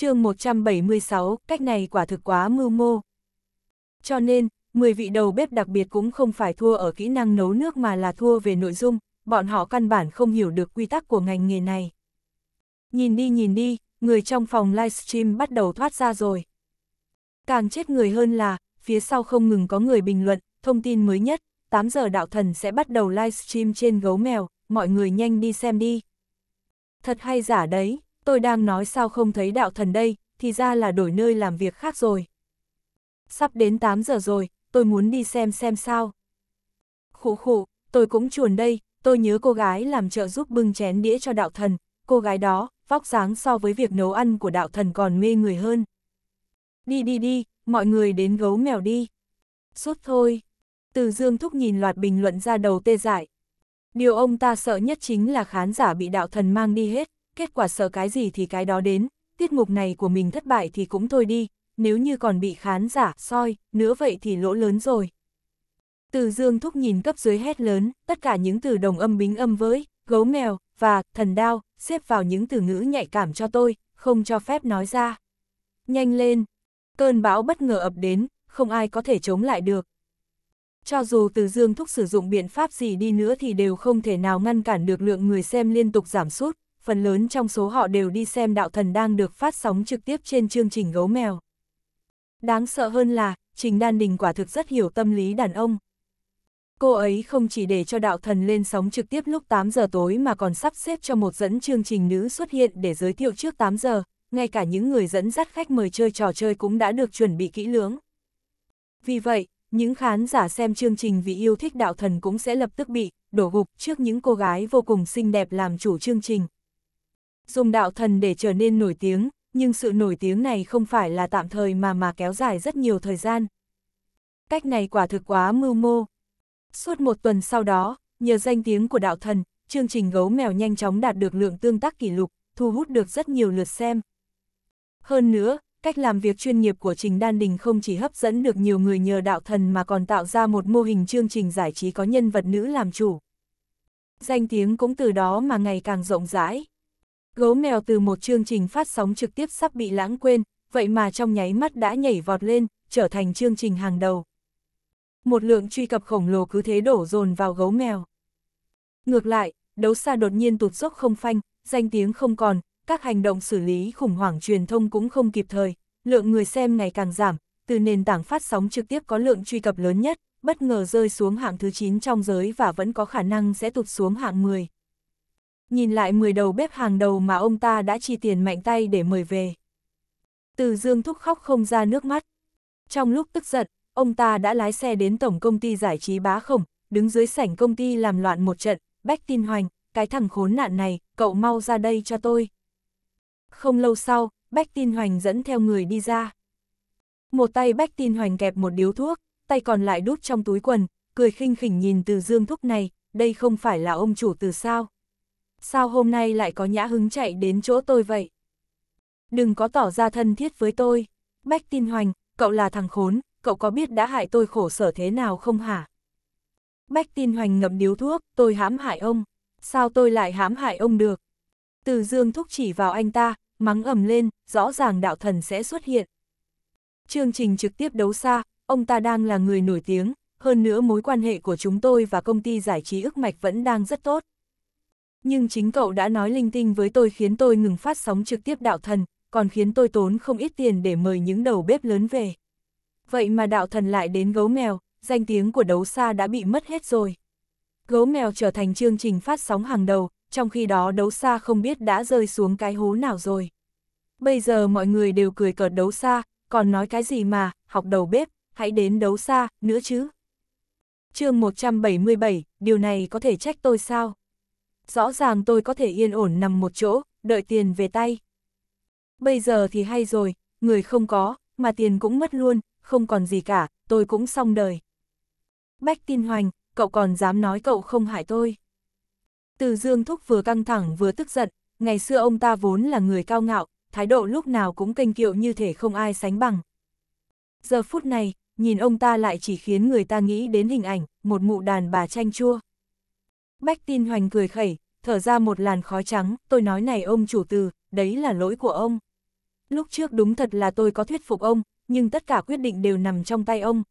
chương 176, cách này quả thực quá mưu mô. Cho nên, 10 vị đầu bếp đặc biệt cũng không phải thua ở kỹ năng nấu nước mà là thua về nội dung, bọn họ căn bản không hiểu được quy tắc của ngành nghề này. Nhìn đi nhìn đi, người trong phòng livestream bắt đầu thoát ra rồi. Càng chết người hơn là, phía sau không ngừng có người bình luận, thông tin mới nhất, 8 giờ đạo thần sẽ bắt đầu livestream trên gấu mèo, mọi người nhanh đi xem đi. Thật hay giả đấy tôi đang nói sao không thấy đạo thần đây, thì ra là đổi nơi làm việc khác rồi. Sắp đến 8 giờ rồi, tôi muốn đi xem xem sao. Khủ khủ, tôi cũng chuồn đây, tôi nhớ cô gái làm trợ giúp bưng chén đĩa cho đạo thần, cô gái đó, vóc dáng so với việc nấu ăn của đạo thần còn mê người hơn. Đi đi đi, mọi người đến gấu mèo đi. Suốt thôi. Từ Dương Thúc nhìn loạt bình luận ra đầu tê dại. Điều ông ta sợ nhất chính là khán giả bị đạo thần mang đi hết kết quả sợ cái gì thì cái đó đến, tiết mục này của mình thất bại thì cũng thôi đi, nếu như còn bị khán giả soi, nữa vậy thì lỗ lớn rồi. Từ dương thúc nhìn cấp dưới hét lớn, tất cả những từ đồng âm bính âm với, gấu mèo, và, thần đao, xếp vào những từ ngữ nhạy cảm cho tôi, không cho phép nói ra. Nhanh lên, cơn bão bất ngờ ập đến, không ai có thể chống lại được. Cho dù từ dương thúc sử dụng biện pháp gì đi nữa thì đều không thể nào ngăn cản được lượng người xem liên tục giảm sút, phần lớn trong số họ đều đi xem đạo thần đang được phát sóng trực tiếp trên chương trình gấu mèo. Đáng sợ hơn là, Trình Đan Đình quả thực rất hiểu tâm lý đàn ông. Cô ấy không chỉ để cho đạo thần lên sóng trực tiếp lúc 8 giờ tối mà còn sắp xếp cho một dẫn chương trình nữ xuất hiện để giới thiệu trước 8 giờ, ngay cả những người dẫn dắt khách mời chơi trò chơi cũng đã được chuẩn bị kỹ lưỡng. Vì vậy, những khán giả xem chương trình vì yêu thích đạo thần cũng sẽ lập tức bị đổ gục trước những cô gái vô cùng xinh đẹp làm chủ chương trình dùng đạo thần để trở nên nổi tiếng, nhưng sự nổi tiếng này không phải là tạm thời mà mà kéo dài rất nhiều thời gian. Cách này quả thực quá mưu mô. Suốt một tuần sau đó, nhờ danh tiếng của đạo thần, chương trình gấu mèo nhanh chóng đạt được lượng tương tác kỷ lục, thu hút được rất nhiều lượt xem. Hơn nữa, cách làm việc chuyên nghiệp của Trình Đan Đình không chỉ hấp dẫn được nhiều người nhờ đạo thần mà còn tạo ra một mô hình chương trình giải trí có nhân vật nữ làm chủ. Danh tiếng cũng từ đó mà ngày càng rộng rãi gấu mèo từ một chương trình phát sóng trực tiếp sắp bị lãng quên, vậy mà trong nháy mắt đã nhảy vọt lên, trở thành chương trình hàng đầu. Một lượng truy cập khổng lồ cứ thế đổ dồn vào gấu mèo. Ngược lại, đấu xa đột nhiên tụt dốc không phanh, danh tiếng không còn, các hành động xử lý khủng hoảng truyền thông cũng không kịp thời, lượng người xem ngày càng giảm, từ nền tảng phát sóng trực tiếp có lượng truy cập lớn nhất, bất ngờ rơi xuống hạng thứ 9 trong giới và vẫn có khả năng sẽ tụt xuống hạng 10 nhìn lại 10 đầu bếp hàng đầu mà ông ta đã chi tiền mạnh tay để mời về. Từ Dương thúc khóc không ra nước mắt. Trong lúc tức giận, ông ta đã lái xe đến tổng công ty giải trí bá khổng, đứng dưới sảnh công ty làm loạn một trận, bách tin hoành, cái thằng khốn nạn này, cậu mau ra đây cho tôi. Không lâu sau, bách tin hoành dẫn theo người đi ra. Một tay bách tin hoành kẹp một điếu thuốc, tay còn lại đút trong túi quần, cười khinh khỉnh nhìn từ Dương thúc này, đây không phải là ông chủ từ sao sao hôm nay lại có nhã hứng chạy đến chỗ tôi vậy? Đừng có tỏ ra thân thiết với tôi. Bách tin hoành, cậu là thằng khốn, cậu có biết đã hại tôi khổ sở thế nào không hả? Bách tin hoành ngậm điếu thuốc, tôi hãm hại ông. Sao tôi lại hãm hại ông được? Từ dương thúc chỉ vào anh ta, mắng ầm lên, rõ ràng đạo thần sẽ xuất hiện. Chương trình trực tiếp đấu xa, ông ta đang là người nổi tiếng, hơn nữa mối quan hệ của chúng tôi và công ty giải trí ức mạch vẫn đang rất tốt. Nhưng chính cậu đã nói linh tinh với tôi khiến tôi ngừng phát sóng trực tiếp đạo thần, còn khiến tôi tốn không ít tiền để mời những đầu bếp lớn về. Vậy mà đạo thần lại đến gấu mèo, danh tiếng của đấu xa đã bị mất hết rồi. Gấu mèo trở thành chương trình phát sóng hàng đầu, trong khi đó đấu xa không biết đã rơi xuống cái hố nào rồi. Bây giờ mọi người đều cười cợt đấu xa, còn nói cái gì mà, học đầu bếp, hãy đến đấu xa, nữa chứ. chương 177, điều này có thể trách tôi sao? rõ ràng tôi có thể yên ổn nằm một chỗ, đợi tiền về tay. Bây giờ thì hay rồi, người không có, mà tiền cũng mất luôn, không còn gì cả, tôi cũng xong đời. Bách tin hoành, cậu còn dám nói cậu không hại tôi. Từ Dương Thúc vừa căng thẳng vừa tức giận, ngày xưa ông ta vốn là người cao ngạo, thái độ lúc nào cũng kênh kiệu như thể không ai sánh bằng. Giờ phút này, nhìn ông ta lại chỉ khiến người ta nghĩ đến hình ảnh, một mụ đàn bà chanh chua. Bách tin hoành cười khẩy, thở ra một làn khói trắng, tôi nói này ông chủ từ, đấy là lỗi của ông. Lúc trước đúng thật là tôi có thuyết phục ông, nhưng tất cả quyết định đều nằm trong tay ông.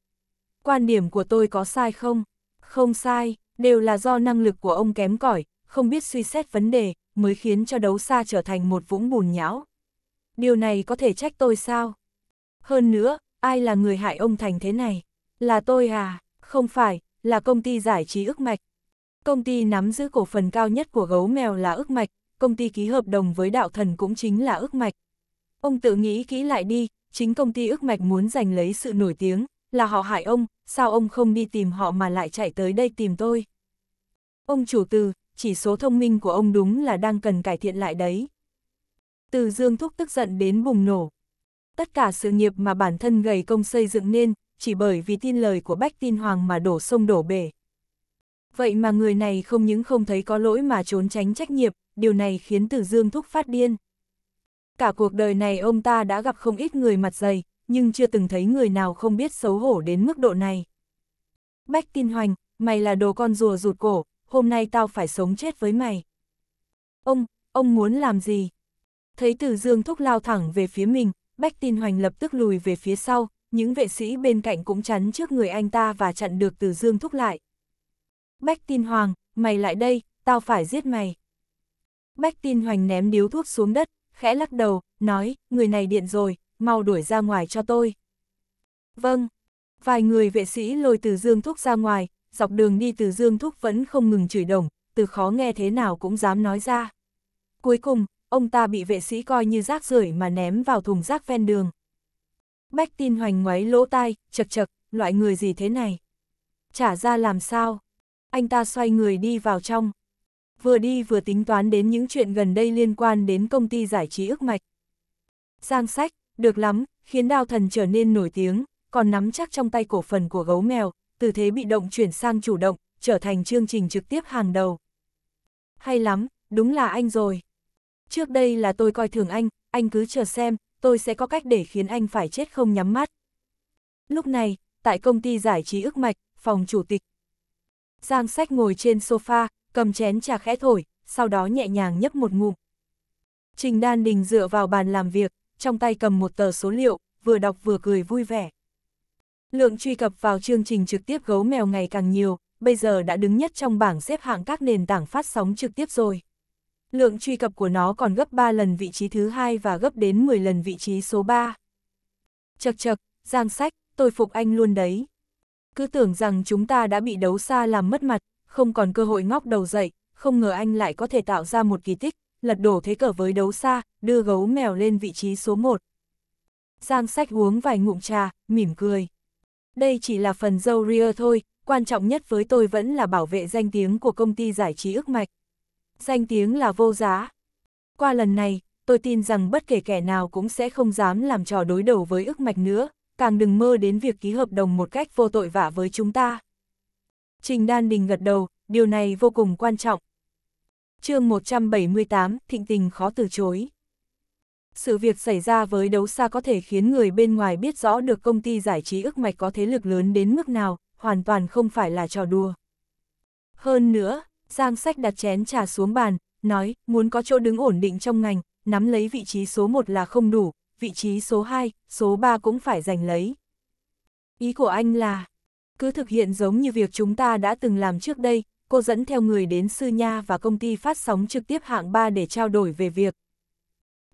Quan điểm của tôi có sai không? Không sai, đều là do năng lực của ông kém cỏi, không biết suy xét vấn đề, mới khiến cho đấu xa trở thành một vũng bùn nhão. Điều này có thể trách tôi sao? Hơn nữa, ai là người hại ông thành thế này? Là tôi à? Không phải, là công ty giải trí ức mạch, Công ty nắm giữ cổ phần cao nhất của gấu mèo là ước mạch, công ty ký hợp đồng với đạo thần cũng chính là ước mạch. Ông tự nghĩ kỹ lại đi, chính công ty ước mạch muốn giành lấy sự nổi tiếng, là họ hại ông, sao ông không đi tìm họ mà lại chạy tới đây tìm tôi. Ông chủ từ, chỉ số thông minh của ông đúng là đang cần cải thiện lại đấy. Từ Dương Thúc tức giận đến bùng nổ. Tất cả sự nghiệp mà bản thân gầy công xây dựng nên, chỉ bởi vì tin lời của Bách Tin Hoàng mà đổ sông đổ bể. Vậy mà người này không những không thấy có lỗi mà trốn tránh trách nhiệm, điều này khiến Tử Dương thúc phát điên. Cả cuộc đời này ông ta đã gặp không ít người mặt dày, nhưng chưa từng thấy người nào không biết xấu hổ đến mức độ này. Bách tin hoành, mày là đồ con rùa rụt cổ, hôm nay tao phải sống chết với mày. Ông, ông muốn làm gì? Thấy Tử Dương thúc lao thẳng về phía mình, Bách tin hoành lập tức lùi về phía sau, những vệ sĩ bên cạnh cũng chắn trước người anh ta và chặn được Tử Dương thúc lại. Bách tin hoàng, mày lại đây, tao phải giết mày. Bách tin hoành ném điếu thuốc xuống đất, khẽ lắc đầu, nói, người này điện rồi, mau đuổi ra ngoài cho tôi. Vâng, vài người vệ sĩ lôi từ dương thuốc ra ngoài, dọc đường đi từ dương thuốc vẫn không ngừng chửi đồng, từ khó nghe thế nào cũng dám nói ra. Cuối cùng, ông ta bị vệ sĩ coi như rác rưởi mà ném vào thùng rác ven đường. Bách tin hoành ngoáy lỗ tai, chật chật, loại người gì thế này? Chả ra làm sao? anh ta xoay người đi vào trong. Vừa đi vừa tính toán đến những chuyện gần đây liên quan đến công ty giải trí ước mạch. Giang sách, được lắm, khiến đao thần trở nên nổi tiếng, còn nắm chắc trong tay cổ phần của gấu mèo, từ thế bị động chuyển sang chủ động, trở thành chương trình trực tiếp hàng đầu. Hay lắm, đúng là anh rồi. Trước đây là tôi coi thường anh, anh cứ chờ xem, tôi sẽ có cách để khiến anh phải chết không nhắm mắt. Lúc này, tại công ty giải trí ước mạch, phòng chủ tịch, Giang sách ngồi trên sofa, cầm chén trà khẽ thổi, sau đó nhẹ nhàng nhấp một ngụm. Trình Đan Đình dựa vào bàn làm việc, trong tay cầm một tờ số liệu, vừa đọc vừa cười vui vẻ. Lượng truy cập vào chương trình trực tiếp gấu mèo ngày càng nhiều, bây giờ đã đứng nhất trong bảng xếp hạng các nền tảng phát sóng trực tiếp rồi. Lượng truy cập của nó còn gấp 3 lần vị trí thứ hai và gấp đến 10 lần vị trí số 3. Chật chật, Giang Sách, tôi phục anh luôn đấy cứ tưởng rằng chúng ta đã bị đấu xa làm mất mặt, không còn cơ hội ngóc đầu dậy, không ngờ anh lại có thể tạo ra một kỳ tích, lật đổ thế cờ với đấu xa, đưa gấu mèo lên vị trí số 1. Giang sách uống vài ngụm trà, mỉm cười. Đây chỉ là phần dâu ria thôi, quan trọng nhất với tôi vẫn là bảo vệ danh tiếng của công ty giải trí ước mạch. Danh tiếng là vô giá. Qua lần này, tôi tin rằng bất kể kẻ nào cũng sẽ không dám làm trò đối đầu với ước mạch nữa, càng đừng mơ đến việc ký hợp đồng một cách vô tội vạ với chúng ta. Trình Đan Đình gật đầu, điều này vô cùng quan trọng. chương 178, Thịnh Tình khó từ chối. Sự việc xảy ra với đấu xa có thể khiến người bên ngoài biết rõ được công ty giải trí ức mạch có thế lực lớn đến mức nào, hoàn toàn không phải là trò đùa. Hơn nữa, Giang Sách đặt chén trà xuống bàn, nói, muốn có chỗ đứng ổn định trong ngành, nắm lấy vị trí số 1 là không đủ, vị trí số 2, số 3 cũng phải giành lấy. Ý của anh là, cứ thực hiện giống như việc chúng ta đã từng làm trước đây, cô dẫn theo người đến Sư Nha và công ty phát sóng trực tiếp hạng 3 để trao đổi về việc.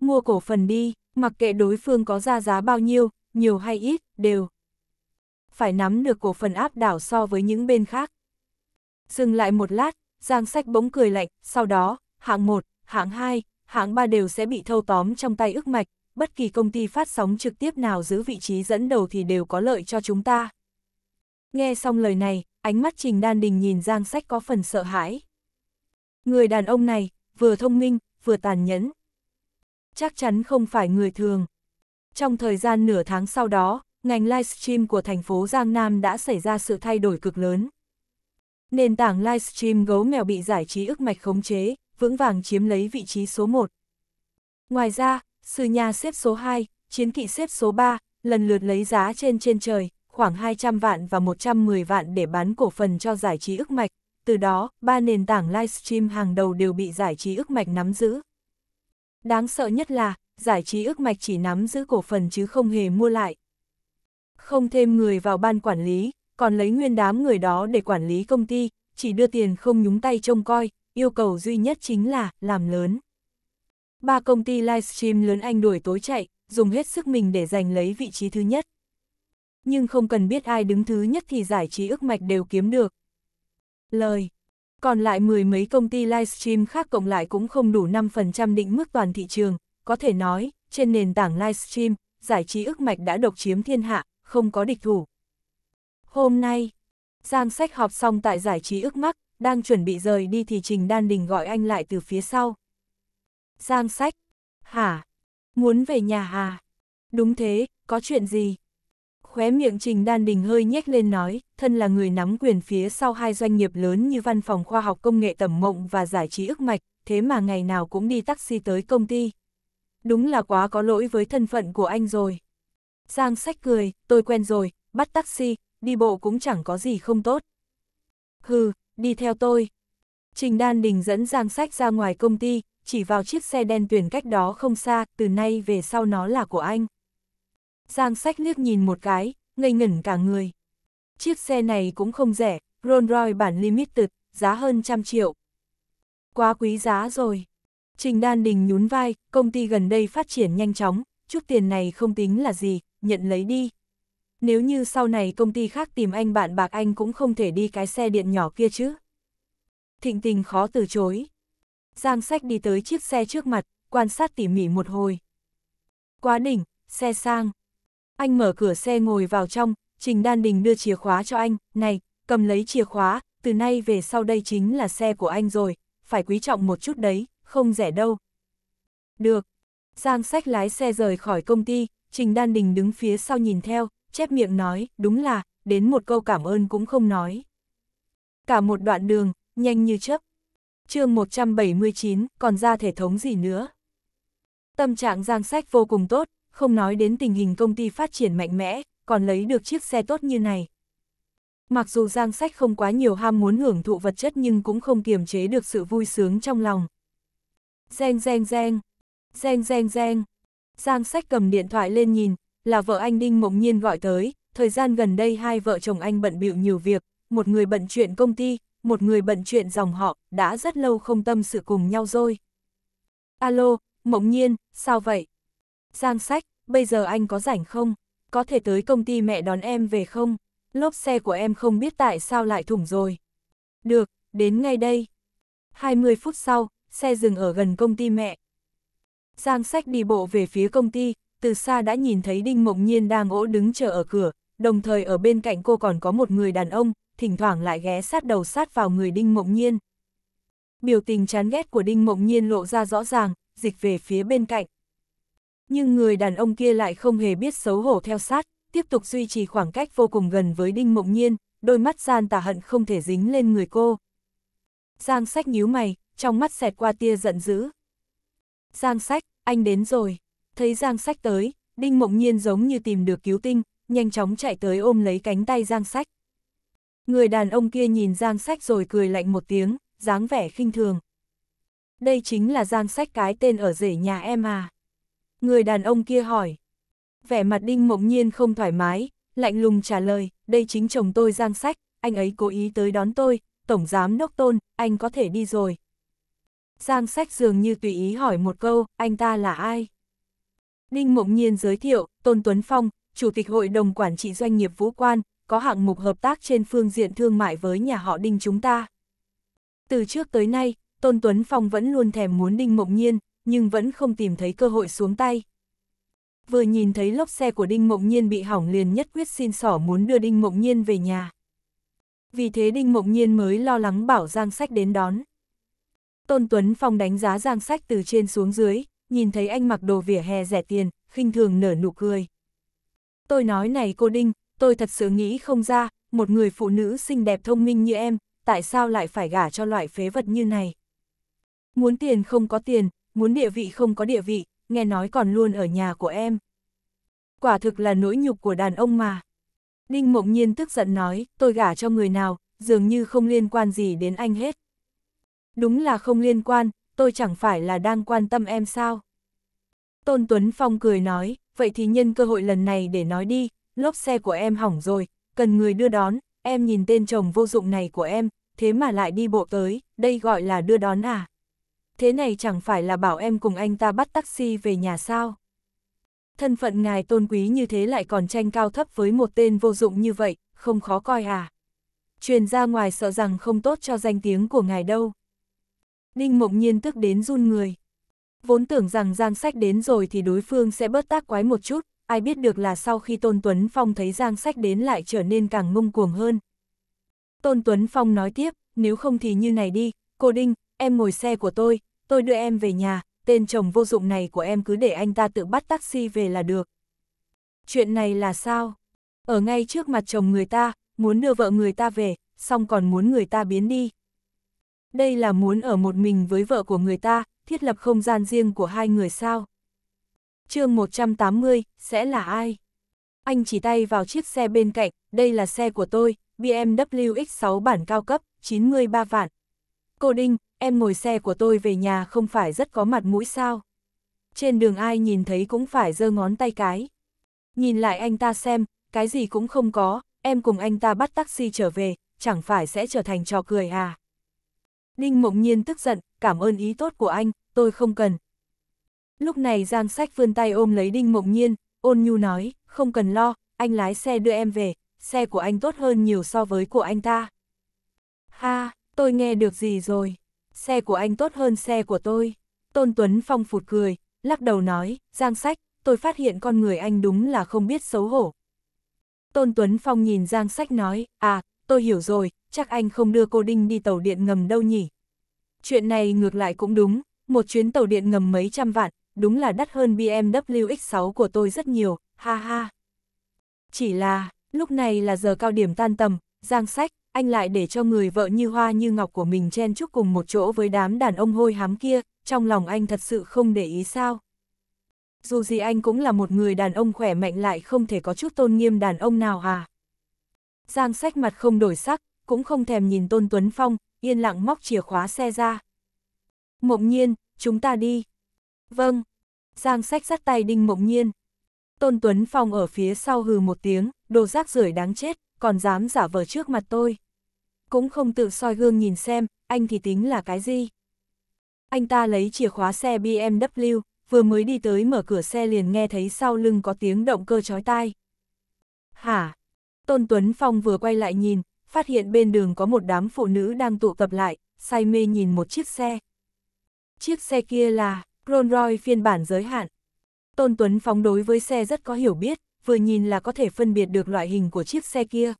Mua cổ phần đi, mặc kệ đối phương có ra giá bao nhiêu, nhiều hay ít, đều. Phải nắm được cổ phần áp đảo so với những bên khác. Dừng lại một lát, Giang Sách bỗng cười lạnh, sau đó, hạng 1, hạng 2, hạng 3 đều sẽ bị thâu tóm trong tay ức mạch, bất kỳ công ty phát sóng trực tiếp nào giữ vị trí dẫn đầu thì đều có lợi cho chúng ta. Nghe xong lời này, ánh mắt Trình Đan Đình nhìn Giang Sách có phần sợ hãi. Người đàn ông này, vừa thông minh, vừa tàn nhẫn. Chắc chắn không phải người thường. Trong thời gian nửa tháng sau đó, ngành livestream của thành phố Giang Nam đã xảy ra sự thay đổi cực lớn. Nền tảng livestream gấu mèo bị giải trí ức mạch khống chế, vững vàng chiếm lấy vị trí số 1. Ngoài ra, Sư nha xếp số 2, chiến kỵ xếp số 3, lần lượt lấy giá trên trên trời, khoảng 200 vạn và 110 vạn để bán cổ phần cho giải trí ức mạch. Từ đó, ba nền tảng livestream hàng đầu đều bị giải trí ức mạch nắm giữ. Đáng sợ nhất là, giải trí ức mạch chỉ nắm giữ cổ phần chứ không hề mua lại. Không thêm người vào ban quản lý, còn lấy nguyên đám người đó để quản lý công ty, chỉ đưa tiền không nhúng tay trông coi, yêu cầu duy nhất chính là làm lớn. Ba công ty livestream lớn Anh đuổi tối chạy, dùng hết sức mình để giành lấy vị trí thứ nhất. Nhưng không cần biết ai đứng thứ nhất thì giải trí ức mạch đều kiếm được. Lời Còn lại mười mấy công ty livestream khác cộng lại cũng không đủ 5% định mức toàn thị trường, có thể nói, trên nền tảng livestream, giải trí ức mạch đã độc chiếm thiên hạ, không có địch thủ. Hôm nay, Giang Sách họp xong tại giải trí ức mắc, đang chuẩn bị rời đi thì Trình Đan Đình gọi anh lại từ phía sau. Giang sách. Hả? Muốn về nhà hà? Đúng thế, có chuyện gì? Khóe miệng Trình Đan Đình hơi nhếch lên nói, thân là người nắm quyền phía sau hai doanh nghiệp lớn như văn phòng khoa học công nghệ tầm mộng và giải trí ức mạch, thế mà ngày nào cũng đi taxi tới công ty. Đúng là quá có lỗi với thân phận của anh rồi. Giang sách cười, tôi quen rồi, bắt taxi, đi bộ cũng chẳng có gì không tốt. Hừ, đi theo tôi. Trình Đan Đình dẫn Giang sách ra ngoài công ty, chỉ vào chiếc xe đen tuyển cách đó không xa, từ nay về sau nó là của anh. Giang sách liếc nhìn một cái, ngây ngẩn cả người. Chiếc xe này cũng không rẻ, Rolls Royce bản Limited, giá hơn trăm triệu. Quá quý giá rồi. Trình Đan Đình nhún vai, công ty gần đây phát triển nhanh chóng, chút tiền này không tính là gì, nhận lấy đi. Nếu như sau này công ty khác tìm anh bạn bạc anh cũng không thể đi cái xe điện nhỏ kia chứ. Thịnh tình khó từ chối. Giang Sách đi tới chiếc xe trước mặt, quan sát tỉ mỉ một hồi. Quá đỉnh, xe sang. Anh mở cửa xe ngồi vào trong, Trình Đan Đình đưa chìa khóa cho anh, này, cầm lấy chìa khóa, từ nay về sau đây chính là xe của anh rồi, phải quý trọng một chút đấy, không rẻ đâu. Được. Giang Sách lái xe rời khỏi công ty, Trình Đan Đình đứng phía sau nhìn theo, chép miệng nói, đúng là, đến một câu cảm ơn cũng không nói. Cả một đoạn đường, nhanh như chớp, chương 179, còn ra thể thống gì nữa. Tâm trạng Giang Sách vô cùng tốt, không nói đến tình hình công ty phát triển mạnh mẽ, còn lấy được chiếc xe tốt như này. Mặc dù Giang Sách không quá nhiều ham muốn hưởng thụ vật chất nhưng cũng không kiềm chế được sự vui sướng trong lòng. Reng reng reng, reng reng reng. Giang Sách cầm điện thoại lên nhìn, là vợ anh Đinh Mộng Nhiên gọi tới, thời gian gần đây hai vợ chồng anh bận bịu nhiều việc, một người bận chuyện công ty, một người bận chuyện dòng họ, đã rất lâu không tâm sự cùng nhau rồi. Alo, mộng nhiên, sao vậy? Giang sách, bây giờ anh có rảnh không? Có thể tới công ty mẹ đón em về không? Lốp xe của em không biết tại sao lại thủng rồi. Được, đến ngay đây. 20 phút sau, xe dừng ở gần công ty mẹ. Giang sách đi bộ về phía công ty, từ xa đã nhìn thấy Đinh Mộng Nhiên đang ỗ đứng chờ ở cửa, đồng thời ở bên cạnh cô còn có một người đàn ông, thỉnh thoảng lại ghé sát đầu sát vào người Đinh Mộng Nhiên. Biểu tình chán ghét của Đinh Mộng Nhiên lộ ra rõ ràng, dịch về phía bên cạnh. Nhưng người đàn ông kia lại không hề biết xấu hổ theo sát, tiếp tục duy trì khoảng cách vô cùng gần với Đinh Mộng Nhiên, đôi mắt gian tà hận không thể dính lên người cô. Giang sách nhíu mày, trong mắt xẹt qua tia giận dữ. Giang sách, anh đến rồi. Thấy Giang sách tới, Đinh Mộng Nhiên giống như tìm được cứu tinh, nhanh chóng chạy tới ôm lấy cánh tay Giang sách. Người đàn ông kia nhìn Giang Sách rồi cười lạnh một tiếng, dáng vẻ khinh thường. Đây chính là Giang Sách cái tên ở rể nhà em à? Người đàn ông kia hỏi. Vẻ mặt Đinh Mộng Nhiên không thoải mái, lạnh lùng trả lời, đây chính chồng tôi Giang Sách, anh ấy cố ý tới đón tôi, Tổng Giám Đốc Tôn, anh có thể đi rồi. Giang Sách dường như tùy ý hỏi một câu, anh ta là ai? Đinh Mộng Nhiên giới thiệu, Tôn Tuấn Phong, Chủ tịch Hội đồng Quản trị Doanh nghiệp Vũ Quan, có hạng mục hợp tác trên phương diện thương mại với nhà họ Đinh chúng ta. Từ trước tới nay, Tôn Tuấn Phong vẫn luôn thèm muốn Đinh Mộng Nhiên, nhưng vẫn không tìm thấy cơ hội xuống tay. Vừa nhìn thấy lốp xe của Đinh Mộng Nhiên bị hỏng liền nhất quyết xin sỏ muốn đưa Đinh Mộng Nhiên về nhà. Vì thế Đinh Mộng Nhiên mới lo lắng bảo Giang Sách đến đón. Tôn Tuấn Phong đánh giá Giang Sách từ trên xuống dưới, nhìn thấy anh mặc đồ vỉa hè rẻ tiền, khinh thường nở nụ cười. Tôi nói này cô Đinh, tôi thật sự nghĩ không ra, một người phụ nữ xinh đẹp thông minh như em, tại sao lại phải gả cho loại phế vật như này? Muốn tiền không có tiền, muốn địa vị không có địa vị, nghe nói còn luôn ở nhà của em. Quả thực là nỗi nhục của đàn ông mà. Đinh Mộng Nhiên tức giận nói, tôi gả cho người nào, dường như không liên quan gì đến anh hết. Đúng là không liên quan, tôi chẳng phải là đang quan tâm em sao? Tôn Tuấn Phong cười nói, vậy thì nhân cơ hội lần này để nói đi, lốp xe của em hỏng rồi, cần người đưa đón, em nhìn tên chồng vô dụng này của em, thế mà lại đi bộ tới, đây gọi là đưa đón à? Thế này chẳng phải là bảo em cùng anh ta bắt taxi về nhà sao? Thân phận ngài tôn quý như thế lại còn tranh cao thấp với một tên vô dụng như vậy, không khó coi à? Truyền ra ngoài sợ rằng không tốt cho danh tiếng của ngài đâu. Ninh mộng nhiên tức đến run người. Vốn tưởng rằng giang sách đến rồi thì đối phương sẽ bớt tác quái một chút, ai biết được là sau khi Tôn Tuấn Phong thấy Giang Sách đến lại trở nên càng ngông cuồng hơn. Tôn Tuấn Phong nói tiếp, nếu không thì như này đi, cô Đinh, em ngồi xe của tôi, tôi đưa em về nhà, tên chồng vô dụng này của em cứ để anh ta tự bắt taxi về là được. Chuyện này là sao? Ở ngay trước mặt chồng người ta, muốn đưa vợ người ta về, xong còn muốn người ta biến đi. Đây là muốn ở một mình với vợ của người ta, thiết lập không gian riêng của hai người sao? chương 180, sẽ là ai? Anh chỉ tay vào chiếc xe bên cạnh, đây là xe của tôi, BMW X6 bản cao cấp, 93 vạn. Cô Đinh, em ngồi xe của tôi về nhà không phải rất có mặt mũi sao? Trên đường ai nhìn thấy cũng phải giơ ngón tay cái. Nhìn lại anh ta xem, cái gì cũng không có, em cùng anh ta bắt taxi trở về, chẳng phải sẽ trở thành trò cười à? Đinh mộng nhiên tức giận, cảm ơn ý tốt của anh, tôi không cần, Lúc này Giang Sách vươn tay ôm lấy Đinh Mộng Nhiên, ôn nhu nói, không cần lo, anh lái xe đưa em về, xe của anh tốt hơn nhiều so với của anh ta. Ha, tôi nghe được gì rồi? Xe của anh tốt hơn xe của tôi. Tôn Tuấn Phong phụt cười, lắc đầu nói, Giang Sách, tôi phát hiện con người anh đúng là không biết xấu hổ. Tôn Tuấn Phong nhìn Giang Sách nói, à, tôi hiểu rồi, chắc anh không đưa cô Đinh đi tàu điện ngầm đâu nhỉ. Chuyện này ngược lại cũng đúng, một chuyến tàu điện ngầm mấy trăm vạn, đúng là đắt hơn BMW X6 của tôi rất nhiều, ha ha. Chỉ là, lúc này là giờ cao điểm tan tầm, giang sách, anh lại để cho người vợ như hoa như ngọc của mình chen chúc cùng một chỗ với đám đàn ông hôi hám kia, trong lòng anh thật sự không để ý sao. Dù gì anh cũng là một người đàn ông khỏe mạnh lại không thể có chút tôn nghiêm đàn ông nào à. Giang sách mặt không đổi sắc, cũng không thèm nhìn Tôn Tuấn Phong, yên lặng móc chìa khóa xe ra. Mộng nhiên, chúng ta đi, Vâng. Giang sách dắt tay Đinh Mộng Nhiên. Tôn Tuấn Phong ở phía sau hừ một tiếng, đồ rác rưởi đáng chết, còn dám giả vờ trước mặt tôi. Cũng không tự soi gương nhìn xem, anh thì tính là cái gì. Anh ta lấy chìa khóa xe BMW, vừa mới đi tới mở cửa xe liền nghe thấy sau lưng có tiếng động cơ chói tai. Hả? Tôn Tuấn Phong vừa quay lại nhìn, phát hiện bên đường có một đám phụ nữ đang tụ tập lại, say mê nhìn một chiếc xe. Chiếc xe kia là... Rolls Royce phiên bản giới hạn. Tôn Tuấn Phóng đối với xe rất có hiểu biết, vừa nhìn là có thể phân biệt được loại hình của chiếc xe kia.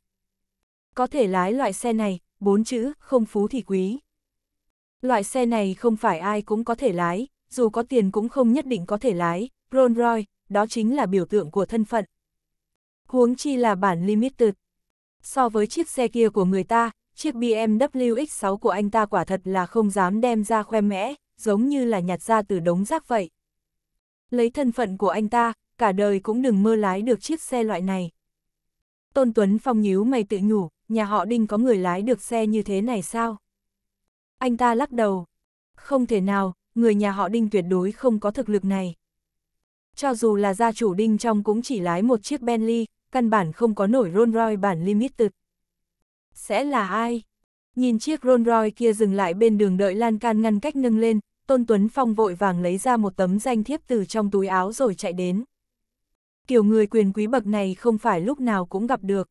Có thể lái loại xe này, bốn chữ, không phú thì quý. Loại xe này không phải ai cũng có thể lái, dù có tiền cũng không nhất định có thể lái, Rolls Royce, đó chính là biểu tượng của thân phận. Huống chi là bản Limited. So với chiếc xe kia của người ta, chiếc BMW X6 của anh ta quả thật là không dám đem ra khoe mẽ, giống như là nhặt ra từ đống rác vậy. Lấy thân phận của anh ta, cả đời cũng đừng mơ lái được chiếc xe loại này. Tôn Tuấn Phong nhíu mày tự nhủ, nhà họ Đinh có người lái được xe như thế này sao? Anh ta lắc đầu. Không thể nào, người nhà họ Đinh tuyệt đối không có thực lực này. Cho dù là gia chủ Đinh trong cũng chỉ lái một chiếc Bentley, căn bản không có nổi Rolls Royce bản Limited. Sẽ là ai? Nhìn chiếc Rolls Royce kia dừng lại bên đường đợi lan can ngăn cách nâng lên, Tôn Tuấn Phong vội vàng lấy ra một tấm danh thiếp từ trong túi áo rồi chạy đến. Kiểu người quyền quý bậc này không phải lúc nào cũng gặp được.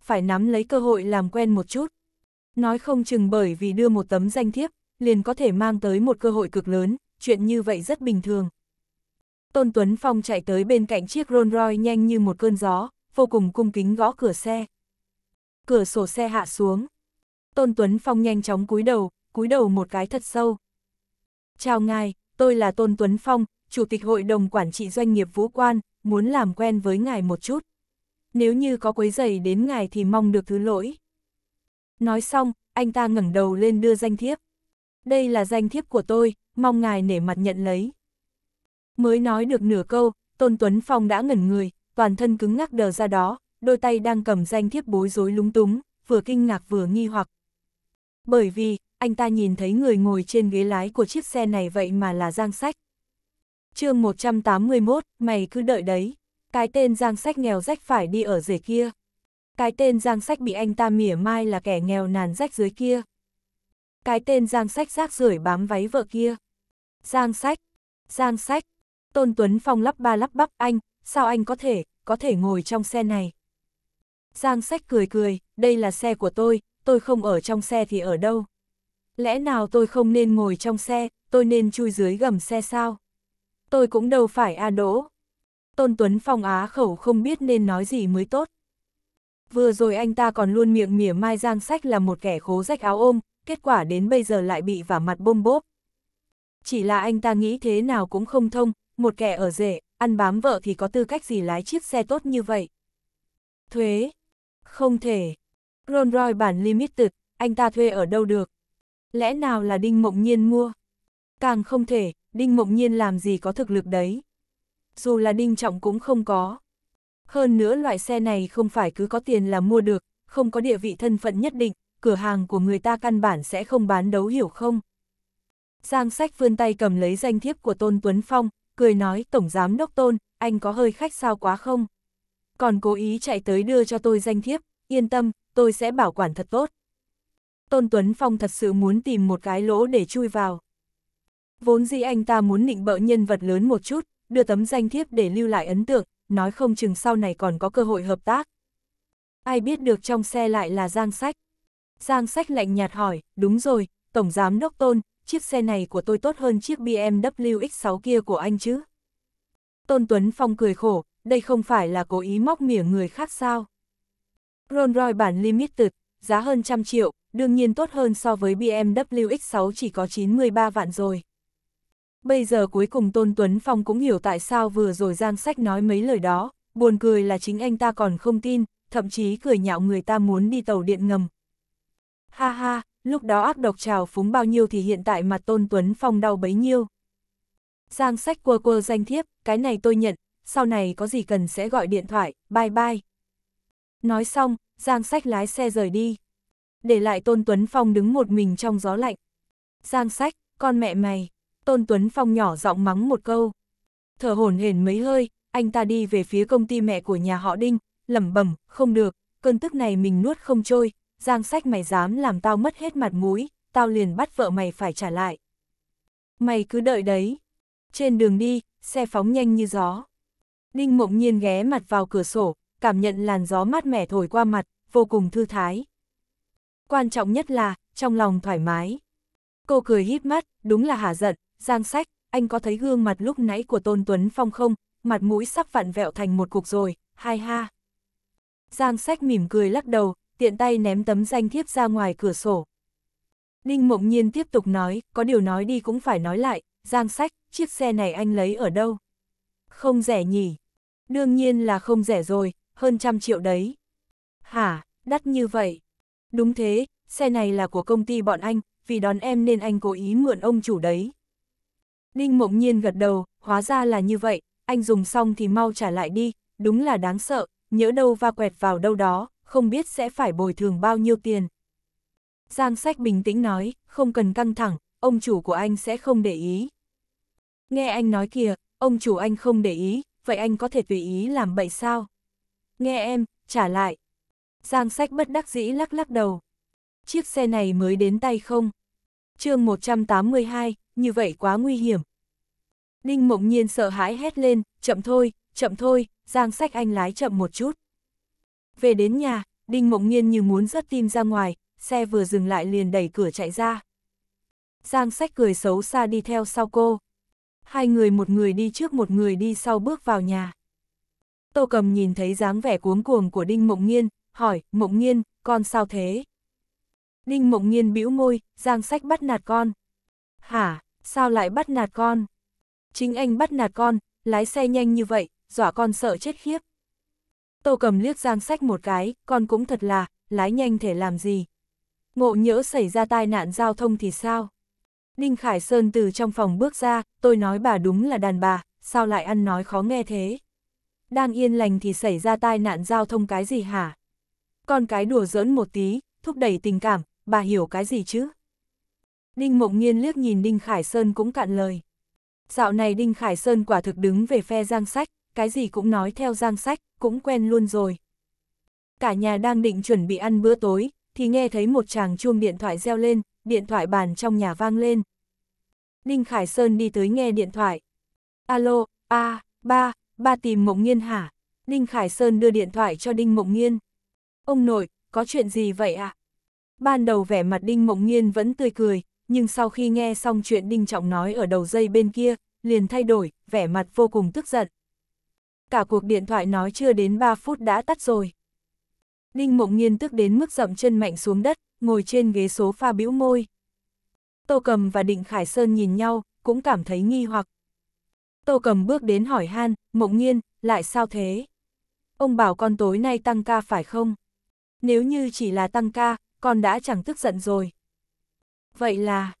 Phải nắm lấy cơ hội làm quen một chút. Nói không chừng bởi vì đưa một tấm danh thiếp, liền có thể mang tới một cơ hội cực lớn, chuyện như vậy rất bình thường. Tôn Tuấn Phong chạy tới bên cạnh chiếc Rolls Royce nhanh như một cơn gió, vô cùng cung kính gõ cửa xe. Cửa sổ xe hạ xuống. Tôn Tuấn Phong nhanh chóng cúi đầu, cúi đầu một cái thật sâu, chào ngài, tôi là Tôn Tuấn Phong, Chủ tịch Hội đồng Quản trị Doanh nghiệp Vũ Quan, muốn làm quen với ngài một chút. Nếu như có quấy giày đến ngài thì mong được thứ lỗi. Nói xong, anh ta ngẩng đầu lên đưa danh thiếp. Đây là danh thiếp của tôi, mong ngài nể mặt nhận lấy. Mới nói được nửa câu, Tôn Tuấn Phong đã ngẩn người, toàn thân cứng ngắc đờ ra đó, đôi tay đang cầm danh thiếp bối rối lúng túng, vừa kinh ngạc vừa nghi hoặc, bởi vì, anh ta nhìn thấy người ngồi trên ghế lái của chiếc xe này vậy mà là Giang Sách. chương 181, mày cứ đợi đấy, cái tên Giang Sách nghèo rách phải đi ở dưới kia. Cái tên Giang Sách bị anh ta mỉa mai là kẻ nghèo nàn rách dưới kia. Cái tên Giang Sách rác rưởi bám váy vợ kia. Giang Sách, Giang Sách, Tôn Tuấn Phong lắp ba lắp bắp anh, sao anh có thể, có thể ngồi trong xe này. Giang Sách cười cười, đây là xe của tôi, tôi không ở trong xe thì ở đâu? Lẽ nào tôi không nên ngồi trong xe, tôi nên chui dưới gầm xe sao? Tôi cũng đâu phải A Đỗ. Tôn Tuấn Phong á khẩu không biết nên nói gì mới tốt. Vừa rồi anh ta còn luôn miệng mỉa mai giang sách là một kẻ khố rách áo ôm, kết quả đến bây giờ lại bị vả mặt bôm bốp. Chỉ là anh ta nghĩ thế nào cũng không thông, một kẻ ở rể, ăn bám vợ thì có tư cách gì lái chiếc xe tốt như vậy. Thuế. Không thể, Rolls Royce bản Limited, anh ta thuê ở đâu được? Lẽ nào là Đinh Mộng Nhiên mua? Càng không thể, Đinh Mộng Nhiên làm gì có thực lực đấy. Dù là Đinh Trọng cũng không có. Hơn nữa loại xe này không phải cứ có tiền là mua được, không có địa vị thân phận nhất định, cửa hàng của người ta căn bản sẽ không bán đấu hiểu không? Giang sách vươn tay cầm lấy danh thiếp của Tôn Tuấn Phong, cười nói Tổng Giám Đốc Tôn, anh có hơi khách sao quá không? Còn cố ý chạy tới đưa cho tôi danh thiếp, yên tâm, tôi sẽ bảo quản thật tốt. Tôn Tuấn Phong thật sự muốn tìm một cái lỗ để chui vào. Vốn dĩ anh ta muốn định bợ nhân vật lớn một chút, đưa tấm danh thiếp để lưu lại ấn tượng, nói không chừng sau này còn có cơ hội hợp tác. Ai biết được trong xe lại là Giang Sách. Giang Sách lạnh nhạt hỏi, đúng rồi, Tổng Giám Đốc Tôn, chiếc xe này của tôi tốt hơn chiếc BMW X6 kia của anh chứ. Tôn Tuấn Phong cười khổ, đây không phải là cố ý móc mỉa người khác sao. Rolls Royce bản Limited, giá hơn trăm triệu, đương nhiên tốt hơn so với BMW X6 chỉ có 93 vạn rồi. Bây giờ cuối cùng Tôn Tuấn Phong cũng hiểu tại sao vừa rồi Giang Sách nói mấy lời đó, buồn cười là chính anh ta còn không tin, thậm chí cười nhạo người ta muốn đi tàu điện ngầm. Ha ha, lúc đó ác độc trào phúng bao nhiêu thì hiện tại mặt Tôn Tuấn Phong đau bấy nhiêu. Giang Sách quơ quơ danh thiếp, cái này tôi nhận, sau này có gì cần sẽ gọi điện thoại, bye bye. Nói xong, Giang Sách lái xe rời đi. Để lại Tôn Tuấn Phong đứng một mình trong gió lạnh. Giang Sách, con mẹ mày. Tôn Tuấn Phong nhỏ giọng mắng một câu. Thở hổn hển mấy hơi, anh ta đi về phía công ty mẹ của nhà họ Đinh, lẩm bẩm, không được, cơn tức này mình nuốt không trôi, Giang Sách mày dám làm tao mất hết mặt mũi, tao liền bắt vợ mày phải trả lại. Mày cứ đợi đấy. Trên đường đi, xe phóng nhanh như gió. Đinh Mộng Nhiên ghé mặt vào cửa sổ, cảm nhận làn gió mát mẻ thổi qua mặt, vô cùng thư thái. Quan trọng nhất là, trong lòng thoải mái. Cô cười híp mắt, đúng là hả giận, Giang Sách, anh có thấy gương mặt lúc nãy của Tôn Tuấn Phong không, mặt mũi sắp vặn vẹo thành một cục rồi, hai ha. Giang Sách mỉm cười lắc đầu, tiện tay ném tấm danh thiếp ra ngoài cửa sổ. đinh Mộng Nhiên tiếp tục nói, có điều nói đi cũng phải nói lại, Giang Sách, chiếc xe này anh lấy ở đâu? Không rẻ nhỉ? Đương nhiên là không rẻ rồi, hơn trăm triệu đấy. Hả, đắt như vậy. Đúng thế, xe này là của công ty bọn anh, vì đón em nên anh cố ý mượn ông chủ đấy. Đinh mộng nhiên gật đầu, hóa ra là như vậy, anh dùng xong thì mau trả lại đi, đúng là đáng sợ, nhỡ đâu va quẹt vào đâu đó, không biết sẽ phải bồi thường bao nhiêu tiền. Giang sách bình tĩnh nói, không cần căng thẳng, ông chủ của anh sẽ không để ý. Nghe anh nói kìa, ông chủ anh không để ý, vậy anh có thể tùy ý làm bậy sao? nghe em, trả lại. Giang sách bất đắc dĩ lắc lắc đầu. Chiếc xe này mới đến tay không? chương 182, như vậy quá nguy hiểm. Đinh mộng nhiên sợ hãi hét lên, chậm thôi, chậm thôi, giang sách anh lái chậm một chút. Về đến nhà, Đinh mộng nhiên như muốn rớt tim ra ngoài, xe vừa dừng lại liền đẩy cửa chạy ra. Giang sách cười xấu xa đi theo sau cô. Hai người một người đi trước một người đi sau bước vào nhà. Tô Cầm nhìn thấy dáng vẻ cuống cuồng của Đinh Mộng Nhiên, hỏi, Mộng Nhiên, con sao thế? Đinh Mộng Nhiên bĩu môi, giang sách bắt nạt con. Hả, sao lại bắt nạt con? Chính anh bắt nạt con, lái xe nhanh như vậy, dọa con sợ chết khiếp. Tô Cầm liếc giang sách một cái, con cũng thật là, lái nhanh thể làm gì? Ngộ nhỡ xảy ra tai nạn giao thông thì sao? Đinh Khải Sơn từ trong phòng bước ra, tôi nói bà đúng là đàn bà, sao lại ăn nói khó nghe thế? đang yên lành thì xảy ra tai nạn giao thông cái gì hả? Con cái đùa giỡn một tí, thúc đẩy tình cảm, bà hiểu cái gì chứ? Đinh Mộng Nhiên liếc nhìn Đinh Khải Sơn cũng cạn lời. Dạo này Đinh Khải Sơn quả thực đứng về phe Giang Sách, cái gì cũng nói theo Giang Sách, cũng quen luôn rồi. Cả nhà đang định chuẩn bị ăn bữa tối, thì nghe thấy một chàng chuông điện thoại reo lên, điện thoại bàn trong nhà vang lên. Đinh Khải Sơn đi tới nghe điện thoại. Alo, a, ba, ba tìm Mộng Nghiên hả? Đinh Khải Sơn đưa điện thoại cho Đinh Mộng Nghiên. Ông nội, có chuyện gì vậy ạ? À? Ban đầu vẻ mặt Đinh Mộng Nghiên vẫn tươi cười, nhưng sau khi nghe xong chuyện Đinh Trọng nói ở đầu dây bên kia, liền thay đổi, vẻ mặt vô cùng tức giận. Cả cuộc điện thoại nói chưa đến 3 phút đã tắt rồi. Đinh Mộng Nghiên tức đến mức dậm chân mạnh xuống đất, ngồi trên ghế số pha bĩu môi. Tô Cầm và Định Khải Sơn nhìn nhau, cũng cảm thấy nghi hoặc. Tô cầm bước đến hỏi han, mộng Nhiên, lại sao thế? Ông bảo con tối nay tăng ca phải không? Nếu như chỉ là tăng ca, con đã chẳng tức giận rồi. Vậy là,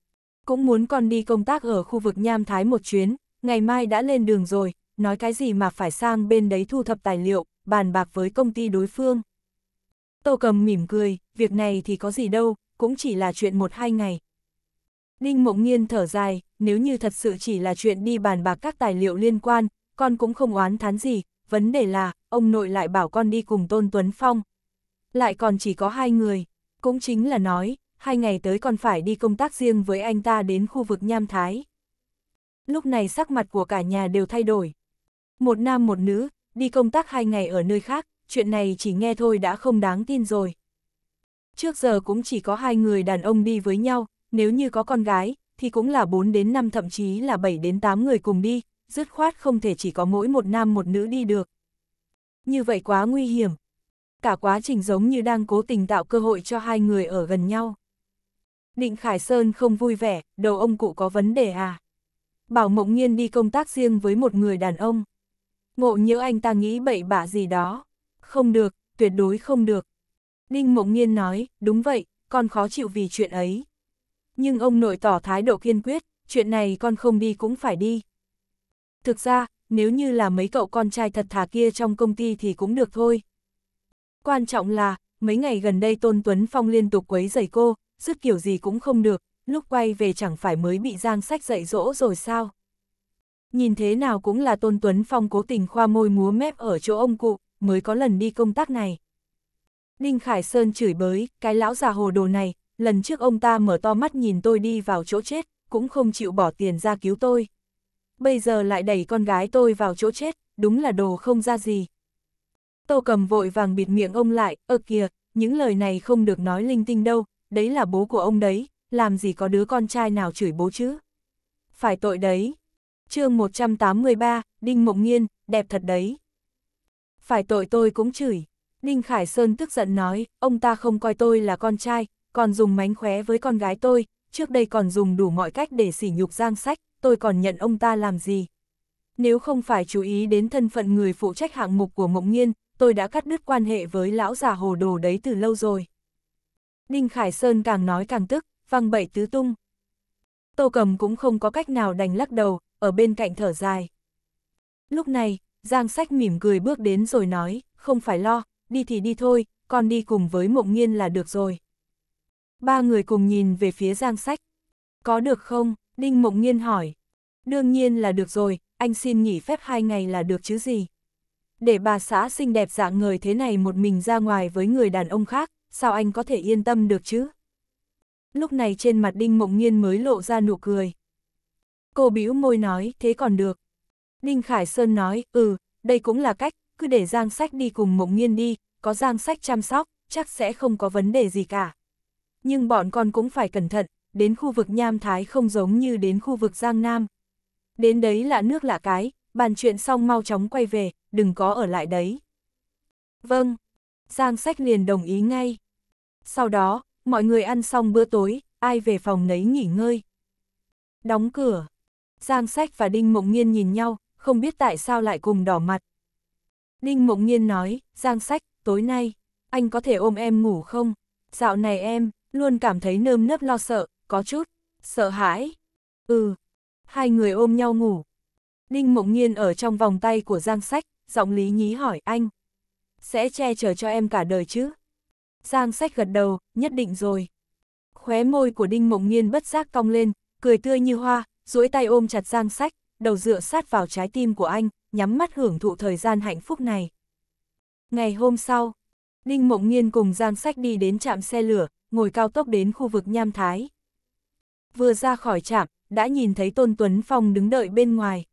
cũng muốn con đi công tác ở khu vực Nham Thái một chuyến, ngày mai đã lên đường rồi, nói cái gì mà phải sang bên đấy thu thập tài liệu, bàn bạc với công ty đối phương. Tô cầm mỉm cười, việc này thì có gì đâu, cũng chỉ là chuyện một hai ngày, Ninh Mộng Nghiên thở dài, nếu như thật sự chỉ là chuyện đi bàn bạc các tài liệu liên quan, con cũng không oán thán gì, vấn đề là, ông nội lại bảo con đi cùng Tôn Tuấn Phong. Lại còn chỉ có hai người, cũng chính là nói, hai ngày tới con phải đi công tác riêng với anh ta đến khu vực Nham Thái. Lúc này sắc mặt của cả nhà đều thay đổi. Một nam một nữ, đi công tác hai ngày ở nơi khác, chuyện này chỉ nghe thôi đã không đáng tin rồi. Trước giờ cũng chỉ có hai người đàn ông đi với nhau, nếu như có con gái, thì cũng là 4 đến 5 thậm chí là 7 đến 8 người cùng đi, dứt khoát không thể chỉ có mỗi một nam một nữ đi được. Như vậy quá nguy hiểm. Cả quá trình giống như đang cố tình tạo cơ hội cho hai người ở gần nhau. Định Khải Sơn không vui vẻ, đầu ông cụ có vấn đề à? Bảo Mộng Nhiên đi công tác riêng với một người đàn ông. Ngộ nhỡ anh ta nghĩ bậy bạ gì đó. Không được, tuyệt đối không được. Đinh Mộng Nhiên nói, đúng vậy, con khó chịu vì chuyện ấy nhưng ông nội tỏ thái độ kiên quyết, chuyện này con không đi cũng phải đi. Thực ra, nếu như là mấy cậu con trai thật thà kia trong công ty thì cũng được thôi. Quan trọng là, mấy ngày gần đây Tôn Tuấn Phong liên tục quấy giày cô, dứt kiểu gì cũng không được, lúc quay về chẳng phải mới bị Giang Sách dạy dỗ rồi sao. Nhìn thế nào cũng là Tôn Tuấn Phong cố tình khoa môi múa mép ở chỗ ông cụ, mới có lần đi công tác này. Đinh Khải Sơn chửi bới, cái lão già hồ đồ này, lần trước ông ta mở to mắt nhìn tôi đi vào chỗ chết, cũng không chịu bỏ tiền ra cứu tôi. Bây giờ lại đẩy con gái tôi vào chỗ chết, đúng là đồ không ra gì. Tô cầm vội vàng bịt miệng ông lại, ơ kìa, những lời này không được nói linh tinh đâu, đấy là bố của ông đấy, làm gì có đứa con trai nào chửi bố chứ. Phải tội đấy. chương 183, Đinh Mộng Nghiên, đẹp thật đấy. Phải tội tôi cũng chửi. Đinh Khải Sơn tức giận nói, ông ta không coi tôi là con trai, còn dùng mánh khóe với con gái tôi, trước đây còn dùng đủ mọi cách để sỉ nhục giang sách, tôi còn nhận ông ta làm gì. Nếu không phải chú ý đến thân phận người phụ trách hạng mục của Mộng nhiên, tôi đã cắt đứt quan hệ với lão già hồ đồ đấy từ lâu rồi. Ninh Khải Sơn càng nói càng tức, văng bậy tứ tung. Tô cầm cũng không có cách nào đành lắc đầu, ở bên cạnh thở dài. Lúc này, Giang Sách mỉm cười bước đến rồi nói, không phải lo, đi thì đi thôi, con đi cùng với Mộng nhiên là được rồi. Ba người cùng nhìn về phía Giang Sách. Có được không? Đinh Mộng Nhiên hỏi. Đương nhiên là được rồi, anh xin nghỉ phép hai ngày là được chứ gì. Để bà xã xinh đẹp dạng người thế này một mình ra ngoài với người đàn ông khác, sao anh có thể yên tâm được chứ? Lúc này trên mặt Đinh Mộng Nhiên mới lộ ra nụ cười. Cô bĩu môi nói, thế còn được. Đinh Khải Sơn nói, ừ, đây cũng là cách, cứ để Giang Sách đi cùng Mộng Nhiên đi, có Giang Sách chăm sóc, chắc sẽ không có vấn đề gì cả nhưng bọn con cũng phải cẩn thận, đến khu vực Nham Thái không giống như đến khu vực Giang Nam. Đến đấy là nước lạ cái, bàn chuyện xong mau chóng quay về, đừng có ở lại đấy. Vâng, Giang Sách liền đồng ý ngay. Sau đó, mọi người ăn xong bữa tối, ai về phòng nấy nghỉ ngơi. Đóng cửa. Giang Sách và Đinh Mộng nhiên nhìn nhau, không biết tại sao lại cùng đỏ mặt. Đinh Mộng nhiên nói, Giang Sách, tối nay, anh có thể ôm em ngủ không? Dạo này em, luôn cảm thấy nơm nớp lo sợ, có chút, sợ hãi. Ừ, hai người ôm nhau ngủ. Đinh Mộng Nhiên ở trong vòng tay của Giang Sách, giọng lý nhí hỏi anh. Sẽ che chở cho em cả đời chứ? Giang Sách gật đầu, nhất định rồi. Khóe môi của Đinh Mộng Nhiên bất giác cong lên, cười tươi như hoa, duỗi tay ôm chặt Giang Sách, đầu dựa sát vào trái tim của anh, nhắm mắt hưởng thụ thời gian hạnh phúc này. Ngày hôm sau, Đinh Mộng Nhiên cùng Giang Sách đi đến trạm xe lửa, ngồi cao tốc đến khu vực Nham Thái. Vừa ra khỏi trạm, đã nhìn thấy Tôn Tuấn Phong đứng đợi bên ngoài.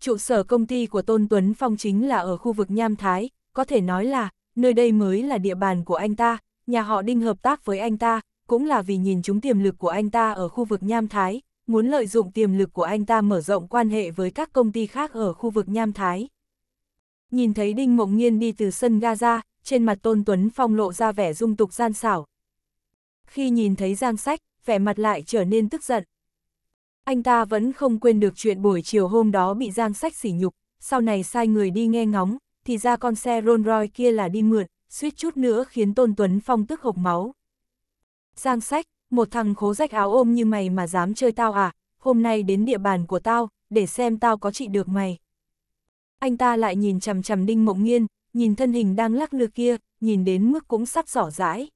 Trụ sở công ty của Tôn Tuấn Phong chính là ở khu vực Nham Thái, có thể nói là, nơi đây mới là địa bàn của anh ta, nhà họ Đinh hợp tác với anh ta, cũng là vì nhìn chúng tiềm lực của anh ta ở khu vực Nham Thái, muốn lợi dụng tiềm lực của anh ta mở rộng quan hệ với các công ty khác ở khu vực Nham Thái. Nhìn thấy Đinh Mộng Nhiên đi từ sân ga ra, trên mặt Tôn Tuấn Phong lộ ra vẻ dung tục gian xảo, khi nhìn thấy Giang Sách, vẻ mặt lại trở nên tức giận. Anh ta vẫn không quên được chuyện buổi chiều hôm đó bị Giang Sách sỉ nhục, sau này sai người đi nghe ngóng, thì ra con xe Rolls Royce kia là đi mượn, suýt chút nữa khiến Tôn Tuấn Phong tức hộc máu. Giang Sách, một thằng khố rách áo ôm như mày mà dám chơi tao à, hôm nay đến địa bàn của tao, để xem tao có trị được mày. Anh ta lại nhìn chằm chằm Đinh Mộng Nghiên, nhìn thân hình đang lắc lư kia, nhìn đến mức cũng sắp giỏ rãi.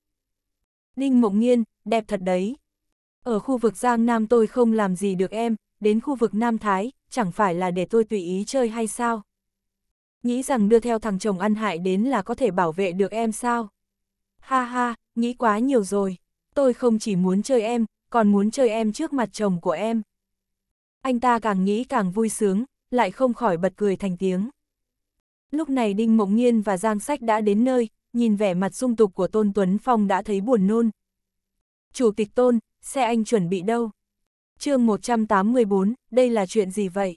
Ninh Mộng Nghiên, đẹp thật đấy. Ở khu vực Giang Nam tôi không làm gì được em, đến khu vực Nam Thái, chẳng phải là để tôi tùy ý chơi hay sao? Nghĩ rằng đưa theo thằng chồng ăn hại đến là có thể bảo vệ được em sao? Ha ha, nghĩ quá nhiều rồi. Tôi không chỉ muốn chơi em, còn muốn chơi em trước mặt chồng của em. Anh ta càng nghĩ càng vui sướng, lại không khỏi bật cười thành tiếng. Lúc này Đinh Mộng Nhiên và Giang Sách đã đến nơi, nhìn vẻ mặt dung tục của Tôn Tuấn Phong đã thấy buồn nôn. Chủ tịch Tôn, xe anh chuẩn bị đâu? chương 184, đây là chuyện gì vậy?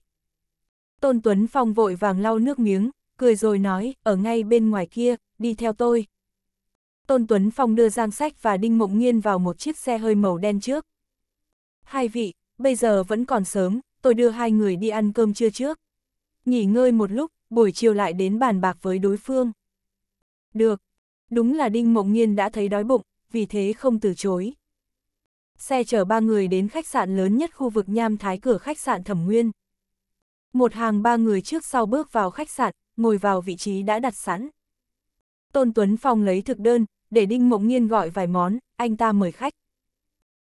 Tôn Tuấn Phong vội vàng lau nước miếng, cười rồi nói, ở ngay bên ngoài kia, đi theo tôi. Tôn Tuấn Phong đưa Giang Sách và Đinh Mộng Nghiên vào một chiếc xe hơi màu đen trước. Hai vị, bây giờ vẫn còn sớm, tôi đưa hai người đi ăn cơm trưa trước. Nghỉ ngơi một lúc, buổi chiều lại đến bàn bạc với đối phương. Được, đúng là Đinh Mộng nhiên đã thấy đói bụng, vì thế không từ chối. Xe chở ba người đến khách sạn lớn nhất khu vực Nham Thái cửa khách sạn Thẩm Nguyên. Một hàng ba người trước sau bước vào khách sạn, ngồi vào vị trí đã đặt sẵn. Tôn Tuấn Phong lấy thực đơn, để Đinh Mộng nhiên gọi vài món, anh ta mời khách.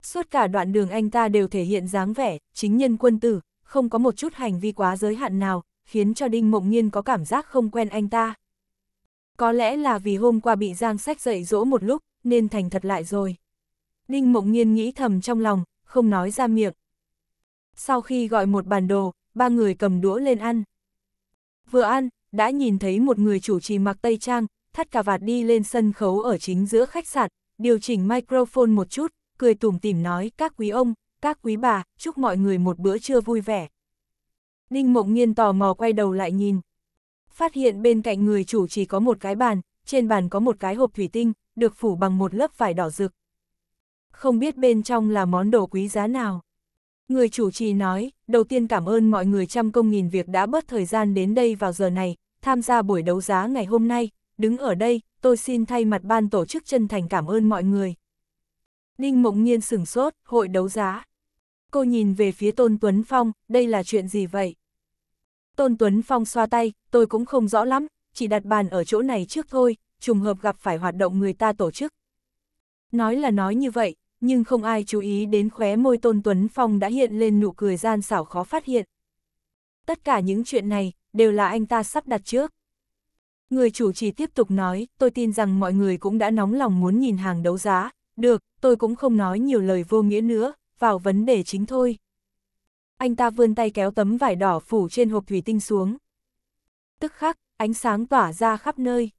Suốt cả đoạn đường anh ta đều thể hiện dáng vẻ, chính nhân quân tử, không có một chút hành vi quá giới hạn nào, khiến cho Đinh Mộng Nhiên có cảm giác không quen anh ta. Có lẽ là vì hôm qua bị Giang Sách dậy dỗ một lúc, nên thành thật lại rồi. Đinh Mộng Nhiên nghĩ thầm trong lòng, không nói ra miệng. Sau khi gọi một bản đồ, ba người cầm đũa lên ăn. Vừa ăn, đã nhìn thấy một người chủ trì mặc tây trang, thắt cà vạt đi lên sân khấu ở chính giữa khách sạn, điều chỉnh microphone một chút, cười tủm tỉm nói các quý ông, các quý bà, chúc mọi người một bữa trưa vui vẻ. Ninh Mộng Nhiên tò mò quay đầu lại nhìn, phát hiện bên cạnh người chủ chỉ có một cái bàn, trên bàn có một cái hộp thủy tinh, được phủ bằng một lớp vải đỏ rực. Không biết bên trong là món đồ quý giá nào. Người chủ trì nói, đầu tiên cảm ơn mọi người trăm công nghìn việc đã bớt thời gian đến đây vào giờ này, tham gia buổi đấu giá ngày hôm nay, đứng ở đây, tôi xin thay mặt ban tổ chức chân thành cảm ơn mọi người. Đinh Mộng Nhiên sửng sốt, hội đấu giá. Cô nhìn về phía Tôn Tuấn Phong, đây là chuyện gì vậy? Tôn Tuấn Phong xoa tay, tôi cũng không rõ lắm, chỉ đặt bàn ở chỗ này trước thôi, trùng hợp gặp phải hoạt động người ta tổ chức. Nói là nói như vậy, nhưng không ai chú ý đến khóe môi Tôn Tuấn Phong đã hiện lên nụ cười gian xảo khó phát hiện. Tất cả những chuyện này, đều là anh ta sắp đặt trước. Người chủ trì tiếp tục nói, tôi tin rằng mọi người cũng đã nóng lòng muốn nhìn hàng đấu giá. Được, tôi cũng không nói nhiều lời vô nghĩa nữa, vào vấn đề chính thôi anh ta vươn tay kéo tấm vải đỏ phủ trên hộp thủy tinh xuống. Tức khắc, ánh sáng tỏa ra khắp nơi.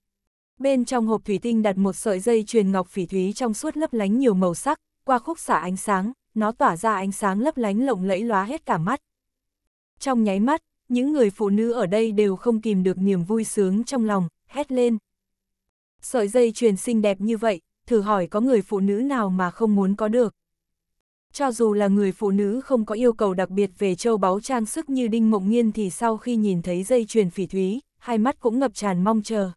Bên trong hộp thủy tinh đặt một sợi dây truyền ngọc phỉ thúy trong suốt lấp lánh nhiều màu sắc, qua khúc xạ ánh sáng, nó tỏa ra ánh sáng lấp lánh lộng lẫy lóa hết cả mắt. Trong nháy mắt, những người phụ nữ ở đây đều không kìm được niềm vui sướng trong lòng, hét lên. Sợi dây truyền xinh đẹp như vậy, thử hỏi có người phụ nữ nào mà không muốn có được. Cho dù là người phụ nữ không có yêu cầu đặc biệt về châu báu trang sức như Đinh Mộng Nghiên thì sau khi nhìn thấy dây chuyền phỉ thúy, hai mắt cũng ngập tràn mong chờ.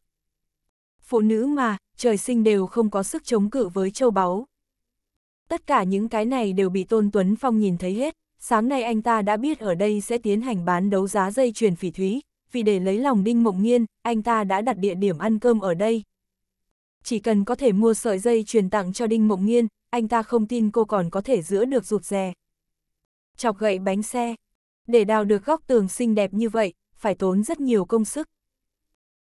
Phụ nữ mà, trời sinh đều không có sức chống cự với châu báu. Tất cả những cái này đều bị Tôn Tuấn Phong nhìn thấy hết, sáng nay anh ta đã biết ở đây sẽ tiến hành bán đấu giá dây chuyền phỉ thúy, vì để lấy lòng Đinh Mộng Nghiên, anh ta đã đặt địa điểm ăn cơm ở đây. Chỉ cần có thể mua sợi dây chuyền tặng cho Đinh Mộng Nghiên, anh ta không tin cô còn có thể giữa được rụt rè. Chọc gậy bánh xe. Để đào được góc tường xinh đẹp như vậy, phải tốn rất nhiều công sức.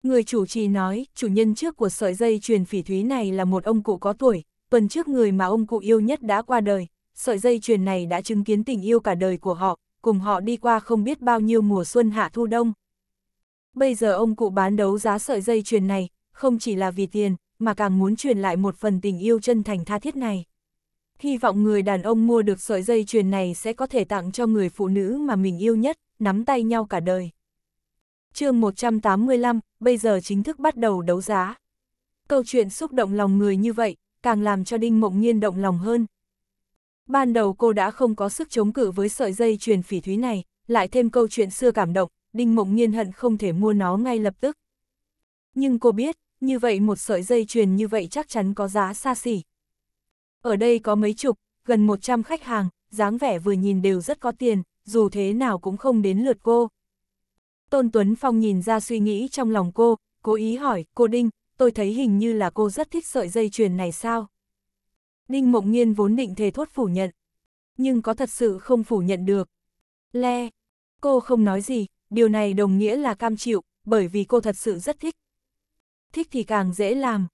Người chủ trì nói, chủ nhân trước của sợi dây truyền phỉ thúy này là một ông cụ có tuổi, tuần trước người mà ông cụ yêu nhất đã qua đời, sợi dây truyền này đã chứng kiến tình yêu cả đời của họ, cùng họ đi qua không biết bao nhiêu mùa xuân hạ thu đông. Bây giờ ông cụ bán đấu giá sợi dây truyền này, không chỉ là vì tiền, mà càng muốn truyền lại một phần tình yêu chân thành tha thiết này hy vọng người đàn ông mua được sợi dây chuyền này sẽ có thể tặng cho người phụ nữ mà mình yêu nhất, nắm tay nhau cả đời. chương 185, bây giờ chính thức bắt đầu đấu giá. Câu chuyện xúc động lòng người như vậy, càng làm cho Đinh Mộng Nhiên động lòng hơn. Ban đầu cô đã không có sức chống cự với sợi dây chuyền phỉ thúy này, lại thêm câu chuyện xưa cảm động, Đinh Mộng Nhiên hận không thể mua nó ngay lập tức. Nhưng cô biết, như vậy một sợi dây chuyền như vậy chắc chắn có giá xa xỉ, ở đây có mấy chục, gần 100 khách hàng, dáng vẻ vừa nhìn đều rất có tiền, dù thế nào cũng không đến lượt cô. Tôn Tuấn Phong nhìn ra suy nghĩ trong lòng cô, cố ý hỏi, cô Đinh, tôi thấy hình như là cô rất thích sợi dây chuyền này sao? Đinh Mộng Nhiên vốn định thề thốt phủ nhận, nhưng có thật sự không phủ nhận được. Le, cô không nói gì, điều này đồng nghĩa là cam chịu, bởi vì cô thật sự rất thích. Thích thì càng dễ làm.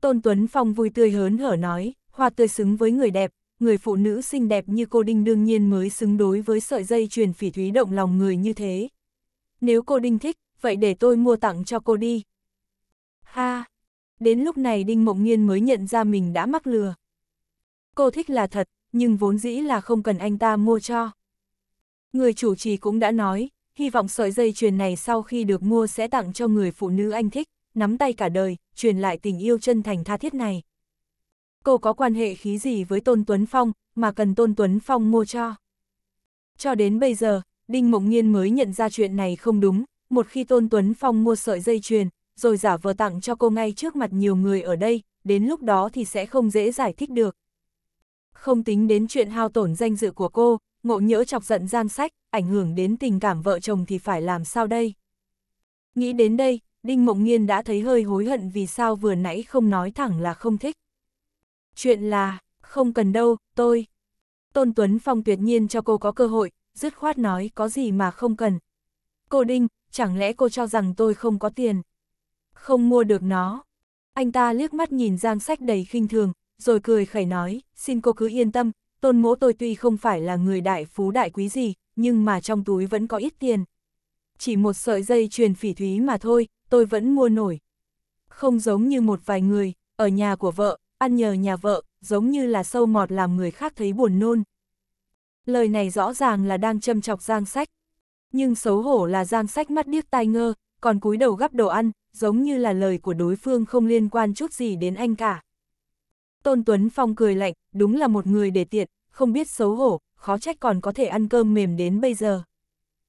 Tôn Tuấn Phong vui tươi hớn hở nói hoa tươi xứng với người đẹp, người phụ nữ xinh đẹp như cô Đinh đương nhiên mới xứng đối với sợi dây truyền phỉ thúy động lòng người như thế. Nếu cô Đinh thích, vậy để tôi mua tặng cho cô đi. Ha! đến lúc này Đinh Mộng Nhiên mới nhận ra mình đã mắc lừa. Cô thích là thật, nhưng vốn dĩ là không cần anh ta mua cho. Người chủ trì cũng đã nói, hy vọng sợi dây truyền này sau khi được mua sẽ tặng cho người phụ nữ anh thích, nắm tay cả đời, truyền lại tình yêu chân thành tha thiết này cô có quan hệ khí gì với Tôn Tuấn Phong, mà cần Tôn Tuấn Phong mua cho. Cho đến bây giờ, Đinh Mộng Nhiên mới nhận ra chuyện này không đúng, một khi Tôn Tuấn Phong mua sợi dây chuyền, rồi giả vờ tặng cho cô ngay trước mặt nhiều người ở đây, đến lúc đó thì sẽ không dễ giải thích được. Không tính đến chuyện hao tổn danh dự của cô, ngộ nhỡ chọc giận gian sách, ảnh hưởng đến tình cảm vợ chồng thì phải làm sao đây? Nghĩ đến đây, Đinh Mộng Nhiên đã thấy hơi hối hận vì sao vừa nãy không nói thẳng là không thích. Chuyện là, không cần đâu, tôi. Tôn Tuấn Phong tuyệt nhiên cho cô có cơ hội, dứt khoát nói có gì mà không cần. Cô Đinh, chẳng lẽ cô cho rằng tôi không có tiền? Không mua được nó. Anh ta liếc mắt nhìn Giang Sách đầy khinh thường, rồi cười khẩy nói, xin cô cứ yên tâm, tôn mỗ tôi tuy không phải là người đại phú đại quý gì, nhưng mà trong túi vẫn có ít tiền. Chỉ một sợi dây truyền phỉ thúy mà thôi, tôi vẫn mua nổi. Không giống như một vài người, ở nhà của vợ, ăn nhờ nhà vợ, giống như là sâu mọt làm người khác thấy buồn nôn. Lời này rõ ràng là đang châm chọc Giang Sách. Nhưng xấu hổ là Giang Sách mắt điếc tai ngơ, còn cúi đầu gắp đồ ăn, giống như là lời của đối phương không liên quan chút gì đến anh cả. Tôn Tuấn Phong cười lạnh, đúng là một người để tiện, không biết xấu hổ, khó trách còn có thể ăn cơm mềm đến bây giờ.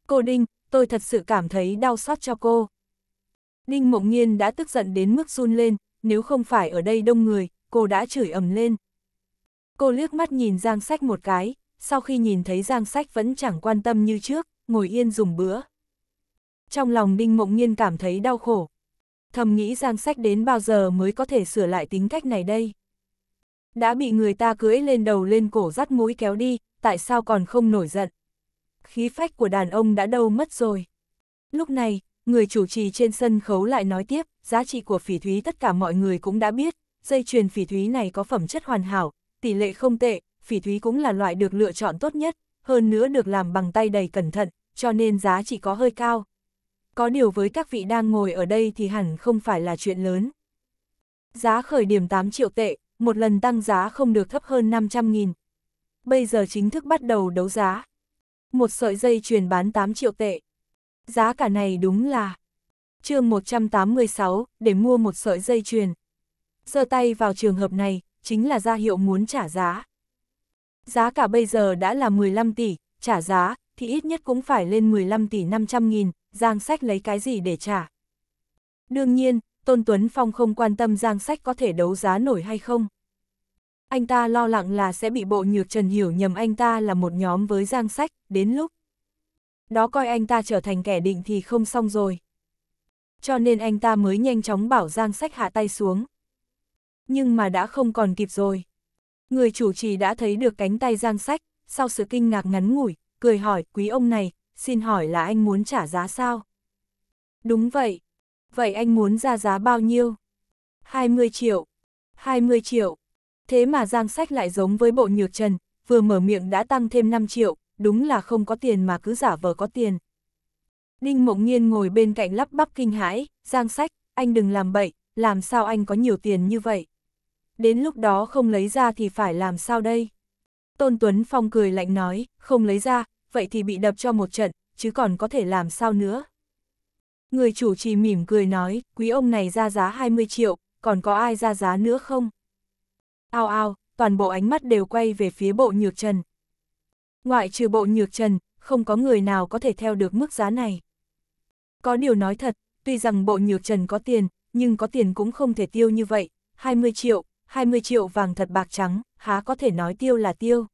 Cô Đinh, tôi thật sự cảm thấy đau xót cho cô. Đinh Mộng Nhiên đã tức giận đến mức run lên, nếu không phải ở đây đông người, cô đã chửi ầm lên. Cô liếc mắt nhìn Giang Sách một cái, sau khi nhìn thấy Giang Sách vẫn chẳng quan tâm như trước, ngồi yên dùng bữa. Trong lòng Đinh Mộng Nhiên cảm thấy đau khổ. Thầm nghĩ Giang Sách đến bao giờ mới có thể sửa lại tính cách này đây. Đã bị người ta cưỡi lên đầu lên cổ dắt mũi kéo đi, tại sao còn không nổi giận. Khí phách của đàn ông đã đâu mất rồi. Lúc này, người chủ trì trên sân khấu lại nói tiếp, giá trị của phỉ thúy tất cả mọi người cũng đã biết, dây chuyền phỉ thúy này có phẩm chất hoàn hảo, tỷ lệ không tệ, phỉ thúy cũng là loại được lựa chọn tốt nhất, hơn nữa được làm bằng tay đầy cẩn thận, cho nên giá chỉ có hơi cao. Có điều với các vị đang ngồi ở đây thì hẳn không phải là chuyện lớn. Giá khởi điểm 8 triệu tệ, một lần tăng giá không được thấp hơn 500.000. Bây giờ chính thức bắt đầu đấu giá. Một sợi dây chuyền bán 8 triệu tệ. Giá cả này đúng là chương 186 để mua một sợi dây chuyền giơ tay vào trường hợp này, chính là ra hiệu muốn trả giá. Giá cả bây giờ đã là 15 tỷ, trả giá, thì ít nhất cũng phải lên 15 tỷ 500 nghìn, Giang Sách lấy cái gì để trả. Đương nhiên, Tôn Tuấn Phong không quan tâm Giang Sách có thể đấu giá nổi hay không. Anh ta lo lắng là sẽ bị bộ nhược trần hiểu nhầm anh ta là một nhóm với Giang Sách, đến lúc. Đó coi anh ta trở thành kẻ định thì không xong rồi. Cho nên anh ta mới nhanh chóng bảo Giang Sách hạ tay xuống nhưng mà đã không còn kịp rồi. Người chủ trì đã thấy được cánh tay giang sách, sau sự kinh ngạc ngắn ngủi, cười hỏi, quý ông này, xin hỏi là anh muốn trả giá sao? Đúng vậy. Vậy anh muốn ra giá bao nhiêu? 20 triệu. 20 triệu. Thế mà giang sách lại giống với bộ nhược trần, vừa mở miệng đã tăng thêm 5 triệu, đúng là không có tiền mà cứ giả vờ có tiền. Đinh Mộng nhiên ngồi bên cạnh lắp bắp kinh hãi, giang sách, anh đừng làm bậy, làm sao anh có nhiều tiền như vậy? đến lúc đó không lấy ra thì phải làm sao đây? Tôn Tuấn Phong cười lạnh nói, không lấy ra, vậy thì bị đập cho một trận, chứ còn có thể làm sao nữa? Người chủ trì mỉm cười nói, quý ông này ra giá 20 triệu, còn có ai ra giá nữa không? Ao ao, toàn bộ ánh mắt đều quay về phía bộ nhược trần. Ngoại trừ bộ nhược trần, không có người nào có thể theo được mức giá này. Có điều nói thật, tuy rằng bộ nhược trần có tiền, nhưng có tiền cũng không thể tiêu như vậy, 20 triệu, 20 triệu vàng thật bạc trắng, há có thể nói tiêu là tiêu.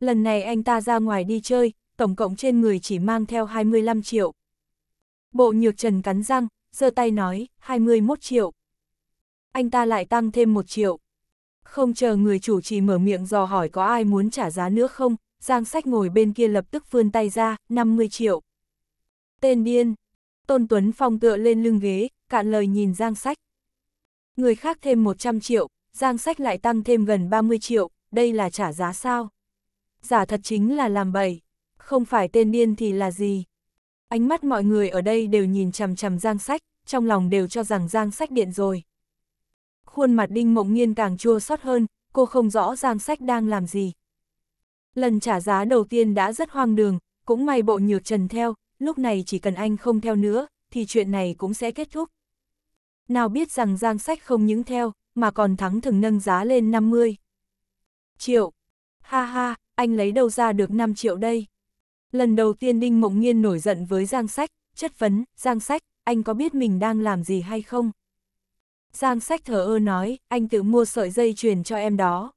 Lần này anh ta ra ngoài đi chơi, tổng cộng trên người chỉ mang theo 25 triệu. Bộ nhược trần cắn răng, giơ tay nói, 21 triệu. Anh ta lại tăng thêm 1 triệu. Không chờ người chủ trì mở miệng dò hỏi có ai muốn trả giá nữa không, Giang Sách ngồi bên kia lập tức vươn tay ra, 50 triệu. Tên điên. Tôn Tuấn Phong tựa lên lưng ghế, cạn lời nhìn Giang Sách người khác thêm 100 triệu, giang sách lại tăng thêm gần 30 triệu, đây là trả giá sao? Giả thật chính là làm bậy, không phải tên điên thì là gì? Ánh mắt mọi người ở đây đều nhìn chằm chằm giang sách, trong lòng đều cho rằng giang sách điện rồi. Khuôn mặt đinh mộng nghiên càng chua xót hơn, cô không rõ giang sách đang làm gì. Lần trả giá đầu tiên đã rất hoang đường, cũng may bộ nhược trần theo, lúc này chỉ cần anh không theo nữa, thì chuyện này cũng sẽ kết thúc nào biết rằng Giang Sách không những theo, mà còn thắng thường nâng giá lên 50 triệu. Ha ha, anh lấy đâu ra được 5 triệu đây? Lần đầu tiên Đinh Mộng nhiên nổi giận với Giang Sách, chất vấn, Giang Sách, anh có biết mình đang làm gì hay không? Giang Sách thở ơ nói, anh tự mua sợi dây chuyền cho em đó.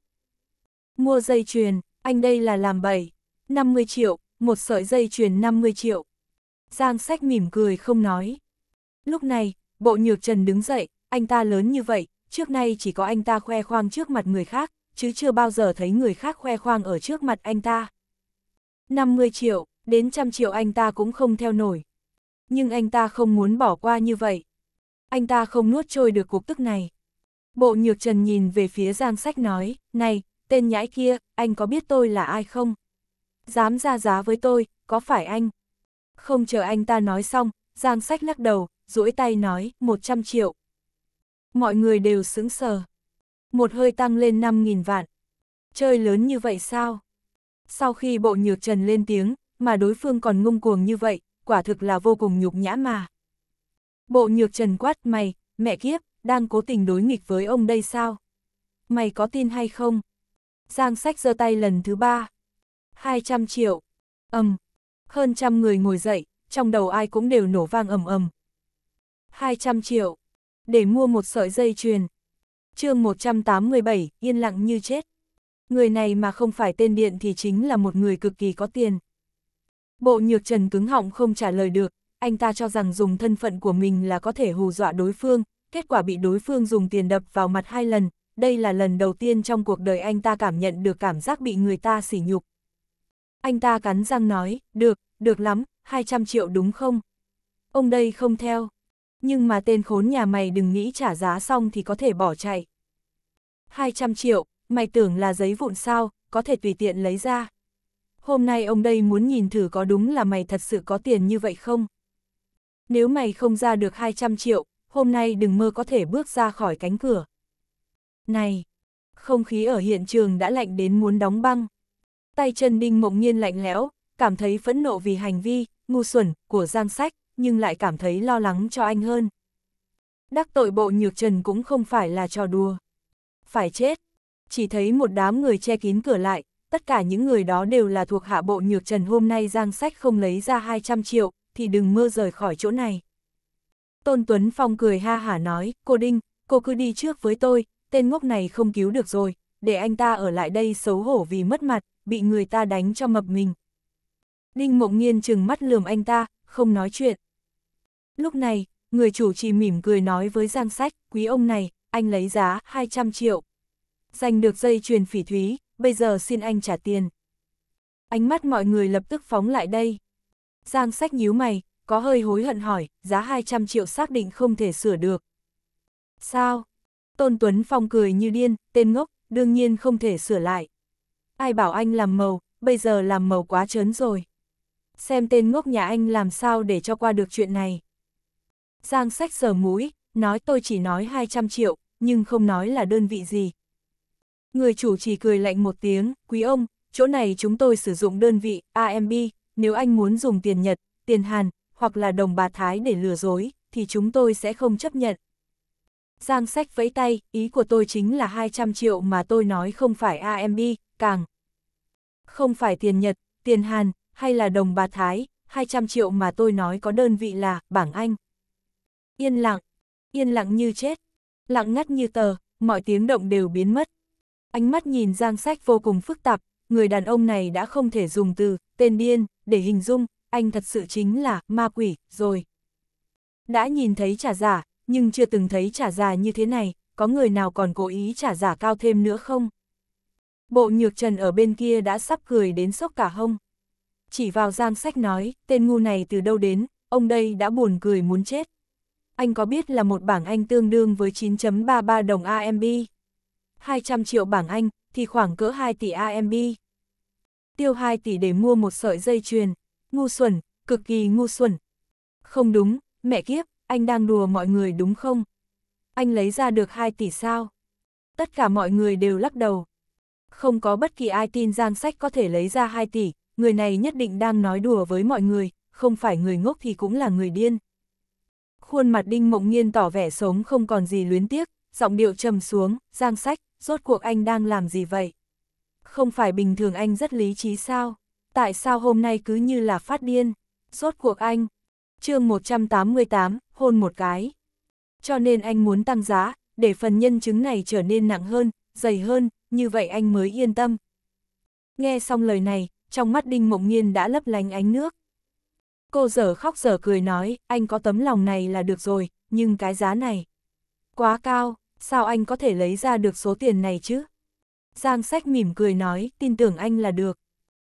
Mua dây chuyền, anh đây là làm bậy, 50 triệu, một sợi dây chuyền 50 triệu. Giang Sách mỉm cười không nói. Lúc này, Bộ nhược trần đứng dậy, anh ta lớn như vậy, trước nay chỉ có anh ta khoe khoang trước mặt người khác, chứ chưa bao giờ thấy người khác khoe khoang ở trước mặt anh ta. 50 triệu, đến trăm triệu anh ta cũng không theo nổi. Nhưng anh ta không muốn bỏ qua như vậy. Anh ta không nuốt trôi được cục tức này. Bộ nhược trần nhìn về phía giang sách nói, này, tên nhãi kia, anh có biết tôi là ai không? Dám ra giá với tôi, có phải anh? Không chờ anh ta nói xong, giang sách lắc đầu, duỗi tay nói, 100 triệu. Mọi người đều sững sờ. Một hơi tăng lên 5.000 vạn. Chơi lớn như vậy sao? Sau khi bộ nhược trần lên tiếng, mà đối phương còn ngung cuồng như vậy, quả thực là vô cùng nhục nhã mà. Bộ nhược trần quát mày, mẹ kiếp, đang cố tình đối nghịch với ông đây sao? Mày có tin hay không? Giang sách giơ tay lần thứ ba. 200 triệu. ầm, um, Hơn trăm người ngồi dậy, trong đầu ai cũng đều nổ vang ầm ầm, 200 triệu, để mua một sợi dây chuyền. chương 187, yên lặng như chết. Người này mà không phải tên điện thì chính là một người cực kỳ có tiền. Bộ nhược trần cứng họng không trả lời được, anh ta cho rằng dùng thân phận của mình là có thể hù dọa đối phương, kết quả bị đối phương dùng tiền đập vào mặt hai lần, đây là lần đầu tiên trong cuộc đời anh ta cảm nhận được cảm giác bị người ta sỉ nhục. Anh ta cắn răng nói, được, được lắm, 200 triệu đúng không? Ông đây không theo, nhưng mà tên khốn nhà mày đừng nghĩ trả giá xong thì có thể bỏ chạy. 200 triệu, mày tưởng là giấy vụn sao, có thể tùy tiện lấy ra. Hôm nay ông đây muốn nhìn thử có đúng là mày thật sự có tiền như vậy không? Nếu mày không ra được 200 triệu, hôm nay đừng mơ có thể bước ra khỏi cánh cửa. Này, không khí ở hiện trường đã lạnh đến muốn đóng băng. Tay chân đinh mộng nhiên lạnh lẽo, cảm thấy phẫn nộ vì hành vi, ngu xuẩn, của Giang Sách, nhưng lại cảm thấy lo lắng cho anh hơn. Đắc tội bộ nhược trần cũng không phải là trò đùa. Phải chết. Chỉ thấy một đám người che kín cửa lại, tất cả những người đó đều là thuộc hạ bộ nhược trần hôm nay giang sách không lấy ra 200 triệu, thì đừng mơ rời khỏi chỗ này. Tôn Tuấn Phong cười ha hả nói, cô Đinh, cô cứ đi trước với tôi, tên ngốc này không cứu được rồi, để anh ta ở lại đây xấu hổ vì mất mặt, bị người ta đánh cho mập mình. Đinh Mộng Nghiên chừng mắt lườm anh ta, không nói chuyện. Lúc này, người chủ trì mỉm cười nói với Giang Sách, quý ông này, anh lấy giá 200 triệu. Giành được dây chuyền phỉ thúy, bây giờ xin anh trả tiền. Ánh mắt mọi người lập tức phóng lại đây. Giang Sách nhíu mày, có hơi hối hận hỏi, giá 200 triệu xác định không thể sửa được. Sao? Tôn Tuấn Phong cười như điên, tên ngốc, đương nhiên không thể sửa lại. Ai bảo anh làm màu, bây giờ làm màu quá trớn rồi. Xem tên ngốc nhà anh làm sao để cho qua được chuyện này. Giang sách sờ mũi, nói tôi chỉ nói 200 triệu, nhưng không nói là đơn vị gì. Người chủ chỉ cười lạnh một tiếng, quý ông, chỗ này chúng tôi sử dụng đơn vị AMB, nếu anh muốn dùng tiền Nhật, tiền Hàn, hoặc là đồng bà Thái để lừa dối, thì chúng tôi sẽ không chấp nhận. Giang sách vẫy tay, ý của tôi chính là 200 triệu mà tôi nói không phải AMB, càng. Không phải tiền Nhật, tiền Hàn, hay là đồng bà Thái, 200 triệu mà tôi nói có đơn vị là bảng Anh. Yên lặng, yên lặng như chết, lặng ngắt như tờ, mọi tiếng động đều biến mất. Ánh mắt nhìn Giang Sách vô cùng phức tạp, người đàn ông này đã không thể dùng từ tên điên để hình dung, anh thật sự chính là ma quỷ rồi. Đã nhìn thấy trả giả, nhưng chưa từng thấy trả giả như thế này, có người nào còn cố ý trả giả cao thêm nữa không? Bộ nhược trần ở bên kia đã sắp cười đến sốc cả hông. Chỉ vào Giang Sách nói, tên ngu này từ đâu đến, ông đây đã buồn cười muốn chết anh có biết là một bảng Anh tương đương với 9.33 đồng AMB. 200 triệu bảng Anh thì khoảng cỡ 2 tỷ AMB. Tiêu 2 tỷ để mua một sợi dây chuyền, ngu xuẩn, cực kỳ ngu xuẩn. Không đúng, mẹ kiếp, anh đang đùa mọi người đúng không? Anh lấy ra được 2 tỷ sao? Tất cả mọi người đều lắc đầu. Không có bất kỳ ai tin Giang Sách có thể lấy ra 2 tỷ, người này nhất định đang nói đùa với mọi người, không phải người ngốc thì cũng là người điên khuôn mặt đinh mộng nhiên tỏ vẻ sống không còn gì luyến tiếc, giọng điệu trầm xuống, giang sách, rốt cuộc anh đang làm gì vậy? Không phải bình thường anh rất lý trí sao? Tại sao hôm nay cứ như là phát điên? Rốt cuộc anh? chương 188, hôn một cái. Cho nên anh muốn tăng giá, để phần nhân chứng này trở nên nặng hơn, dày hơn, như vậy anh mới yên tâm. Nghe xong lời này, trong mắt Đinh Mộng Nhiên đã lấp lánh ánh nước. Cô giờ khóc giờ cười nói, anh có tấm lòng này là được rồi, nhưng cái giá này quá cao, sao anh có thể lấy ra được số tiền này chứ? Giang sách mỉm cười nói, tin tưởng anh là được.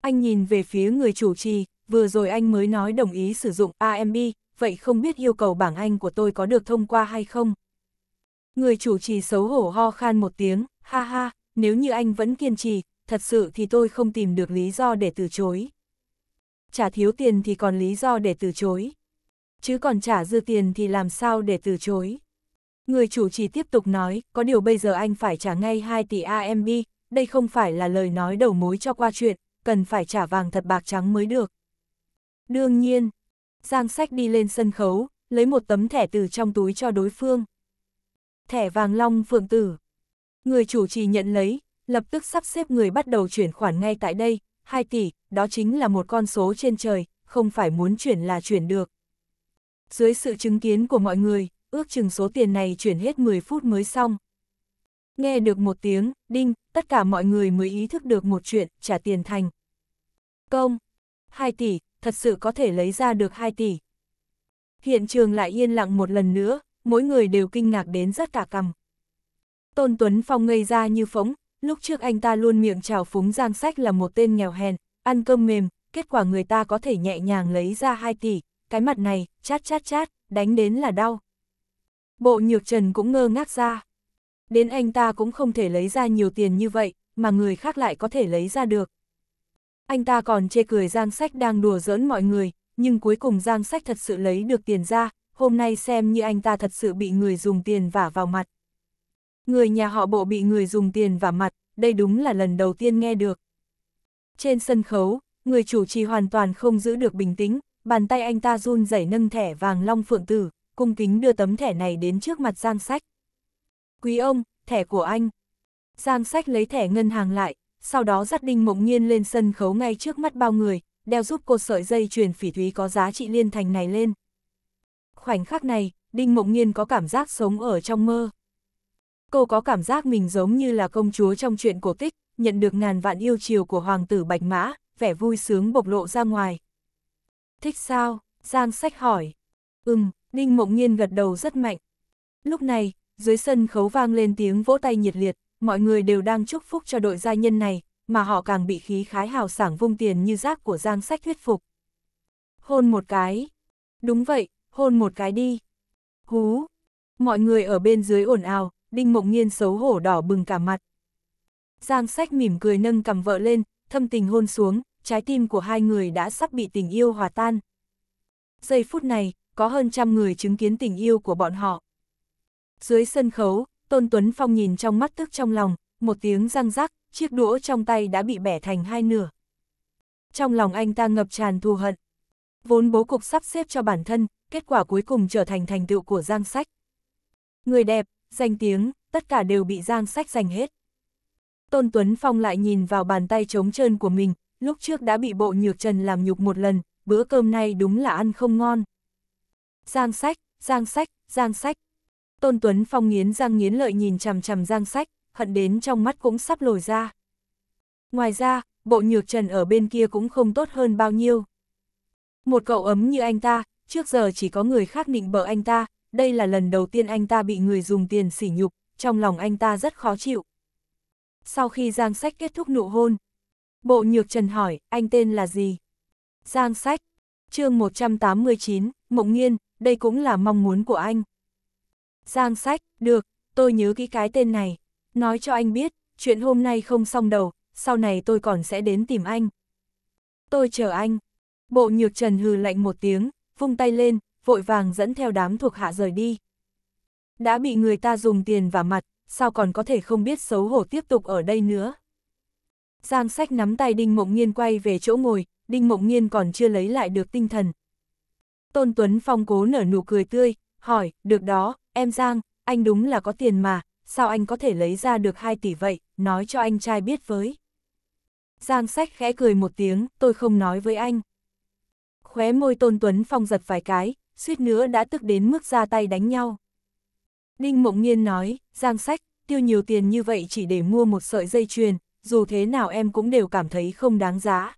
Anh nhìn về phía người chủ trì, vừa rồi anh mới nói đồng ý sử dụng AMB, vậy không biết yêu cầu bảng anh của tôi có được thông qua hay không? Người chủ trì xấu hổ ho khan một tiếng, ha ha, nếu như anh vẫn kiên trì, thật sự thì tôi không tìm được lý do để từ chối trả thiếu tiền thì còn lý do để từ chối. Chứ còn trả dư tiền thì làm sao để từ chối. Người chủ trì tiếp tục nói, có điều bây giờ anh phải trả ngay 2 tỷ AMB, đây không phải là lời nói đầu mối cho qua chuyện, cần phải trả vàng thật bạc trắng mới được. Đương nhiên, Giang Sách đi lên sân khấu, lấy một tấm thẻ từ trong túi cho đối phương. Thẻ vàng long phượng tử. Người chủ trì nhận lấy, lập tức sắp xếp người bắt đầu chuyển khoản ngay tại đây, 2 tỷ, đó chính là một con số trên trời, không phải muốn chuyển là chuyển được. Dưới sự chứng kiến của mọi người, ước chừng số tiền này chuyển hết 10 phút mới xong. Nghe được một tiếng, đinh, tất cả mọi người mới ý thức được một chuyện, trả tiền thành. Công, 2 tỷ, thật sự có thể lấy ra được 2 tỷ. Hiện trường lại yên lặng một lần nữa, mỗi người đều kinh ngạc đến rất cả cằm. Tôn Tuấn Phong ngây ra như phóng, Lúc trước anh ta luôn miệng trào phúng Giang Sách là một tên nghèo hèn, ăn cơm mềm, kết quả người ta có thể nhẹ nhàng lấy ra 2 tỷ, cái mặt này, chát chát chát, đánh đến là đau. Bộ nhược trần cũng ngơ ngác ra. Đến anh ta cũng không thể lấy ra nhiều tiền như vậy, mà người khác lại có thể lấy ra được. Anh ta còn chê cười Giang Sách đang đùa giỡn mọi người, nhưng cuối cùng Giang Sách thật sự lấy được tiền ra, hôm nay xem như anh ta thật sự bị người dùng tiền vả vào mặt, Người nhà họ bộ bị người dùng tiền và mặt, đây đúng là lần đầu tiên nghe được. Trên sân khấu, người chủ trì hoàn toàn không giữ được bình tĩnh, bàn tay anh ta run rẩy nâng thẻ vàng long phượng tử, cung kính đưa tấm thẻ này đến trước mặt Giang Sách. Quý ông, thẻ của anh. Giang Sách lấy thẻ ngân hàng lại, sau đó dắt Đinh Mộng Nhiên lên sân khấu ngay trước mắt bao người, đeo giúp cô sợi dây chuyền phỉ thúy có giá trị liên thành này lên. Khoảnh khắc này, Đinh Mộng Nhiên có cảm giác sống ở trong mơ cô có cảm giác mình giống như là công chúa trong chuyện cổ tích, nhận được ngàn vạn yêu chiều của hoàng tử Bạch Mã, vẻ vui sướng bộc lộ ra ngoài. Thích sao? Giang sách hỏi. Ừm, Ninh Mộng Nhiên gật đầu rất mạnh. Lúc này, dưới sân khấu vang lên tiếng vỗ tay nhiệt liệt, mọi người đều đang chúc phúc cho đội gia nhân này, mà họ càng bị khí khái hào sảng vung tiền như rác của Giang sách thuyết phục. Hôn một cái. Đúng vậy, hôn một cái đi. Hú. Mọi người ở bên dưới ồn ào, Đinh Mộng Nhiên xấu hổ đỏ bừng cả mặt. Giang sách mỉm cười nâng cầm vợ lên, thâm tình hôn xuống, trái tim của hai người đã sắp bị tình yêu hòa tan. Giây phút này, có hơn trăm người chứng kiến tình yêu của bọn họ. Dưới sân khấu, Tôn Tuấn Phong nhìn trong mắt tức trong lòng, một tiếng răng rắc, chiếc đũa trong tay đã bị bẻ thành hai nửa. Trong lòng anh ta ngập tràn thù hận. Vốn bố cục sắp xếp cho bản thân, kết quả cuối cùng trở thành thành tựu của Giang Sách. Người đẹp, danh tiếng, tất cả đều bị Giang Sách giành hết. Tôn Tuấn Phong lại nhìn vào bàn tay trống trơn của mình, lúc trước đã bị bộ nhược trần làm nhục một lần, bữa cơm nay đúng là ăn không ngon. Giang Sách, Giang Sách, Giang Sách. Tôn Tuấn Phong nghiến răng nghiến lợi nhìn chằm chằm Giang Sách, hận đến trong mắt cũng sắp lồi ra. Ngoài ra, bộ nhược trần ở bên kia cũng không tốt hơn bao nhiêu. Một cậu ấm như anh ta, trước giờ chỉ có người khác định bợ anh ta, đây là lần đầu tiên anh ta bị người dùng tiền sỉ nhục, trong lòng anh ta rất khó chịu. Sau khi Giang Sách kết thúc nụ hôn, Bộ Nhược Trần hỏi, anh tên là gì? Giang Sách, chương 189, Mộng Nghiên, đây cũng là mong muốn của anh. Giang Sách, được, tôi nhớ kỹ cái tên này. Nói cho anh biết, chuyện hôm nay không xong đầu, sau này tôi còn sẽ đến tìm anh. Tôi chờ anh. Bộ Nhược Trần hừ lạnh một tiếng, vung tay lên, vội vàng dẫn theo đám thuộc hạ rời đi. Đã bị người ta dùng tiền và mặt, sao còn có thể không biết xấu hổ tiếp tục ở đây nữa. Giang sách nắm tay Đinh Mộng nhiên quay về chỗ ngồi, Đinh Mộng nhiên còn chưa lấy lại được tinh thần. Tôn Tuấn Phong cố nở nụ cười tươi, hỏi, được đó, em Giang, anh đúng là có tiền mà, sao anh có thể lấy ra được 2 tỷ vậy, nói cho anh trai biết với. Giang sách khẽ cười một tiếng, tôi không nói với anh. Khóe môi Tôn Tuấn Phong giật vài cái, suýt nữa đã tức đến mức ra tay đánh nhau. Ninh Mộng Nhiên nói, Giang Sách, tiêu nhiều tiền như vậy chỉ để mua một sợi dây chuyền, dù thế nào em cũng đều cảm thấy không đáng giá.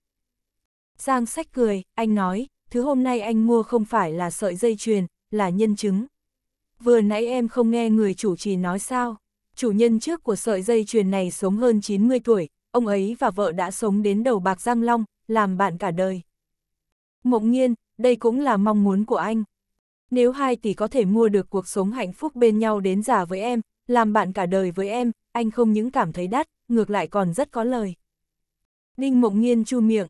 Giang Sách cười, anh nói, thứ hôm nay anh mua không phải là sợi dây chuyền, là nhân chứng. Vừa nãy em không nghe người chủ trì nói sao, chủ nhân trước của sợi dây chuyền này sống hơn 90 tuổi, ông ấy và vợ đã sống đến đầu bạc Giang Long, làm bạn cả đời. Mộng Nhiên, đây cũng là mong muốn của anh nếu hai tỷ có thể mua được cuộc sống hạnh phúc bên nhau đến già với em, làm bạn cả đời với em, anh không những cảm thấy đắt, ngược lại còn rất có lời. Ninh Mộng Nhiên chu miệng.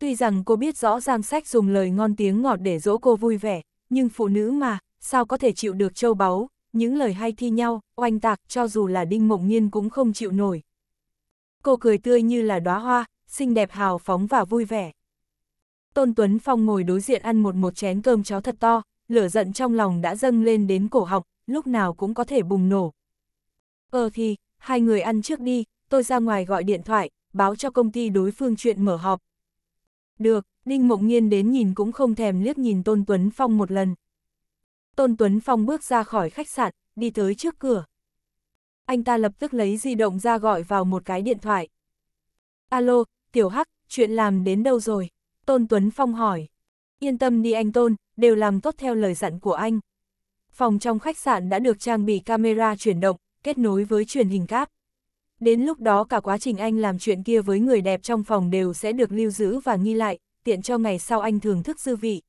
Tuy rằng cô biết rõ Giang Sách dùng lời ngon tiếng ngọt để dỗ cô vui vẻ, nhưng phụ nữ mà, sao có thể chịu được châu báu, những lời hay thi nhau, oanh tạc cho dù là Đinh Mộng Nhiên cũng không chịu nổi. Cô cười tươi như là đóa hoa, xinh đẹp hào phóng và vui vẻ. Tôn Tuấn Phong ngồi đối diện ăn một một chén cơm cháo thật to, lửa giận trong lòng đã dâng lên đến cổ họng, lúc nào cũng có thể bùng nổ. Ờ thì, hai người ăn trước đi, tôi ra ngoài gọi điện thoại, báo cho công ty đối phương chuyện mở họp. Được, Đinh Mộng Nhiên đến nhìn cũng không thèm liếc nhìn Tôn Tuấn Phong một lần. Tôn Tuấn Phong bước ra khỏi khách sạn, đi tới trước cửa. Anh ta lập tức lấy di động ra gọi vào một cái điện thoại. Alo, Tiểu Hắc, chuyện làm đến đâu rồi? Tôn Tuấn Phong hỏi. Yên tâm đi anh Tôn, đều làm tốt theo lời dặn của anh. Phòng trong khách sạn đã được trang bị camera chuyển động, kết nối với truyền hình cáp. Đến lúc đó cả quá trình anh làm chuyện kia với người đẹp trong phòng đều sẽ được lưu giữ và nghi lại, tiện cho ngày sau anh thưởng thức dư vị.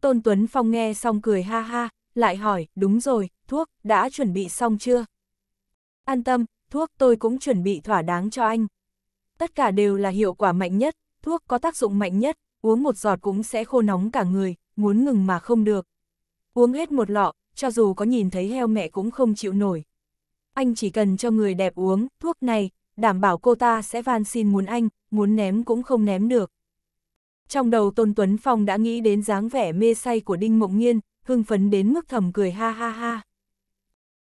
Tôn Tuấn Phong nghe xong cười ha ha, lại hỏi, đúng rồi, thuốc, đã chuẩn bị xong chưa? An tâm, thuốc tôi cũng chuẩn bị thỏa đáng cho anh. Tất cả đều là hiệu quả mạnh nhất, thuốc có tác dụng mạnh nhất, uống một giọt cũng sẽ khô nóng cả người, muốn ngừng mà không được. Uống hết một lọ, cho dù có nhìn thấy heo mẹ cũng không chịu nổi. Anh chỉ cần cho người đẹp uống thuốc này, đảm bảo cô ta sẽ van xin muốn anh, muốn ném cũng không ném được. Trong đầu Tôn Tuấn Phong đã nghĩ đến dáng vẻ mê say của Đinh Mộng Nhiên, hưng phấn đến mức thầm cười ha ha ha.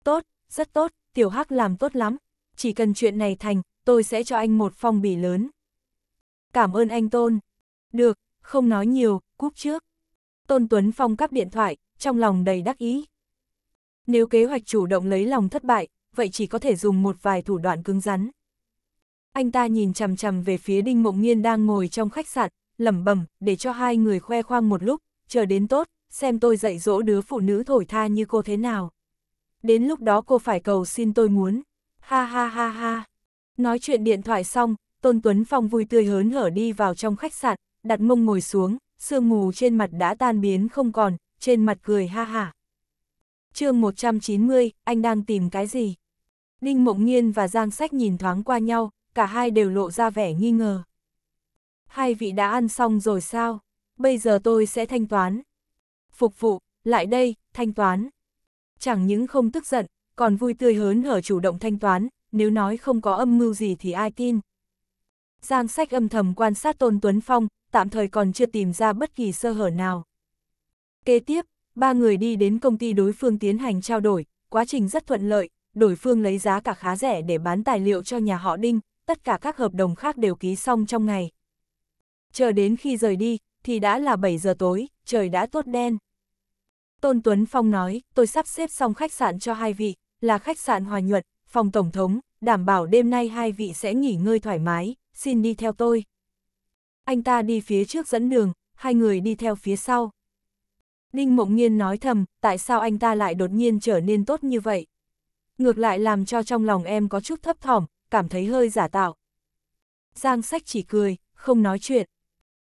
Tốt, rất tốt, Tiểu Hắc làm tốt lắm, chỉ cần chuyện này thành, tôi sẽ cho anh một phong bì lớn. Cảm ơn anh Tôn. Được, không nói nhiều, cúp trước. Tôn Tuấn Phong cắp điện thoại, trong lòng đầy đắc ý. Nếu kế hoạch chủ động lấy lòng thất bại, vậy chỉ có thể dùng một vài thủ đoạn cứng rắn. Anh ta nhìn chằm chằm về phía Đinh Mộng nhiên đang ngồi trong khách sạn, lẩm bẩm để cho hai người khoe khoang một lúc, chờ đến tốt, xem tôi dạy dỗ đứa phụ nữ thổi tha như cô thế nào. Đến lúc đó cô phải cầu xin tôi muốn. Ha ha ha ha. Nói chuyện điện thoại xong, Tôn Tuấn Phong vui tươi hớn hở đi vào trong khách sạn, đặt mông ngồi xuống, sương mù trên mặt đã tan biến không còn, trên mặt cười ha hả. chương 190, anh đang tìm cái gì? Ninh Mộng nhiên và Giang Sách nhìn thoáng qua nhau, cả hai đều lộ ra vẻ nghi ngờ. Hai vị đã ăn xong rồi sao? Bây giờ tôi sẽ thanh toán. Phục vụ, lại đây, thanh toán. Chẳng những không tức giận, còn vui tươi hớn hở chủ động thanh toán, nếu nói không có âm mưu gì thì ai tin. Giang sách âm thầm quan sát Tôn Tuấn Phong, tạm thời còn chưa tìm ra bất kỳ sơ hở nào. Kế tiếp, ba người đi đến công ty đối phương tiến hành trao đổi, quá trình rất thuận lợi, đối phương lấy giá cả khá rẻ để bán tài liệu cho nhà họ Đinh, tất cả các hợp đồng khác đều ký xong trong ngày. Chờ đến khi rời đi, thì đã là 7 giờ tối, trời đã tốt đen. Tôn Tuấn Phong nói, tôi sắp xếp xong khách sạn cho hai vị, là khách sạn Hòa Nhuận, phòng Tổng thống, đảm bảo đêm nay hai vị sẽ nghỉ ngơi thoải mái, xin đi theo tôi anh ta đi phía trước dẫn đường, hai người đi theo phía sau. Đinh Mộng Nhiên nói thầm, tại sao anh ta lại đột nhiên trở nên tốt như vậy? Ngược lại làm cho trong lòng em có chút thấp thỏm, cảm thấy hơi giả tạo. Giang sách chỉ cười, không nói chuyện.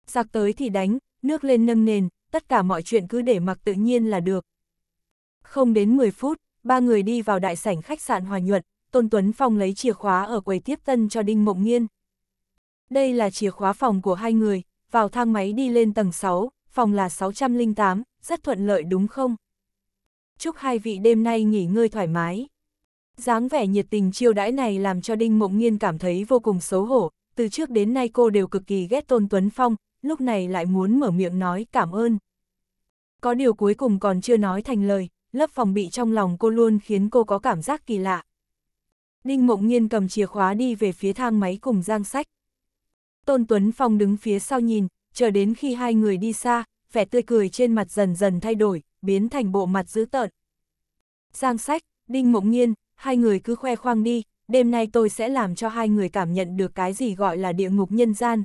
Giặc tới thì đánh, nước lên nâng nền, tất cả mọi chuyện cứ để mặc tự nhiên là được. Không đến 10 phút, ba người đi vào đại sảnh khách sạn Hòa Nhuận, Tôn Tuấn Phong lấy chìa khóa ở quầy tiếp tân cho Đinh Mộng Nhiên đây là chìa khóa phòng của hai người, vào thang máy đi lên tầng 6, phòng là 608, rất thuận lợi đúng không? Chúc hai vị đêm nay nghỉ ngơi thoải mái. dáng vẻ nhiệt tình chiêu đãi này làm cho Đinh Mộng Nghiên cảm thấy vô cùng xấu hổ, từ trước đến nay cô đều cực kỳ ghét Tôn Tuấn Phong, lúc này lại muốn mở miệng nói cảm ơn. Có điều cuối cùng còn chưa nói thành lời, lớp phòng bị trong lòng cô luôn khiến cô có cảm giác kỳ lạ. Đinh Mộng Nhiên cầm chìa khóa đi về phía thang máy cùng Giang Sách. Tôn Tuấn Phong đứng phía sau nhìn, chờ đến khi hai người đi xa, vẻ tươi cười trên mặt dần dần thay đổi, biến thành bộ mặt dữ tợn. Giang sách, Đinh Mộng Nhiên, hai người cứ khoe khoang đi, đêm nay tôi sẽ làm cho hai người cảm nhận được cái gì gọi là địa ngục nhân gian.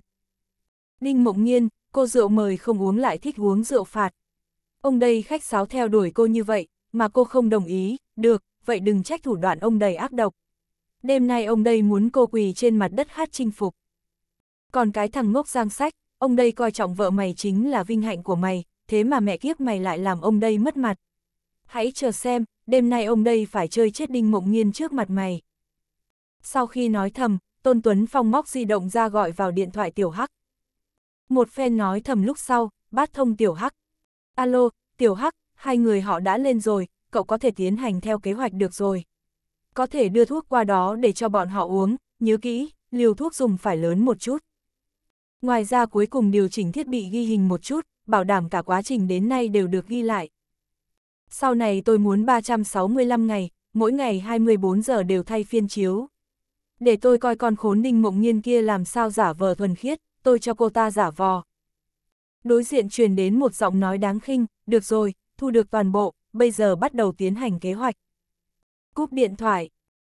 Đinh Mộng Nhiên, cô rượu mời không uống lại thích uống rượu phạt. Ông đây khách sáo theo đuổi cô như vậy, mà cô không đồng ý, được, vậy đừng trách thủ đoạn ông đầy ác độc. Đêm nay ông đây muốn cô quỳ trên mặt đất hát chinh phục. Còn cái thằng ngốc giang sách, ông đây coi trọng vợ mày chính là vinh hạnh của mày, thế mà mẹ kiếp mày lại làm ông đây mất mặt. Hãy chờ xem, đêm nay ông đây phải chơi chết đinh mộng nghiên trước mặt mày. Sau khi nói thầm, Tôn Tuấn Phong móc di động ra gọi vào điện thoại Tiểu Hắc. Một phen nói thầm lúc sau, bắt thông Tiểu Hắc. Alo, Tiểu Hắc, hai người họ đã lên rồi, cậu có thể tiến hành theo kế hoạch được rồi. Có thể đưa thuốc qua đó để cho bọn họ uống, nhớ kỹ, liều thuốc dùng phải lớn một chút. Ngoài ra cuối cùng điều chỉnh thiết bị ghi hình một chút, bảo đảm cả quá trình đến nay đều được ghi lại. Sau này tôi muốn 365 ngày, mỗi ngày 24 giờ đều thay phiên chiếu. Để tôi coi con khốn đinh mộng nhiên kia làm sao giả vờ thuần khiết, tôi cho cô ta giả vò. Đối diện truyền đến một giọng nói đáng khinh, được rồi, thu được toàn bộ, bây giờ bắt đầu tiến hành kế hoạch. Cúp điện thoại,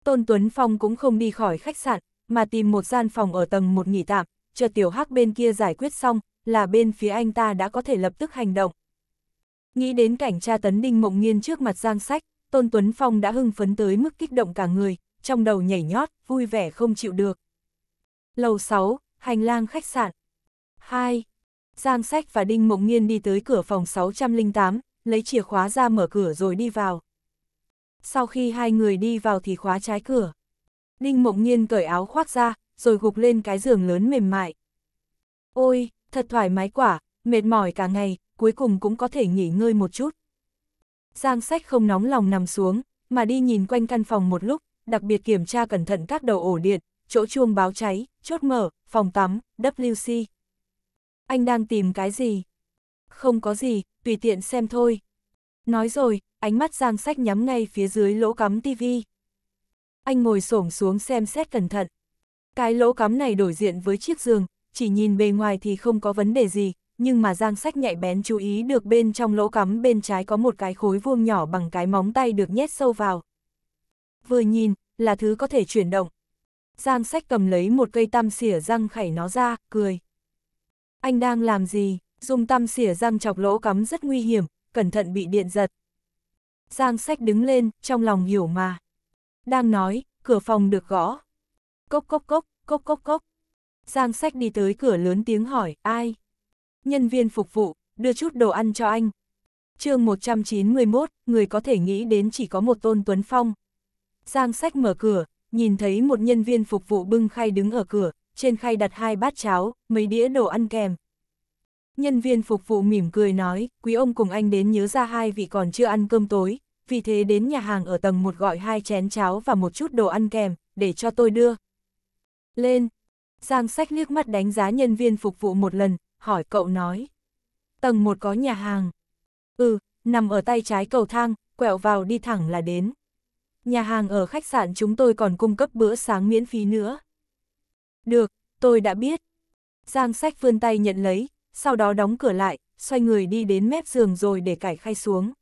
Tôn Tuấn Phong cũng không đi khỏi khách sạn, mà tìm một gian phòng ở tầng một nghỉ tạm, chờ tiểu hắc bên kia giải quyết xong, là bên phía anh ta đã có thể lập tức hành động. Nghĩ đến cảnh tra tấn Đinh Mộng Nghiên trước mặt Giang Sách, Tôn Tuấn Phong đã hưng phấn tới mức kích động cả người, trong đầu nhảy nhót, vui vẻ không chịu được. Lầu 6, hành lang khách sạn. 2. Giang Sách và Đinh Mộng Nghiên đi tới cửa phòng 608, lấy chìa khóa ra mở cửa rồi đi vào. Sau khi hai người đi vào thì khóa trái cửa. Đinh Mộng Nghiên cởi áo khoác ra, rồi gục lên cái giường lớn mềm mại. Ôi, thật thoải mái quả, mệt mỏi cả ngày, cuối cùng cũng có thể nghỉ ngơi một chút. Giang sách không nóng lòng nằm xuống, mà đi nhìn quanh căn phòng một lúc, đặc biệt kiểm tra cẩn thận các đầu ổ điện, chỗ chuông báo cháy, chốt mở, phòng tắm, WC. Anh đang tìm cái gì? Không có gì, tùy tiện xem thôi. Nói rồi, ánh mắt Giang Sách nhắm ngay phía dưới lỗ cắm tivi. Anh ngồi xổm xuống xem xét cẩn thận. Cái lỗ cắm này đổi diện với chiếc giường, chỉ nhìn bề ngoài thì không có vấn đề gì, nhưng mà Giang Sách nhạy bén chú ý được bên trong lỗ cắm bên trái có một cái khối vuông nhỏ bằng cái móng tay được nhét sâu vào. Vừa nhìn, là thứ có thể chuyển động. Giang Sách cầm lấy một cây tăm xỉa răng khẩy nó ra, cười. Anh đang làm gì? Dùng tăm xỉa răng chọc lỗ cắm rất nguy hiểm, cẩn thận bị điện giật. Giang Sách đứng lên, trong lòng hiểu mà. Đang nói, cửa phòng được gõ, Cốc cốc cốc, cốc cốc cốc. Giang sách đi tới cửa lớn tiếng hỏi, ai? Nhân viên phục vụ, đưa chút đồ ăn cho anh. chương 191, người có thể nghĩ đến chỉ có một tôn Tuấn Phong. Giang sách mở cửa, nhìn thấy một nhân viên phục vụ bưng khay đứng ở cửa, trên khay đặt hai bát cháo, mấy đĩa đồ ăn kèm. Nhân viên phục vụ mỉm cười nói, quý ông cùng anh đến nhớ ra hai vị còn chưa ăn cơm tối, vì thế đến nhà hàng ở tầng một gọi hai chén cháo và một chút đồ ăn kèm, để cho tôi đưa lên. Giang sách liếc mắt đánh giá nhân viên phục vụ một lần, hỏi cậu nói. Tầng một có nhà hàng. Ừ, nằm ở tay trái cầu thang, quẹo vào đi thẳng là đến. Nhà hàng ở khách sạn chúng tôi còn cung cấp bữa sáng miễn phí nữa. Được, tôi đã biết. Giang sách vươn tay nhận lấy, sau đó đóng cửa lại, xoay người đi đến mép giường rồi để cải khay xuống.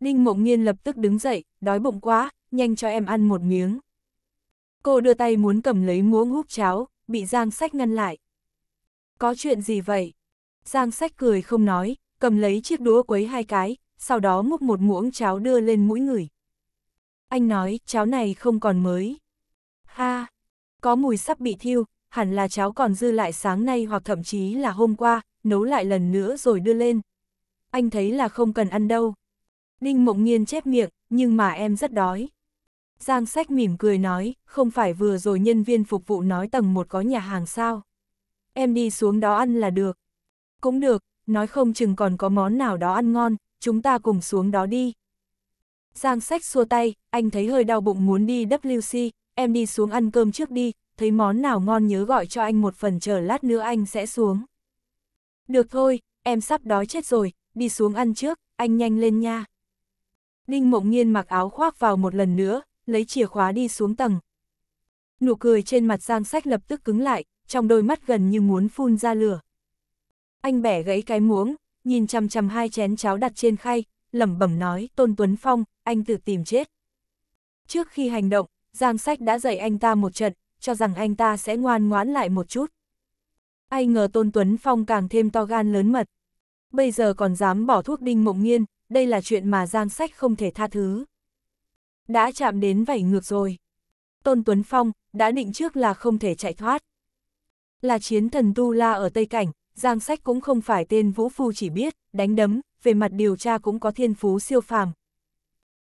Đinh Mộng Nghiên lập tức đứng dậy, đói bụng quá, nhanh cho em ăn một miếng. Cô đưa tay muốn cầm lấy muỗng húp cháo, bị Giang Sách ngăn lại. Có chuyện gì vậy? Giang Sách cười không nói, cầm lấy chiếc đũa quấy hai cái, sau đó múc một muỗng cháo đưa lên mũi người. Anh nói, cháo này không còn mới. Ha, có mùi sắp bị thiêu, hẳn là cháo còn dư lại sáng nay hoặc thậm chí là hôm qua, nấu lại lần nữa rồi đưa lên. Anh thấy là không cần ăn đâu. Đinh mộng Nhiên chép miệng, nhưng mà em rất đói. Giang sách mỉm cười nói, không phải vừa rồi nhân viên phục vụ nói tầng một có nhà hàng sao. Em đi xuống đó ăn là được. Cũng được, nói không chừng còn có món nào đó ăn ngon, chúng ta cùng xuống đó đi. Giang sách xua tay, anh thấy hơi đau bụng muốn đi WC, em đi xuống ăn cơm trước đi, thấy món nào ngon nhớ gọi cho anh một phần chờ lát nữa anh sẽ xuống. Được thôi, em sắp đói chết rồi, đi xuống ăn trước, anh nhanh lên nha. Đinh Mộng Nhiên mặc áo khoác vào một lần nữa, lấy chìa khóa đi xuống tầng. Nụ cười trên mặt Giang Sách lập tức cứng lại, trong đôi mắt gần như muốn phun ra lửa. Anh bẻ gãy cái muỗng, nhìn chằm chằm hai chén cháo đặt trên khay, lẩm bẩm nói, Tôn Tuấn Phong, anh tự tìm chết. Trước khi hành động, Giang Sách đã dạy anh ta một trận, cho rằng anh ta sẽ ngoan ngoãn lại một chút. Ai ngờ Tôn Tuấn Phong càng thêm to gan lớn mật. Bây giờ còn dám bỏ thuốc đinh mộng nghiên, đây là chuyện mà Giang Sách không thể tha thứ đã chạm đến vảy ngược rồi. Tôn Tuấn Phong đã định trước là không thể chạy thoát. Là chiến thần Tu La ở Tây Cảnh, Giang Sách cũng không phải tên Vũ Phu chỉ biết, đánh đấm, về mặt điều tra cũng có thiên phú siêu phàm.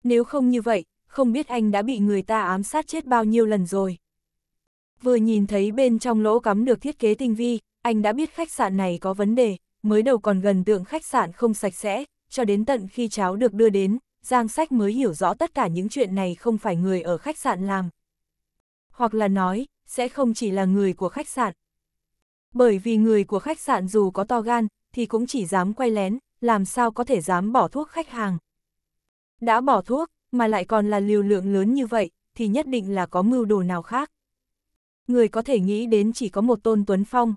Nếu không như vậy, không biết anh đã bị người ta ám sát chết bao nhiêu lần rồi. Vừa nhìn thấy bên trong lỗ cắm được thiết kế tinh vi, anh đã biết khách sạn này có vấn đề, mới đầu còn gần tượng khách sạn không sạch sẽ, cho đến tận khi cháo được đưa đến, Giang Sách mới hiểu rõ tất cả những chuyện này không phải người ở khách sạn làm. Hoặc là nói, sẽ không chỉ là người của khách sạn. Bởi vì người của khách sạn dù có to gan, thì cũng chỉ dám quay lén, làm sao có thể dám bỏ thuốc khách hàng. Đã bỏ thuốc, mà lại còn là liều lượng lớn như vậy, thì nhất định là có mưu đồ nào khác. Người có thể nghĩ đến chỉ có một tôn Tuấn Phong.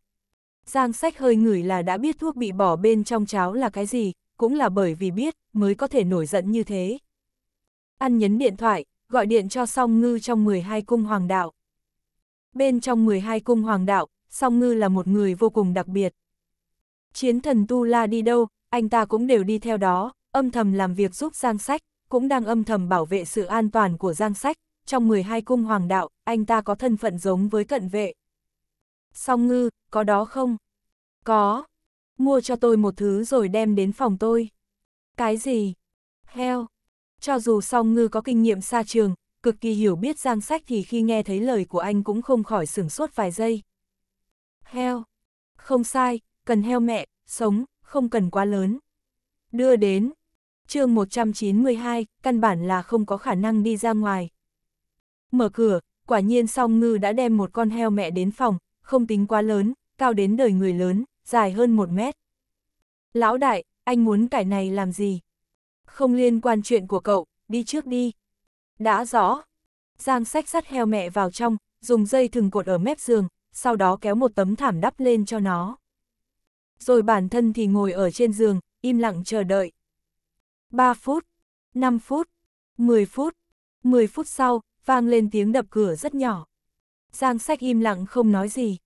Giang sách hơi ngửi là đã biết thuốc bị bỏ bên trong cháo là cái gì, cũng là bởi vì biết, mới có thể nổi giận như thế. Ăn nhấn điện thoại, gọi điện cho song ngư trong 12 cung hoàng đạo. Bên trong 12 cung hoàng đạo, song ngư là một người vô cùng đặc biệt. Chiến thần Tu La đi đâu, anh ta cũng đều đi theo đó, âm thầm làm việc giúp Giang Sách, cũng đang âm thầm bảo vệ sự an toàn của Giang Sách. Trong 12 cung hoàng đạo, anh ta có thân phận giống với cận vệ. Song ngư, có đó không? Có. Mua cho tôi một thứ rồi đem đến phòng tôi. Cái gì? Heo. Cho dù song ngư có kinh nghiệm xa trường, cực kỳ hiểu biết giang sách thì khi nghe thấy lời của anh cũng không khỏi sửng sốt vài giây. Heo. Không sai, cần heo mẹ, sống, không cần quá lớn. Đưa đến. chương 192, căn bản là không có khả năng đi ra ngoài. Mở cửa, quả nhiên song ngư đã đem một con heo mẹ đến phòng, không tính quá lớn, cao đến đời người lớn, dài hơn một mét. Lão đại, anh muốn cải này làm gì? Không liên quan chuyện của cậu, đi trước đi. Đã rõ. Giang sách sắt heo mẹ vào trong, dùng dây thừng cột ở mép giường, sau đó kéo một tấm thảm đắp lên cho nó. Rồi bản thân thì ngồi ở trên giường, im lặng chờ đợi. 3 phút, 5 phút, 10 phút, 10 phút sau, vang lên tiếng đập cửa rất nhỏ. Giang sách im lặng không nói gì.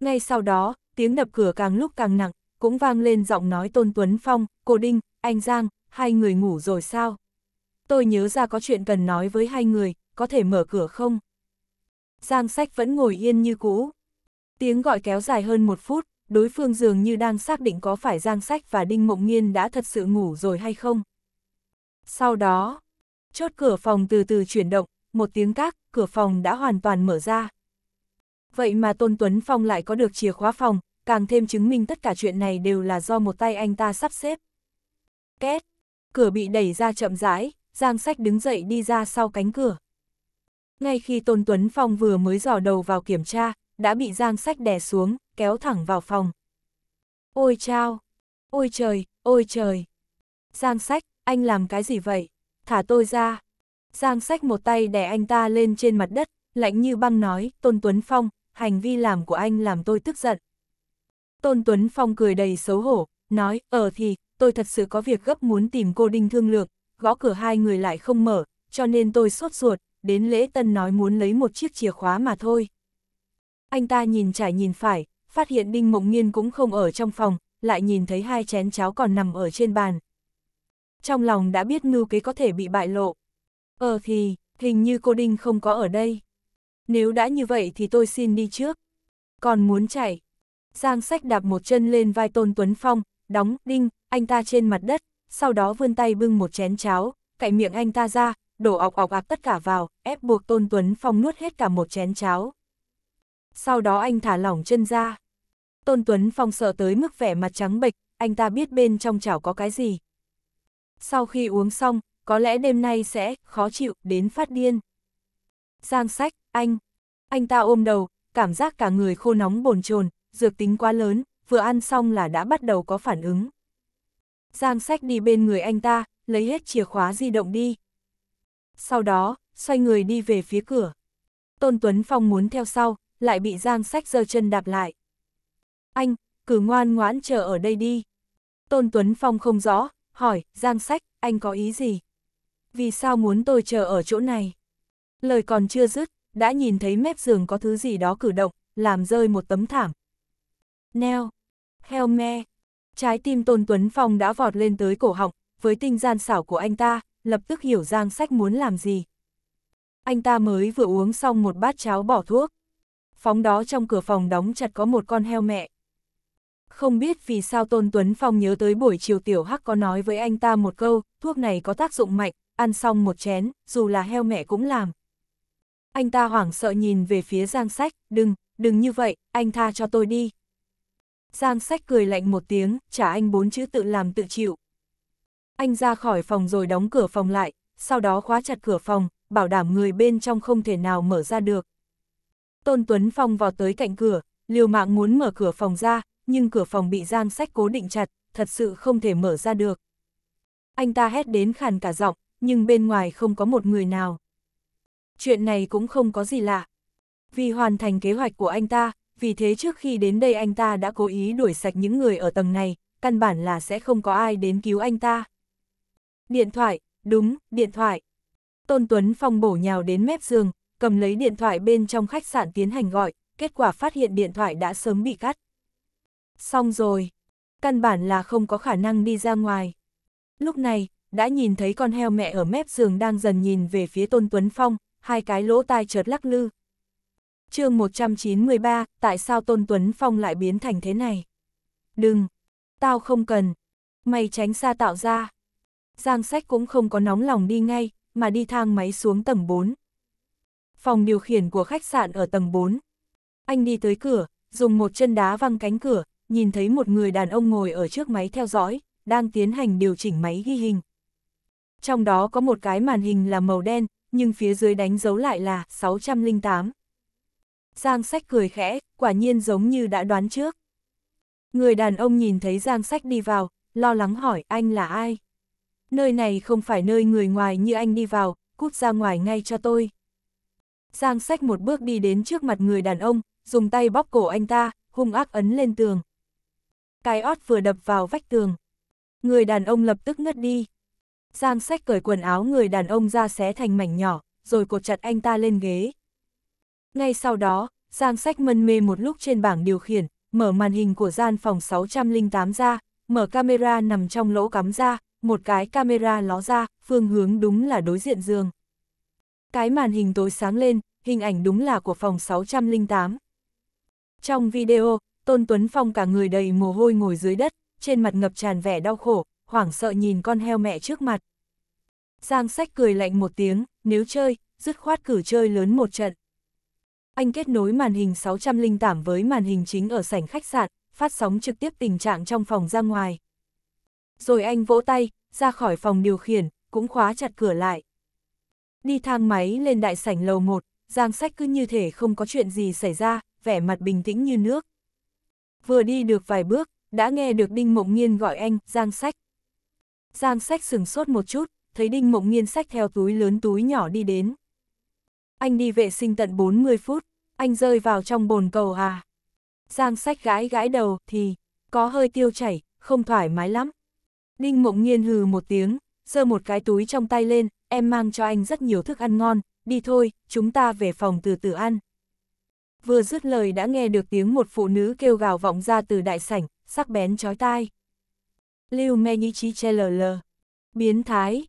Ngay sau đó, tiếng đập cửa càng lúc càng nặng, cũng vang lên giọng nói Tôn Tuấn Phong, Cô Đinh, anh Giang, hai người ngủ rồi sao? Tôi nhớ ra có chuyện cần nói với hai người, có thể mở cửa không? Giang sách vẫn ngồi yên như cũ. Tiếng gọi kéo dài hơn một phút, đối phương dường như đang xác định có phải Giang sách và Đinh Mộng Nghiên đã thật sự ngủ rồi hay không. Sau đó, chốt cửa phòng từ từ chuyển động, một tiếng các, cửa phòng đã hoàn toàn mở ra. Vậy mà Tôn Tuấn Phong lại có được chìa khóa phòng, càng thêm chứng minh tất cả chuyện này đều là do một tay anh ta sắp xếp. Két, cửa bị đẩy ra chậm rãi, Giang Sách đứng dậy đi ra sau cánh cửa. Ngay khi Tôn Tuấn Phong vừa mới dò đầu vào kiểm tra, đã bị Giang Sách đè xuống, kéo thẳng vào phòng. Ôi chao! Ôi trời! Ôi trời! Giang Sách, anh làm cái gì vậy? Thả tôi ra! Giang Sách một tay đè anh ta lên trên mặt đất, lạnh như băng nói, Tôn Tuấn Phong, hành vi làm của anh làm tôi tức giận. Tôn Tuấn Phong cười đầy xấu hổ, nói, ờ thì, tôi thật sự có việc gấp muốn tìm cô Đinh thương lược, gõ cửa hai người lại không mở, cho nên tôi sốt ruột, đến lễ tân nói muốn lấy một chiếc chìa khóa mà thôi. Anh ta nhìn trái nhìn phải, phát hiện Đinh Mộng Nghiên cũng không ở trong phòng, lại nhìn thấy hai chén cháo còn nằm ở trên bàn. Trong lòng đã biết mưu kế có thể bị bại lộ. Ờ thì, hình như cô Đinh không có ở đây. Nếu đã như vậy thì tôi xin đi trước. Còn muốn chạy, Giang sách đạp một chân lên vai Tôn Tuấn Phong, đóng, đinh, anh ta trên mặt đất, sau đó vươn tay bưng một chén cháo, cạy miệng anh ta ra, đổ ọc ọc ạc tất cả vào, ép buộc Tôn Tuấn Phong nuốt hết cả một chén cháo. Sau đó anh thả lỏng chân ra. Tôn Tuấn Phong sợ tới mức vẻ mặt trắng bệch, anh ta biết bên trong chảo có cái gì. Sau khi uống xong, có lẽ đêm nay sẽ khó chịu đến phát điên. Giang sách, anh. Anh ta ôm đầu, cảm giác cả người khô nóng bồn chồn dược tính quá lớn, vừa ăn xong là đã bắt đầu có phản ứng. Giang sách đi bên người anh ta, lấy hết chìa khóa di động đi. Sau đó, xoay người đi về phía cửa. Tôn Tuấn Phong muốn theo sau, lại bị Giang sách giơ chân đạp lại. Anh, cứ ngoan ngoãn chờ ở đây đi. Tôn Tuấn Phong không rõ, hỏi, Giang sách, anh có ý gì? Vì sao muốn tôi chờ ở chỗ này? Lời còn chưa dứt, đã nhìn thấy mép giường có thứ gì đó cử động, làm rơi một tấm thảm, Neo, heo me. Trái tim Tôn Tuấn Phong đã vọt lên tới cổ họng, với tinh gian xảo của anh ta, lập tức hiểu Giang Sách muốn làm gì. Anh ta mới vừa uống xong một bát cháo bỏ thuốc. Phóng đó trong cửa phòng đóng chặt có một con heo mẹ. Không biết vì sao Tôn Tuấn Phong nhớ tới buổi chiều Tiểu Hắc có nói với anh ta một câu, thuốc này có tác dụng mạnh, ăn xong một chén, dù là heo mẹ cũng làm. Anh ta hoảng sợ nhìn về phía Giang Sách, đừng, đừng như vậy, anh tha cho tôi đi. Giang sách cười lạnh một tiếng, trả anh bốn chữ tự làm tự chịu. Anh ra khỏi phòng rồi đóng cửa phòng lại, sau đó khóa chặt cửa phòng, bảo đảm người bên trong không thể nào mở ra được. Tôn Tuấn Phong vào tới cạnh cửa, liều mạng muốn mở cửa phòng ra, nhưng cửa phòng bị giang sách cố định chặt, thật sự không thể mở ra được. Anh ta hét đến khàn cả giọng, nhưng bên ngoài không có một người nào. Chuyện này cũng không có gì lạ. Vì hoàn thành kế hoạch của anh ta, vì thế trước khi đến đây anh ta đã cố ý đuổi sạch những người ở tầng này, căn bản là sẽ không có ai đến cứu anh ta. Điện thoại, đúng, điện thoại. Tôn Tuấn Phong bổ nhào đến mép giường, cầm lấy điện thoại bên trong khách sạn tiến hành gọi, kết quả phát hiện điện thoại đã sớm bị cắt. Xong rồi, căn bản là không có khả năng đi ra ngoài. Lúc này, đã nhìn thấy con heo mẹ ở mép giường đang dần nhìn về phía Tôn Tuấn Phong, hai cái lỗ tai chợt lắc lư, chương 193, tại sao Tôn Tuấn Phong lại biến thành thế này? Đừng! Tao không cần! Mày tránh xa tạo ra! Giang sách cũng không có nóng lòng đi ngay, mà đi thang máy xuống tầng 4. Phòng điều khiển của khách sạn ở tầng 4. Anh đi tới cửa, dùng một chân đá văng cánh cửa, nhìn thấy một người đàn ông ngồi ở trước máy theo dõi, đang tiến hành điều chỉnh máy ghi hình. Trong đó có một cái màn hình là màu đen, nhưng phía dưới đánh dấu lại là 608. Giang sách cười khẽ, quả nhiên giống như đã đoán trước. Người đàn ông nhìn thấy Giang sách đi vào, lo lắng hỏi anh là ai? Nơi này không phải nơi người ngoài như anh đi vào, cút ra ngoài ngay cho tôi. Giang sách một bước đi đến trước mặt người đàn ông, dùng tay bóp cổ anh ta, hung ác ấn lên tường. Cái ót vừa đập vào vách tường. Người đàn ông lập tức ngất đi. Giang sách cởi quần áo người đàn ông ra xé thành mảnh nhỏ, rồi cột chặt anh ta lên ghế. Ngay sau đó, Giang Sách mân mê một lúc trên bảng điều khiển, mở màn hình của gian phòng 608 ra, mở camera nằm trong lỗ cắm ra, một cái camera ló ra, phương hướng đúng là đối diện giường. Cái màn hình tối sáng lên, hình ảnh đúng là của phòng 608. Trong video, Tôn Tuấn Phong cả người đầy mồ hôi ngồi dưới đất, trên mặt ngập tràn vẻ đau khổ, hoảng sợ nhìn con heo mẹ trước mặt. Giang sách cười lạnh một tiếng, nếu chơi, dứt khoát cử chơi lớn một trận. Anh kết nối màn hình 608 với màn hình chính ở sảnh khách sạn, phát sóng trực tiếp tình trạng trong phòng ra ngoài. Rồi anh vỗ tay, ra khỏi phòng điều khiển, cũng khóa chặt cửa lại. Đi thang máy lên đại sảnh lầu 1, Giang Sách cứ như thể không có chuyện gì xảy ra, vẻ mặt bình tĩnh như nước. Vừa đi được vài bước, đã nghe được Đinh Mộng Nghiên gọi anh, Giang Sách. Giang Sách sừng sốt một chút, thấy Đinh Mộng Nghiên sách theo túi lớn túi nhỏ đi đến anh đi vệ sinh tận 40 phút, anh rơi vào trong bồn cầu à. Giang sách gãi gãi đầu thì, có hơi tiêu chảy, không thoải mái lắm. Đinh mộng nghiên hừ một tiếng, giơ một cái túi trong tay lên, em mang cho anh rất nhiều thức ăn ngon, đi thôi, chúng ta về phòng từ từ ăn. Vừa dứt lời đã nghe được tiếng một phụ nữ kêu gào vọng ra từ đại sảnh, sắc bén chói tai. Lưu me nhĩ chi che lờ lờ. Biến thái.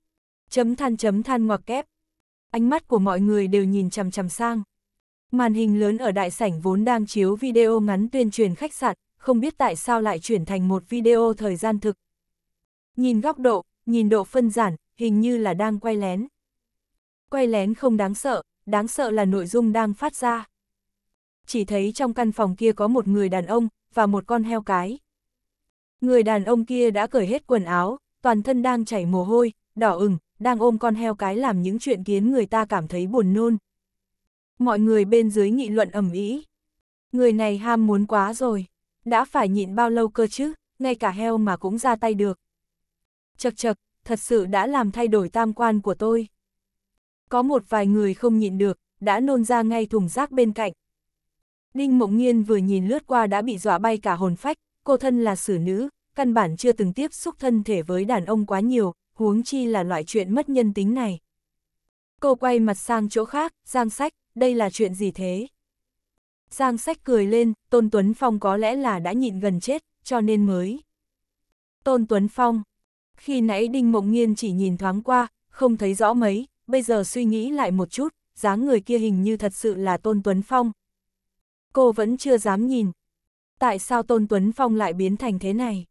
Chấm than chấm than ngoặc kép, ánh mắt của mọi người đều nhìn chằm chằm sang. Màn hình lớn ở đại sảnh vốn đang chiếu video ngắn tuyên truyền khách sạn, không biết tại sao lại chuyển thành một video thời gian thực. Nhìn góc độ, nhìn độ phân giản, hình như là đang quay lén. Quay lén không đáng sợ, đáng sợ là nội dung đang phát ra. Chỉ thấy trong căn phòng kia có một người đàn ông, và một con heo cái. Người đàn ông kia đã cởi hết quần áo, toàn thân đang chảy mồ hôi, đỏ ửng, đang ôm con heo cái làm những chuyện khiến người ta cảm thấy buồn nôn. Mọi người bên dưới nghị luận ầm ĩ. Người này ham muốn quá rồi, đã phải nhịn bao lâu cơ chứ, ngay cả heo mà cũng ra tay được. Chật chật, thật sự đã làm thay đổi tam quan của tôi. Có một vài người không nhịn được, đã nôn ra ngay thùng rác bên cạnh. Đinh Mộng Nhiên vừa nhìn lướt qua đã bị dọa bay cả hồn phách, cô thân là xử nữ, căn bản chưa từng tiếp xúc thân thể với đàn ông quá nhiều, huống chi là loại chuyện mất nhân tính này. Cô quay mặt sang chỗ khác, Giang Sách, đây là chuyện gì thế? Giang Sách cười lên, Tôn Tuấn Phong có lẽ là đã nhịn gần chết, cho nên mới. Tôn Tuấn Phong, khi nãy Đinh Mộng Nghiên chỉ nhìn thoáng qua, không thấy rõ mấy, bây giờ suy nghĩ lại một chút, dáng người kia hình như thật sự là Tôn Tuấn Phong. Cô vẫn chưa dám nhìn. Tại sao Tôn Tuấn Phong lại biến thành thế này?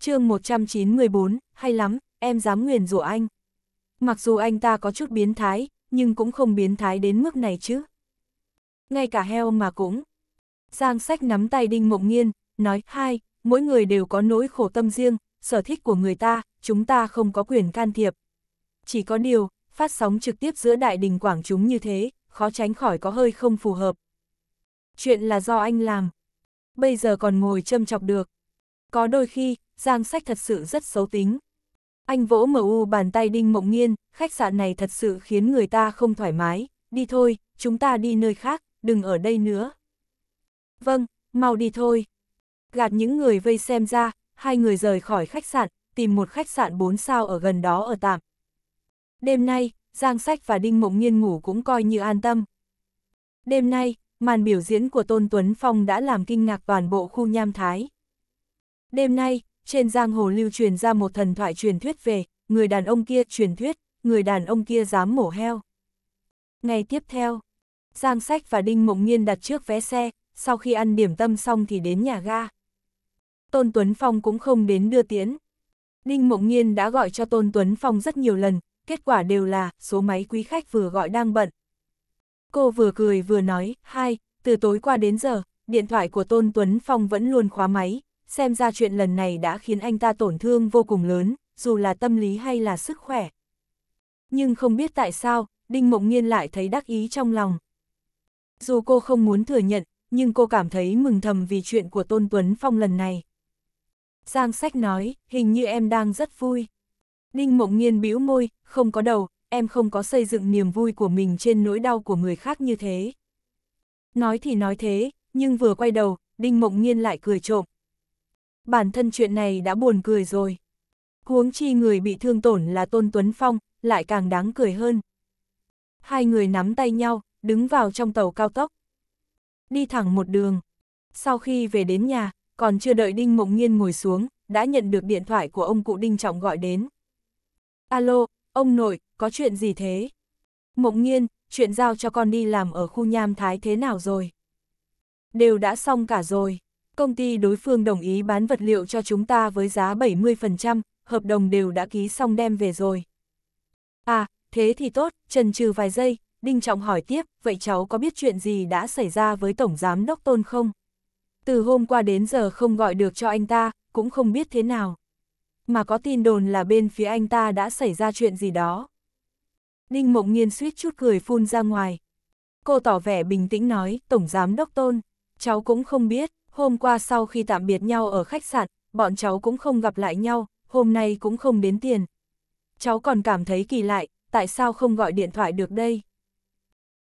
chương 194, hay lắm, em dám nguyền rủa anh. Mặc dù anh ta có chút biến thái, nhưng cũng không biến thái đến mức này chứ. Ngay cả heo mà cũng. Giang sách nắm tay Đinh Mộng Nghiên, nói, hai, mỗi người đều có nỗi khổ tâm riêng, sở thích của người ta, chúng ta không có quyền can thiệp. Chỉ có điều, phát sóng trực tiếp giữa đại đình quảng chúng như thế, khó tránh khỏi có hơi không phù hợp. Chuyện là do anh làm. Bây giờ còn ngồi châm chọc được. Có đôi khi, Giang Sách thật sự rất xấu tính. Anh vỗ u bàn tay Đinh Mộng Nghiên, khách sạn này thật sự khiến người ta không thoải mái, đi thôi, chúng ta đi nơi khác, đừng ở đây nữa. Vâng, mau đi thôi. Gạt những người vây xem ra, hai người rời khỏi khách sạn, tìm một khách sạn 4 sao ở gần đó ở tạm. Đêm nay, Giang Sách và Đinh Mộng Nhiên ngủ cũng coi như an tâm. Đêm nay, màn biểu diễn của Tôn Tuấn Phong đã làm kinh ngạc toàn bộ khu nham thái. Đêm nay, trên giang hồ lưu truyền ra một thần thoại truyền thuyết về, người đàn ông kia truyền thuyết, người đàn ông kia dám mổ heo. Ngày tiếp theo, Giang Sách và Đinh Mộng nhiên đặt trước vé xe, sau khi ăn điểm tâm xong thì đến nhà ga. Tôn Tuấn Phong cũng không đến đưa tiễn. Đinh Mộng nhiên đã gọi cho Tôn Tuấn Phong rất nhiều lần, kết quả đều là số máy quý khách vừa gọi đang bận. Cô vừa cười vừa nói, hai, từ tối qua đến giờ, điện thoại của Tôn Tuấn Phong vẫn luôn khóa máy, xem ra chuyện lần này đã khiến anh ta tổn thương vô cùng lớn, dù là tâm lý hay là sức khỏe. Nhưng không biết tại sao, Đinh Mộng nhiên lại thấy đắc ý trong lòng. Dù cô không muốn thừa nhận, nhưng cô cảm thấy mừng thầm vì chuyện của Tôn Tuấn Phong lần này. Giang Sách nói, hình như em đang rất vui. Đinh Mộng nhiên bĩu môi, không có đầu, em không có xây dựng niềm vui của mình trên nỗi đau của người khác như thế. Nói thì nói thế, nhưng vừa quay đầu, Đinh Mộng nhiên lại cười trộm, bản thân chuyện này đã buồn cười rồi. Huống chi người bị thương tổn là Tôn Tuấn Phong, lại càng đáng cười hơn. Hai người nắm tay nhau, đứng vào trong tàu cao tốc. Đi thẳng một đường. Sau khi về đến nhà, còn chưa đợi Đinh Mộng Nghiên ngồi xuống, đã nhận được điện thoại của ông cụ Đinh Trọng gọi đến. Alo, ông nội, có chuyện gì thế? Mộng Nghiên, chuyện giao cho con đi làm ở khu nham thái thế nào rồi? Đều đã xong cả rồi công ty đối phương đồng ý bán vật liệu cho chúng ta với giá 70%, hợp đồng đều đã ký xong đem về rồi. À, thế thì tốt, trần trừ vài giây, Đinh Trọng hỏi tiếp, vậy cháu có biết chuyện gì đã xảy ra với Tổng Giám Đốc Tôn không? Từ hôm qua đến giờ không gọi được cho anh ta, cũng không biết thế nào. Mà có tin đồn là bên phía anh ta đã xảy ra chuyện gì đó. Đinh Mộng Nhiên suýt chút cười phun ra ngoài. Cô tỏ vẻ bình tĩnh nói, Tổng Giám Đốc Tôn, cháu cũng không biết. Hôm qua sau khi tạm biệt nhau ở khách sạn, bọn cháu cũng không gặp lại nhau, hôm nay cũng không đến tiền. Cháu còn cảm thấy kỳ lạ, tại sao không gọi điện thoại được đây?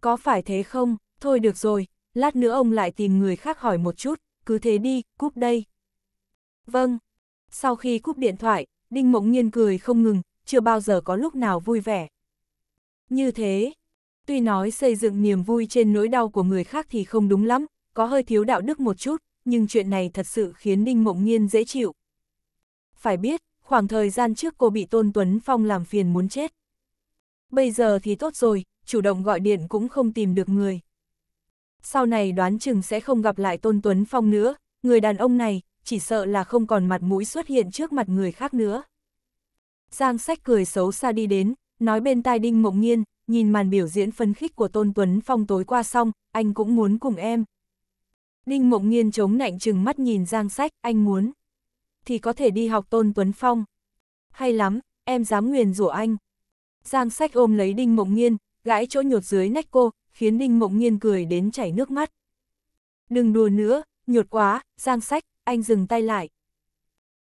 Có phải thế không? Thôi được rồi, lát nữa ông lại tìm người khác hỏi một chút, cứ thế đi, cúp đây. Vâng. Sau khi cúp điện thoại, Đinh Mộng Nhiên cười không ngừng, chưa bao giờ có lúc nào vui vẻ. Như thế, tuy nói xây dựng niềm vui trên nỗi đau của người khác thì không đúng lắm, có hơi thiếu đạo đức một chút, nhưng chuyện này thật sự khiến Ninh Mộng Nhiên dễ chịu. Phải biết, khoảng thời gian trước cô bị Tôn Tuấn Phong làm phiền muốn chết. Bây giờ thì tốt rồi, chủ động gọi điện cũng không tìm được người. Sau này đoán chừng sẽ không gặp lại Tôn Tuấn Phong nữa, người đàn ông này, chỉ sợ là không còn mặt mũi xuất hiện trước mặt người khác nữa. Giang sách cười xấu xa đi đến, nói bên tai Đinh Mộng Nhiên, nhìn màn biểu diễn phấn khích của Tôn Tuấn Phong tối qua xong, anh cũng muốn cùng em, Ninh Mộng Nghiên chống nạnh chừng mắt nhìn Giang Sách, anh muốn. Thì có thể đi học Tôn Tuấn Phong. Hay lắm, em dám nguyền rủa anh. Giang Sách ôm lấy Đinh Mộng Nghiên, gãi chỗ nhột dưới nách cô, khiến Đinh Mộng Nghiên cười đến chảy nước mắt. Đừng đùa nữa, nhột quá, Giang Sách, anh dừng tay lại.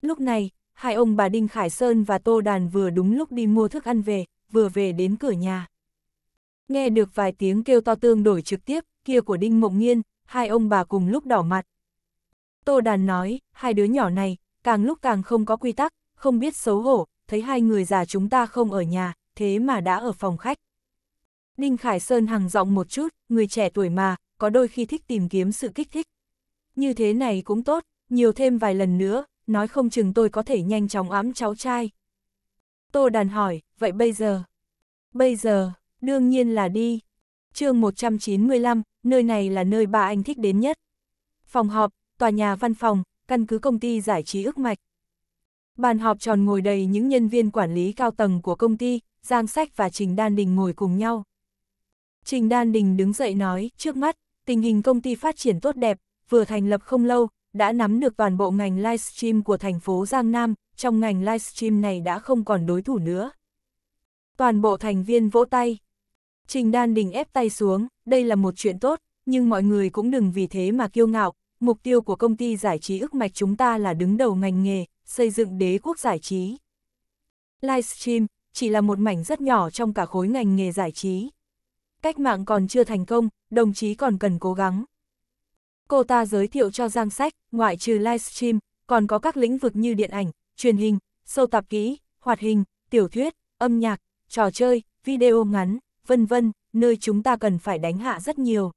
Lúc này, hai ông bà Đinh Khải Sơn và Tô Đàn vừa đúng lúc đi mua thức ăn về, vừa về đến cửa nhà. Nghe được vài tiếng kêu to tương đổi trực tiếp, kia của Đinh Mộng Nghiên, hai ông bà cùng lúc đỏ mặt. Tô Đàn nói, hai đứa nhỏ này, càng lúc càng không có quy tắc, không biết xấu hổ, thấy hai người già chúng ta không ở nhà, thế mà đã ở phòng khách. Đinh Khải Sơn hằng giọng một chút, người trẻ tuổi mà, có đôi khi thích tìm kiếm sự kích thích. Như thế này cũng tốt, nhiều thêm vài lần nữa, nói không chừng tôi có thể nhanh chóng ám cháu trai. Tô Đàn hỏi, vậy bây giờ? Bây giờ, đương nhiên là đi. chương 195, nơi này là nơi ba anh thích đến nhất. Phòng họp, tòa nhà văn phòng, căn cứ công ty giải trí ước mạch. Bàn họp tròn ngồi đầy những nhân viên quản lý cao tầng của công ty, Giang Sách và Trình Đan Đình ngồi cùng nhau. Trình Đan Đình đứng dậy nói, trước mắt, tình hình công ty phát triển tốt đẹp, vừa thành lập không lâu, đã nắm được toàn bộ ngành livestream của thành phố Giang Nam, trong ngành livestream này đã không còn đối thủ nữa. Toàn bộ thành viên vỗ tay. Trình Đan Đình ép tay xuống, đây là một chuyện tốt, nhưng mọi người cũng đừng vì thế mà kiêu ngạo, mục tiêu của công ty giải trí ức mạch chúng ta là đứng đầu ngành nghề, xây dựng đế quốc giải trí. Livestream chỉ là một mảnh rất nhỏ trong cả khối ngành nghề giải trí. Cách mạng còn chưa thành công, đồng chí còn cần cố gắng. Cô ta giới thiệu cho Giang Sách, ngoại trừ livestream, còn có các lĩnh vực như điện ảnh, truyền hình, sâu tạp kỹ, hoạt hình, tiểu thuyết, âm nhạc, trò chơi, video ngắn, vân vân, nơi chúng ta cần phải đánh hạ rất nhiều.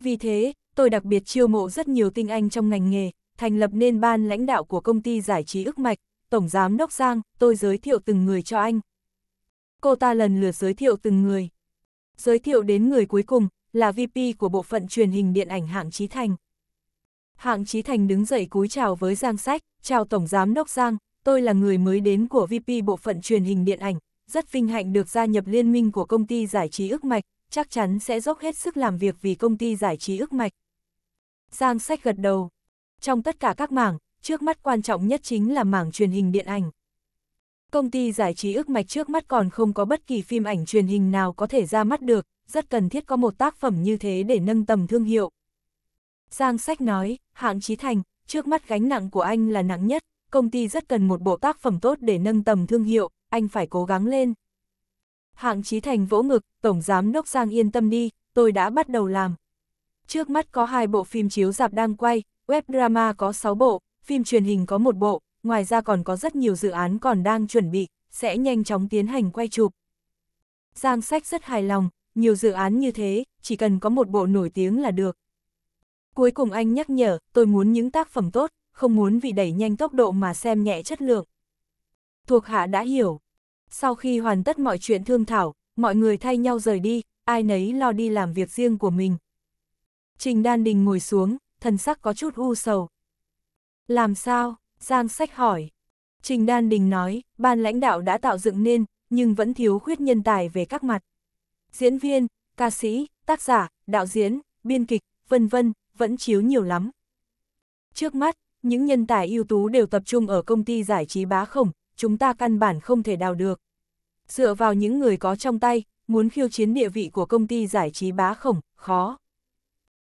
Vì thế, tôi đặc biệt chiêu mộ rất nhiều tinh anh trong ngành nghề, thành lập nên ban lãnh đạo của công ty giải trí ức mạch, Tổng Giám Đốc Giang, tôi giới thiệu từng người cho anh. Cô ta lần lượt giới thiệu từng người. Giới thiệu đến người cuối cùng, là VP của bộ phận truyền hình điện ảnh Hạng Trí Thành. Hạng Trí Thành đứng dậy cúi chào với Giang Sách, chào Tổng Giám Đốc Giang, tôi là người mới đến của VP bộ phận truyền hình điện ảnh, rất vinh hạnh được gia nhập liên minh của công ty giải trí ước mạch, chắc chắn sẽ dốc hết sức làm việc vì công ty giải trí ước mạch. Giang sách gật đầu. Trong tất cả các mảng, trước mắt quan trọng nhất chính là mảng truyền hình điện ảnh. Công ty giải trí ước mạch trước mắt còn không có bất kỳ phim ảnh truyền hình nào có thể ra mắt được, rất cần thiết có một tác phẩm như thế để nâng tầm thương hiệu. Giang sách nói, hạng trí thành, trước mắt gánh nặng của anh là nặng nhất, công ty rất cần một bộ tác phẩm tốt để nâng tầm thương hiệu, anh phải cố gắng lên. Hạng Chí Thành vỗ ngực, Tổng Giám Đốc Giang yên tâm đi, tôi đã bắt đầu làm. Trước mắt có hai bộ phim chiếu dạp đang quay, web drama có 6 bộ, phim truyền hình có một bộ, ngoài ra còn có rất nhiều dự án còn đang chuẩn bị, sẽ nhanh chóng tiến hành quay chụp. Giang Sách rất hài lòng, nhiều dự án như thế, chỉ cần có một bộ nổi tiếng là được. Cuối cùng anh nhắc nhở, tôi muốn những tác phẩm tốt, không muốn vì đẩy nhanh tốc độ mà xem nhẹ chất lượng. Thuộc hạ đã hiểu sau khi hoàn tất mọi chuyện thương thảo, mọi người thay nhau rời đi, ai nấy lo đi làm việc riêng của mình. Trình Đan Đình ngồi xuống, thần sắc có chút u sầu. Làm sao? Giang Sách hỏi. Trình Đan Đình nói, ban lãnh đạo đã tạo dựng nên, nhưng vẫn thiếu khuyết nhân tài về các mặt. Diễn viên, ca sĩ, tác giả, đạo diễn, biên kịch, vân vân, vẫn chiếu nhiều lắm. Trước mắt, những nhân tài ưu tú đều tập trung ở công ty giải trí bá khổng, chúng ta căn bản không thể đào được. Dựa vào những người có trong tay, muốn khiêu chiến địa vị của công ty giải trí bá khổng, khó.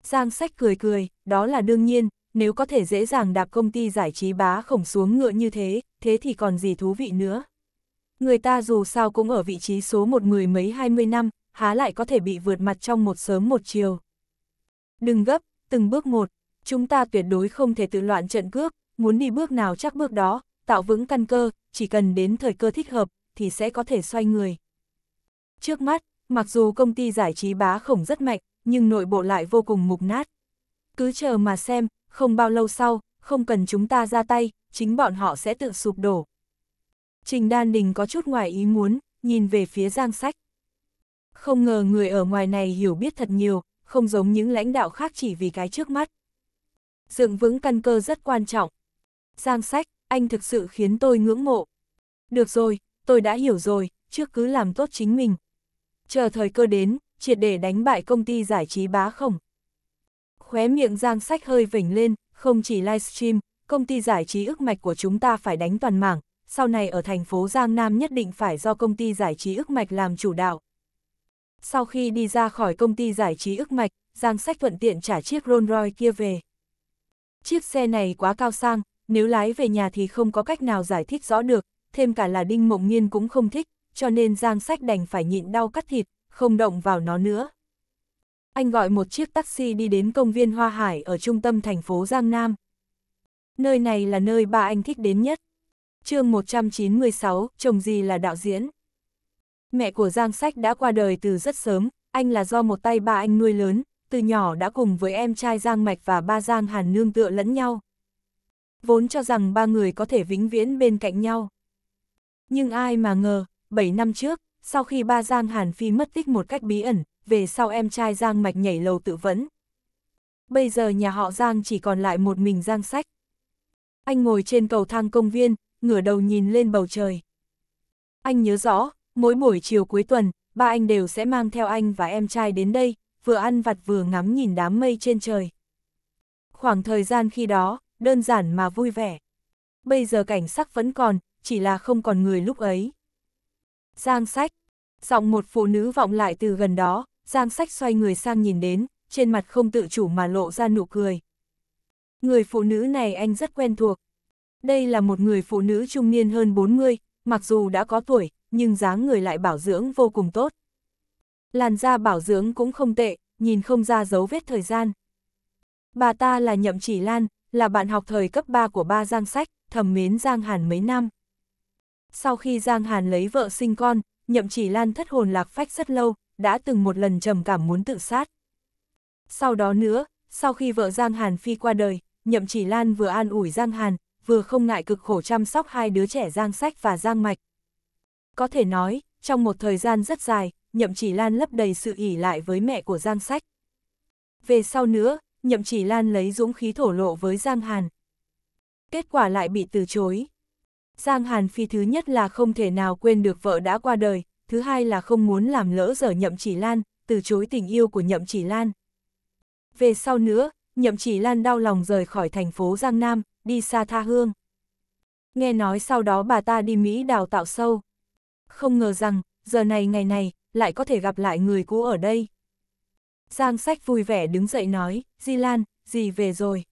Giang sách cười cười, đó là đương nhiên, nếu có thể dễ dàng đạp công ty giải trí bá khổng xuống ngựa như thế, thế thì còn gì thú vị nữa. Người ta dù sao cũng ở vị trí số một mười mấy hai mươi năm, há lại có thể bị vượt mặt trong một sớm một chiều. Đừng gấp, từng bước một, chúng ta tuyệt đối không thể tự loạn trận cước, muốn đi bước nào chắc bước đó, tạo vững căn cơ, chỉ cần đến thời cơ thích hợp, thì sẽ có thể xoay người. Trước mắt, mặc dù công ty giải trí bá khổng rất mạnh, nhưng nội bộ lại vô cùng mục nát. Cứ chờ mà xem, không bao lâu sau, không cần chúng ta ra tay, chính bọn họ sẽ tự sụp đổ. Trình Đan Đình có chút ngoài ý muốn, nhìn về phía Giang Sách. Không ngờ người ở ngoài này hiểu biết thật nhiều, không giống những lãnh đạo khác chỉ vì cái trước mắt. Dựng vững căn cơ rất quan trọng. Giang Sách, anh thực sự khiến tôi ngưỡng mộ. Được rồi, tôi đã hiểu rồi, trước cứ làm tốt chính mình. Chờ thời cơ đến, triệt để đánh bại công ty giải trí bá khổng. Khóe miệng giang sách hơi vỉnh lên, không chỉ livestream, công ty giải trí ức mạch của chúng ta phải đánh toàn mảng, sau này ở thành phố Giang Nam nhất định phải do công ty giải trí ức mạch làm chủ đạo. Sau khi đi ra khỏi công ty giải trí ức mạch, Giang Sách thuận tiện trả chiếc Rolls Royce kia về. Chiếc xe này quá cao sang, nếu lái về nhà thì không có cách nào giải thích rõ được, thêm cả là Đinh Mộng Nhiên cũng không thích, cho nên Giang Sách đành phải nhịn đau cắt thịt, không động vào nó nữa. Anh gọi một chiếc taxi đi đến công viên Hoa Hải ở trung tâm thành phố Giang Nam. Nơi này là nơi ba anh thích đến nhất. chương 196, chồng gì là đạo diễn. Mẹ của Giang Sách đã qua đời từ rất sớm, anh là do một tay ba anh nuôi lớn, từ nhỏ đã cùng với em trai Giang Mạch và ba Giang Hàn nương tựa lẫn nhau. Vốn cho rằng ba người có thể vĩnh viễn bên cạnh nhau. Nhưng ai mà ngờ, 7 năm trước, sau khi ba Giang Hàn Phi mất tích một cách bí ẩn, về sau em trai Giang Mạch nhảy lầu tự vẫn. Bây giờ nhà họ Giang chỉ còn lại một mình Giang Sách. Anh ngồi trên cầu thang công viên, ngửa đầu nhìn lên bầu trời. Anh nhớ rõ, mỗi buổi chiều cuối tuần, ba anh đều sẽ mang theo anh và em trai đến đây, vừa ăn vặt vừa ngắm nhìn đám mây trên trời. Khoảng thời gian khi đó, đơn giản mà vui vẻ. Bây giờ cảnh sắc vẫn còn, chỉ là không còn người lúc ấy. Giang sách, giọng một phụ nữ vọng lại từ gần đó, Giang sách xoay người sang nhìn đến, trên mặt không tự chủ mà lộ ra nụ cười. Người phụ nữ này anh rất quen thuộc. Đây là một người phụ nữ trung niên hơn 40, mặc dù đã có tuổi, nhưng dáng người lại bảo dưỡng vô cùng tốt. Làn da bảo dưỡng cũng không tệ, nhìn không ra dấu vết thời gian. Bà ta là Nhậm Chỉ Lan, là bạn học thời cấp 3 của ba Giang Sách, thầm mến Giang Hàn mấy năm. Sau khi Giang Hàn lấy vợ sinh con, nhậm chỉ lan thất hồn lạc phách rất lâu, đã từng một lần trầm cảm muốn tự sát. Sau đó nữa, sau khi vợ Giang Hàn Phi qua đời, nhậm chỉ lan vừa an ủi Giang Hàn, vừa không ngại cực khổ chăm sóc hai đứa trẻ Giang Sách và Giang Mạch. Có thể nói, trong một thời gian rất dài, nhậm chỉ lan lấp đầy sự ỉ lại với mẹ của Giang Sách. Về sau nữa, nhậm chỉ lan lấy dũng khí thổ lộ với Giang Hàn. Kết quả lại bị từ chối. Giang Hàn Phi thứ nhất là không thể nào quên được vợ đã qua đời, thứ hai là không muốn làm lỡ dở Nhậm Chỉ Lan, từ chối tình yêu của Nhậm Chỉ Lan. Về sau nữa, Nhậm Chỉ Lan đau lòng rời khỏi thành phố Giang Nam, đi xa tha hương. Nghe nói sau đó bà ta đi Mỹ đào tạo sâu. Không ngờ rằng, giờ này ngày này, lại có thể gặp lại người cũ ở đây. Giang sách vui vẻ đứng dậy nói, Di Lan, gì về rồi?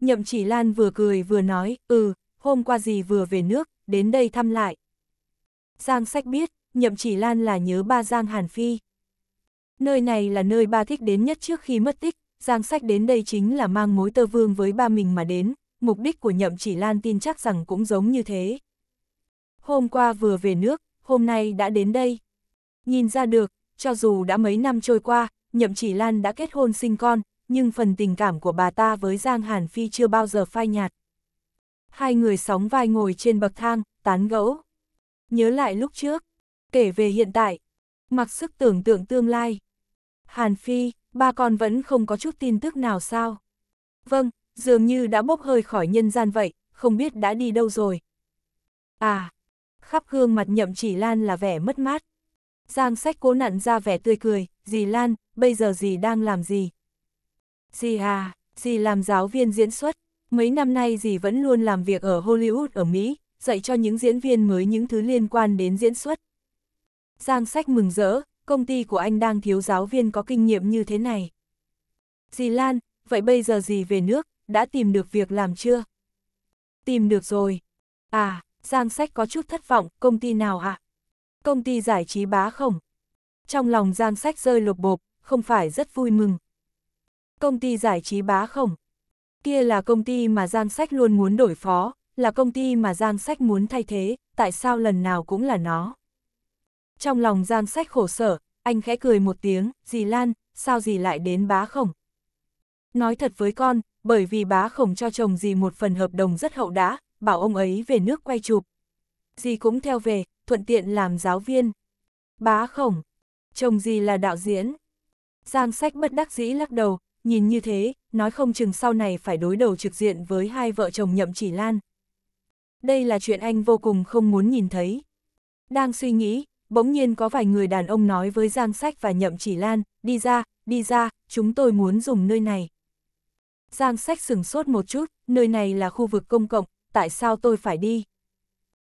Nhậm chỉ Lan vừa cười vừa nói, ừ, hôm qua gì vừa về nước, đến đây thăm lại. Giang sách biết, nhậm chỉ lan là nhớ ba Giang Hàn Phi. Nơi này là nơi ba thích đến nhất trước khi mất tích, Giang sách đến đây chính là mang mối tơ vương với ba mình mà đến, mục đích của nhậm chỉ lan tin chắc rằng cũng giống như thế. Hôm qua vừa về nước, hôm nay đã đến đây. Nhìn ra được, cho dù đã mấy năm trôi qua, nhậm chỉ lan đã kết hôn sinh con, nhưng phần tình cảm của bà ta với Giang Hàn Phi chưa bao giờ phai nhạt hai người sóng vai ngồi trên bậc thang, tán gẫu. Nhớ lại lúc trước, kể về hiện tại, mặc sức tưởng tượng tương lai. Hàn Phi, ba con vẫn không có chút tin tức nào sao? Vâng, dường như đã bốc hơi khỏi nhân gian vậy, không biết đã đi đâu rồi. À, khắp gương mặt nhậm chỉ Lan là vẻ mất mát. Giang sách cố nặn ra vẻ tươi cười, dì Lan, bây giờ dì đang làm gì? Dì à, dì làm giáo viên diễn xuất. Mấy năm nay dì vẫn luôn làm việc ở Hollywood ở Mỹ, dạy cho những diễn viên mới những thứ liên quan đến diễn xuất. Giang sách mừng rỡ, công ty của anh đang thiếu giáo viên có kinh nghiệm như thế này. Dì Lan, vậy bây giờ dì về nước, đã tìm được việc làm chưa? Tìm được rồi. À, Giang Sách có chút thất vọng, công ty nào ạ? À? Công ty giải trí bá không? Trong lòng Giang Sách rơi lột bộp, không phải rất vui mừng. Công ty giải trí bá không? kia là công ty mà Giang Sách luôn muốn đổi phó, là công ty mà Giang Sách muốn thay thế, tại sao lần nào cũng là nó. Trong lòng Giang Sách khổ sở, anh khẽ cười một tiếng, dì Lan, sao dì lại đến bá khổng? Nói thật với con, bởi vì bá khổng cho chồng dì một phần hợp đồng rất hậu đã, bảo ông ấy về nước quay chụp. Dì cũng theo về, thuận tiện làm giáo viên. Bá khổng, chồng dì là đạo diễn. Giang sách bất đắc dĩ lắc đầu, nhìn như thế, nói không chừng sau này phải đối đầu trực diện với hai vợ chồng nhậm chỉ lan. Đây là chuyện anh vô cùng không muốn nhìn thấy. Đang suy nghĩ, bỗng nhiên có vài người đàn ông nói với Giang Sách và Nhậm Chỉ Lan, đi ra, đi ra, chúng tôi muốn dùng nơi này. Giang Sách sửng sốt một chút, nơi này là khu vực công cộng, tại sao tôi phải đi?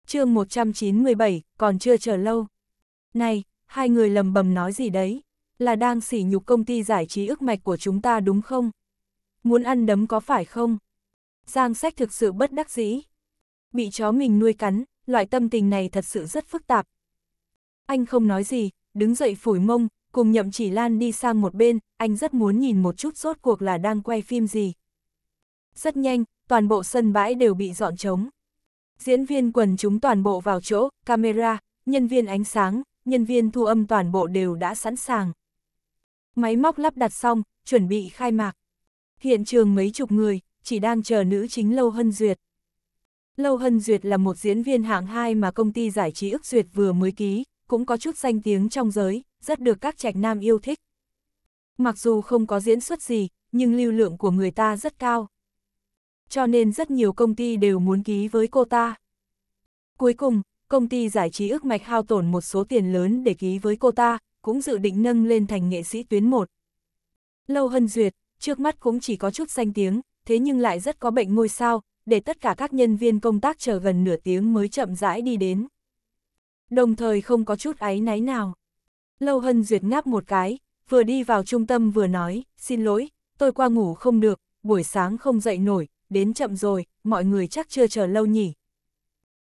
chương 197, còn chưa chờ lâu. Này, hai người lầm bầm nói gì đấy? Là đang sỉ nhục công ty giải trí ức mạch của chúng ta đúng không? Muốn ăn đấm có phải không? Giang sách thực sự bất đắc dĩ. Bị chó mình nuôi cắn, loại tâm tình này thật sự rất phức tạp. Anh không nói gì, đứng dậy phủi mông, cùng nhậm chỉ lan đi sang một bên, anh rất muốn nhìn một chút rốt cuộc là đang quay phim gì. Rất nhanh, toàn bộ sân bãi đều bị dọn trống. Diễn viên quần chúng toàn bộ vào chỗ, camera, nhân viên ánh sáng, nhân viên thu âm toàn bộ đều đã sẵn sàng. Máy móc lắp đặt xong, chuẩn bị khai mạc. Hiện trường mấy chục người, chỉ đang chờ nữ chính Lâu Hân Duyệt. Lâu Hân Duyệt là một diễn viên hạng 2 mà công ty giải trí ức duyệt vừa mới ký, cũng có chút danh tiếng trong giới, rất được các trạch nam yêu thích. Mặc dù không có diễn xuất gì, nhưng lưu lượng của người ta rất cao. Cho nên rất nhiều công ty đều muốn ký với cô ta. Cuối cùng, công ty giải trí ước mạch hao tổn một số tiền lớn để ký với cô ta, cũng dự định nâng lên thành nghệ sĩ tuyến một. Lâu Hân Duyệt, trước mắt cũng chỉ có chút danh tiếng, thế nhưng lại rất có bệnh ngôi sao, để tất cả các nhân viên công tác chờ gần nửa tiếng mới chậm rãi đi đến. Đồng thời không có chút áy náy nào. Lâu Hân Duyệt ngáp một cái, vừa đi vào trung tâm vừa nói, xin lỗi, tôi qua ngủ không được, buổi sáng không dậy nổi, đến chậm rồi, mọi người chắc chưa chờ lâu nhỉ.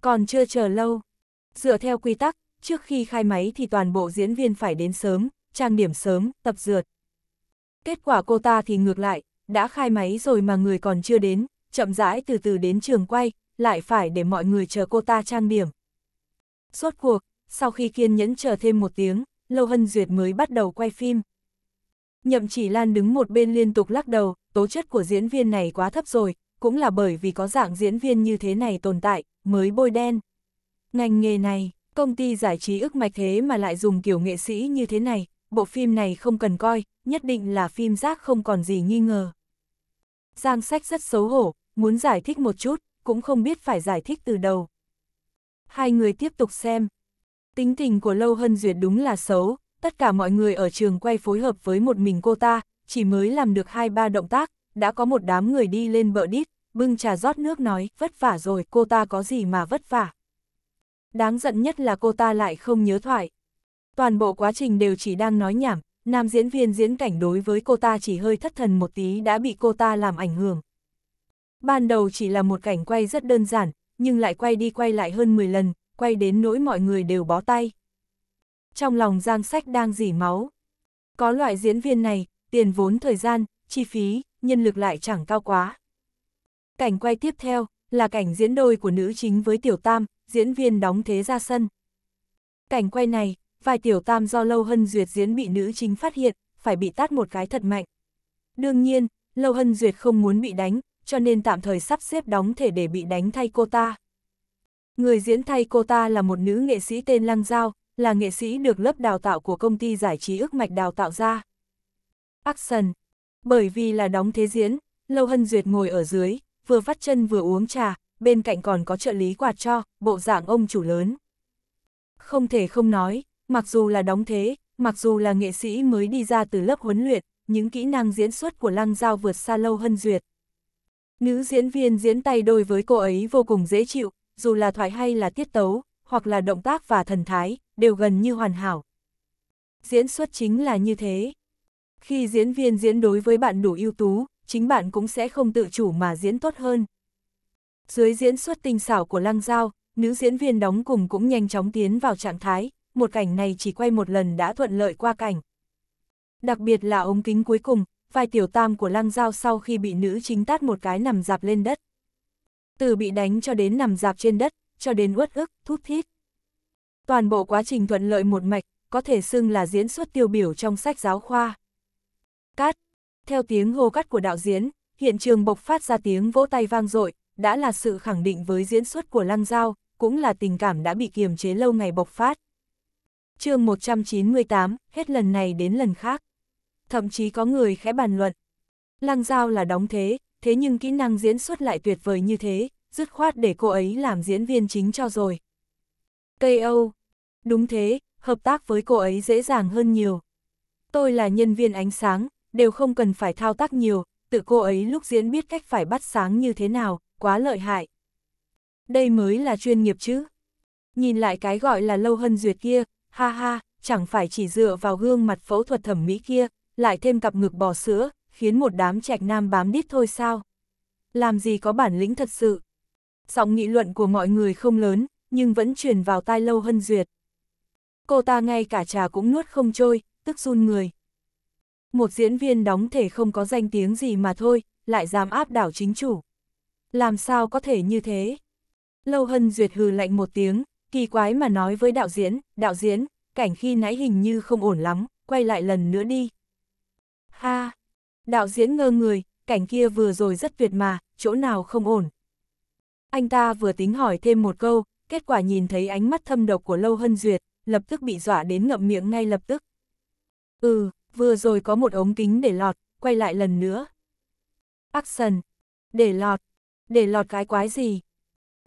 Còn chưa chờ lâu. Dựa theo quy tắc, trước khi khai máy thì toàn bộ diễn viên phải đến sớm, trang điểm sớm, tập dượt, Kết quả cô ta thì ngược lại, đã khai máy rồi mà người còn chưa đến, chậm rãi từ từ đến trường quay, lại phải để mọi người chờ cô ta trang điểm. Suốt cuộc, sau khi kiên nhẫn chờ thêm một tiếng, Lâu Hân Duyệt mới bắt đầu quay phim. Nhậm chỉ Lan đứng một bên liên tục lắc đầu, tố chất của diễn viên này quá thấp rồi, cũng là bởi vì có dạng diễn viên như thế này tồn tại, mới bôi đen. Ngành nghề này, công ty giải trí ức mạch thế mà lại dùng kiểu nghệ sĩ như thế này, bộ phim này không cần coi, nhất định là phim rác không còn gì nghi ngờ. Giang sách rất xấu hổ, muốn giải thích một chút, cũng không biết phải giải thích từ đầu. Hai người tiếp tục xem. Tính tình của Lâu Hân Duyệt đúng là xấu, tất cả mọi người ở trường quay phối hợp với một mình cô ta, chỉ mới làm được hai ba động tác, đã có một đám người đi lên bờ đít, bưng trà rót nước nói, vất vả rồi, cô ta có gì mà vất vả. Đáng giận nhất là cô ta lại không nhớ thoại toàn bộ quá trình đều chỉ đang nói nhảm, nam diễn viên diễn cảnh đối với cô ta chỉ hơi thất thần một tí đã bị cô ta làm ảnh hưởng. Ban đầu chỉ là một cảnh quay rất đơn giản, nhưng lại quay đi quay lại hơn 10 lần, quay đến nỗi mọi người đều bó tay. Trong lòng Giang Sách đang dỉ máu. Có loại diễn viên này, tiền vốn thời gian, chi phí, nhân lực lại chẳng cao quá. Cảnh quay tiếp theo là cảnh diễn đôi của nữ chính với Tiểu Tam, diễn viên đóng thế ra sân. Cảnh quay này vài tiểu tam do Lâu Hân Duyệt diễn bị nữ chính phát hiện, phải bị tát một cái thật mạnh. Đương nhiên, Lâu Hân Duyệt không muốn bị đánh, cho nên tạm thời sắp xếp đóng thể để bị đánh thay cô ta. Người diễn thay cô ta là một nữ nghệ sĩ tên Lăng Giao, là nghệ sĩ được lớp đào tạo của công ty giải trí ức mạch đào tạo ra. Action Bởi vì là đóng thế diễn, Lâu Hân Duyệt ngồi ở dưới, vừa vắt chân vừa uống trà, bên cạnh còn có trợ lý quạt cho, bộ dạng ông chủ lớn. Không thể không nói, Mặc dù là đóng thế, mặc dù là nghệ sĩ mới đi ra từ lớp huấn luyện, những kỹ năng diễn xuất của Lăng Giao vượt xa lâu hơn duyệt. Nữ diễn viên diễn tay đôi với cô ấy vô cùng dễ chịu, dù là thoại hay là tiết tấu, hoặc là động tác và thần thái, đều gần như hoàn hảo. Diễn xuất chính là như thế. Khi diễn viên diễn đối với bạn đủ ưu tú, chính bạn cũng sẽ không tự chủ mà diễn tốt hơn. Dưới diễn xuất tinh xảo của Lăng Giao, nữ diễn viên đóng cùng cũng nhanh chóng tiến vào trạng thái, một cảnh này chỉ quay một lần đã thuận lợi qua cảnh. Đặc biệt là ống kính cuối cùng, vai tiểu tam của lăng dao sau khi bị nữ chính tát một cái nằm dạp lên đất. Từ bị đánh cho đến nằm dạp trên đất, cho đến uất ức, thút thít. Toàn bộ quá trình thuận lợi một mạch, có thể xưng là diễn xuất tiêu biểu trong sách giáo khoa. Cát. Theo tiếng hô cắt của đạo diễn, hiện trường bộc phát ra tiếng vỗ tay vang dội, đã là sự khẳng định với diễn xuất của Lăng Giao, cũng là tình cảm đã bị kiềm chế lâu ngày bộc phát chương 198, hết lần này đến lần khác. Thậm chí có người khẽ bàn luận. Lăng Giao là đóng thế, thế nhưng kỹ năng diễn xuất lại tuyệt vời như thế, dứt khoát để cô ấy làm diễn viên chính cho rồi. Cây Âu. Đúng thế, hợp tác với cô ấy dễ dàng hơn nhiều. Tôi là nhân viên ánh sáng, đều không cần phải thao tác nhiều, tự cô ấy lúc diễn biết cách phải bắt sáng như thế nào, quá lợi hại. Đây mới là chuyên nghiệp chứ. Nhìn lại cái gọi là lâu hân duyệt kia, ha ha, chẳng phải chỉ dựa vào gương mặt phẫu thuật thẩm mỹ kia, lại thêm cặp ngực bò sữa, khiến một đám trạch nam bám đít thôi sao. Làm gì có bản lĩnh thật sự. Giọng nghị luận của mọi người không lớn, nhưng vẫn truyền vào tai Lâu Hân Duyệt. Cô ta ngay cả trà cũng nuốt không trôi, tức run người. Một diễn viên đóng thể không có danh tiếng gì mà thôi, lại dám áp đảo chính chủ. Làm sao có thể như thế? Lâu Hân Duyệt hừ lạnh một tiếng, Kỳ quái mà nói với đạo diễn, đạo diễn, cảnh khi nãy hình như không ổn lắm, quay lại lần nữa đi. Ha! đạo diễn ngơ người, cảnh kia vừa rồi rất tuyệt mà, chỗ nào không ổn. Anh ta vừa tính hỏi thêm một câu, kết quả nhìn thấy ánh mắt thâm độc của Lâu Hân Duyệt, lập tức bị dọa đến ngậm miệng ngay lập tức. Ừ, vừa rồi có một ống kính để lọt, quay lại lần nữa. Action! Để lọt! Để lọt cái quái gì?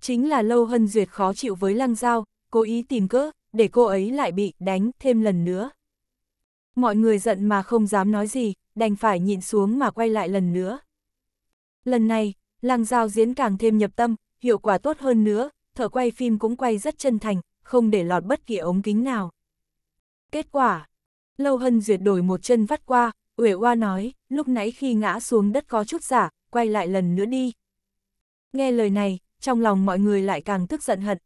Chính là Lâu Hân Duyệt khó chịu với Lăng Giao, cố ý tìm cớ để cô ấy lại bị đánh thêm lần nữa. Mọi người giận mà không dám nói gì, đành phải nhịn xuống mà quay lại lần nữa. Lần này, Lăng Giao diễn càng thêm nhập tâm, hiệu quả tốt hơn nữa, thở quay phim cũng quay rất chân thành, không để lọt bất kỳ ống kính nào. Kết quả, Lâu Hân Duyệt đổi một chân vắt qua, Uể Oa nói, lúc nãy khi ngã xuống đất có chút giả, quay lại lần nữa đi. Nghe lời này, trong lòng mọi người lại càng tức giận hận.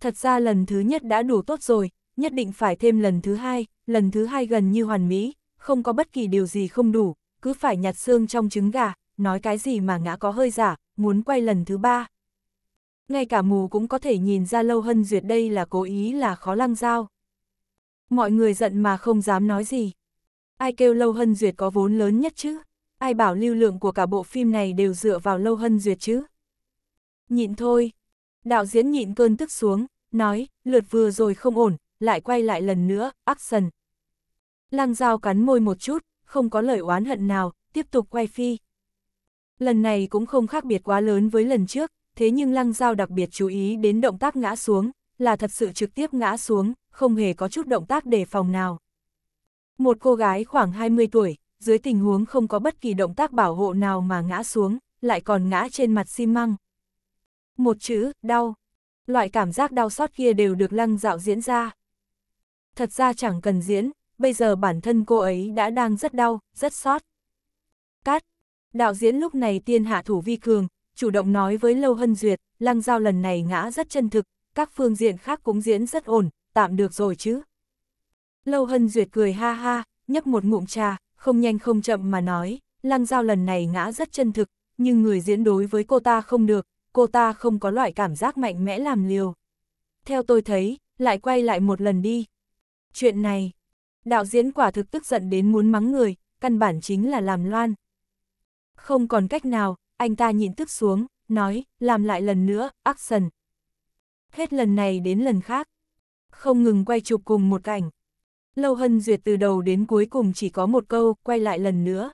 Thật ra lần thứ nhất đã đủ tốt rồi, nhất định phải thêm lần thứ hai, lần thứ hai gần như hoàn mỹ, không có bất kỳ điều gì không đủ, cứ phải nhặt xương trong trứng gà, nói cái gì mà ngã có hơi giả, muốn quay lần thứ ba. Ngay cả mù cũng có thể nhìn ra lâu hân duyệt đây là cố ý là khó lăng dao. Mọi người giận mà không dám nói gì. Ai kêu lâu hân duyệt có vốn lớn nhất chứ? Ai bảo lưu lượng của cả bộ phim này đều dựa vào lâu hân duyệt chứ? nhịn thôi. Đạo diễn nhịn cơn tức xuống, nói, lượt vừa rồi không ổn, lại quay lại lần nữa, action. Lăng dao cắn môi một chút, không có lời oán hận nào, tiếp tục quay phi. Lần này cũng không khác biệt quá lớn với lần trước, thế nhưng lăng dao đặc biệt chú ý đến động tác ngã xuống, là thật sự trực tiếp ngã xuống, không hề có chút động tác đề phòng nào. Một cô gái khoảng 20 tuổi, dưới tình huống không có bất kỳ động tác bảo hộ nào mà ngã xuống, lại còn ngã trên mặt xi măng, một chữ, đau. Loại cảm giác đau xót kia đều được lăng dạo diễn ra. Thật ra chẳng cần diễn, bây giờ bản thân cô ấy đã đang rất đau, rất xót. Cát. Đạo diễn lúc này tiên hạ thủ vi cường, chủ động nói với Lâu Hân Duyệt, lăng dao lần này ngã rất chân thực, các phương diện khác cũng diễn rất ổn, tạm được rồi chứ. Lâu Hân Duyệt cười ha ha, nhấp một ngụm trà, không nhanh không chậm mà nói, lăng dao lần này ngã rất chân thực, nhưng người diễn đối với cô ta không được, cô ta không có loại cảm giác mạnh mẽ làm liều. Theo tôi thấy, lại quay lại một lần đi. Chuyện này, đạo diễn quả thực tức giận đến muốn mắng người, căn bản chính là làm loan. Không còn cách nào, anh ta nhịn tức xuống, nói, làm lại lần nữa, action. Hết lần này đến lần khác. Không ngừng quay chụp cùng một cảnh. Lâu Hân Duyệt từ đầu đến cuối cùng chỉ có một câu, quay lại lần nữa.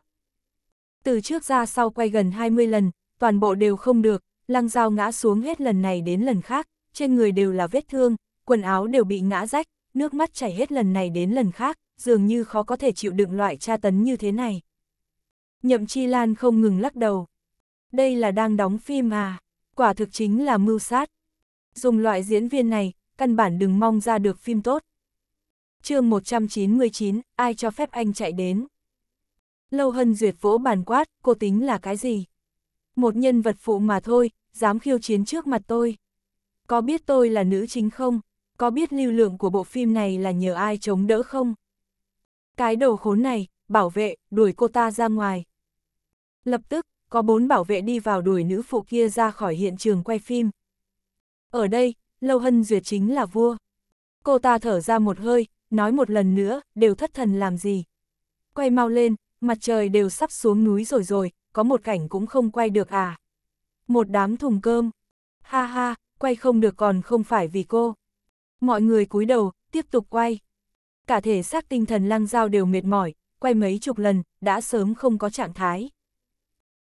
Từ trước ra sau quay gần 20 lần, toàn bộ đều không được, lăng dao ngã xuống hết lần này đến lần khác, trên người đều là vết thương, quần áo đều bị ngã rách, nước mắt chảy hết lần này đến lần khác, dường như khó có thể chịu đựng loại tra tấn như thế này. Nhậm Chi Lan không ngừng lắc đầu. Đây là đang đóng phim à, quả thực chính là mưu sát. Dùng loại diễn viên này, căn bản đừng mong ra được phim tốt. chương 199, ai cho phép anh chạy đến? Lâu Hân Duyệt vỗ bàn quát, cô tính là cái gì? Một nhân vật phụ mà thôi, dám khiêu chiến trước mặt tôi. Có biết tôi là nữ chính không? Có biết lưu lượng của bộ phim này là nhờ ai chống đỡ không? Cái đầu khốn này, bảo vệ, đuổi cô ta ra ngoài. Lập tức, có bốn bảo vệ đi vào đuổi nữ phụ kia ra khỏi hiện trường quay phim. Ở đây, Lâu Hân Duyệt chính là vua. Cô ta thở ra một hơi, nói một lần nữa, đều thất thần làm gì. Quay mau lên, mặt trời đều sắp xuống núi rồi rồi, có một cảnh cũng không quay được à. Một đám thùng cơm. Ha ha, quay không được còn không phải vì cô. Mọi người cúi đầu, tiếp tục quay. Cả thể xác tinh thần lăng dao đều mệt mỏi, quay mấy chục lần, đã sớm không có trạng thái.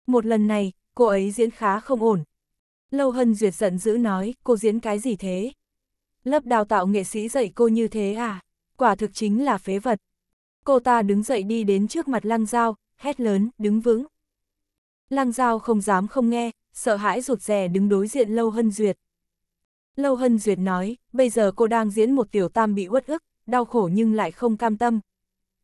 Một lần này, cô ấy diễn khá không ổn. Lâu Hân Duyệt giận dữ nói, cô diễn cái gì thế? Lớp đào tạo nghệ sĩ dạy cô như thế à? Quả thực chính là phế vật. Cô ta đứng dậy đi đến trước mặt lăng dao, hét lớn, đứng vững. Lang Giao không dám không nghe, sợ hãi rụt rè đứng đối diện Lâu Hân Duyệt. Lâu Hân Duyệt nói, bây giờ cô đang diễn một tiểu tam bị uất ức, đau khổ nhưng lại không cam tâm.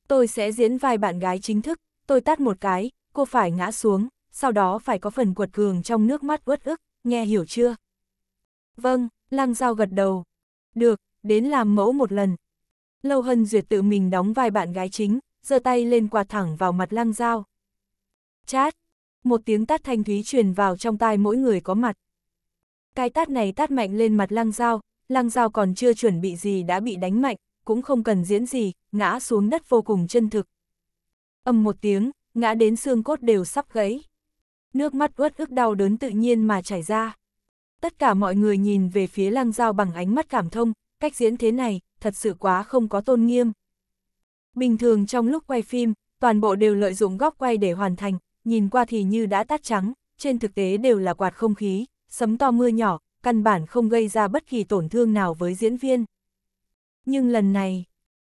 Tôi sẽ diễn vai bạn gái chính thức, tôi tát một cái, cô phải ngã xuống, sau đó phải có phần quật cường trong nước mắt uất ức, nghe hiểu chưa? Vâng, Lăng Giao gật đầu. Được, đến làm mẫu một lần. Lâu Hân Duyệt tự mình đóng vai bạn gái chính, giơ tay lên quạt thẳng vào mặt Lăng Giao. Chát, một tiếng tát thanh thúy truyền vào trong tai mỗi người có mặt. Cái tát này tát mạnh lên mặt lăng dao, lăng dao còn chưa chuẩn bị gì đã bị đánh mạnh, cũng không cần diễn gì, ngã xuống đất vô cùng chân thực. ầm một tiếng, ngã đến xương cốt đều sắp gãy. Nước mắt uất ức đau đớn tự nhiên mà chảy ra. Tất cả mọi người nhìn về phía lăng dao bằng ánh mắt cảm thông, cách diễn thế này, thật sự quá không có tôn nghiêm. Bình thường trong lúc quay phim, toàn bộ đều lợi dụng góc quay để hoàn thành, nhìn qua thì như đã tát trắng, trên thực tế đều là quạt không khí, sấm to mưa nhỏ, căn bản không gây ra bất kỳ tổn thương nào với diễn viên. Nhưng lần này,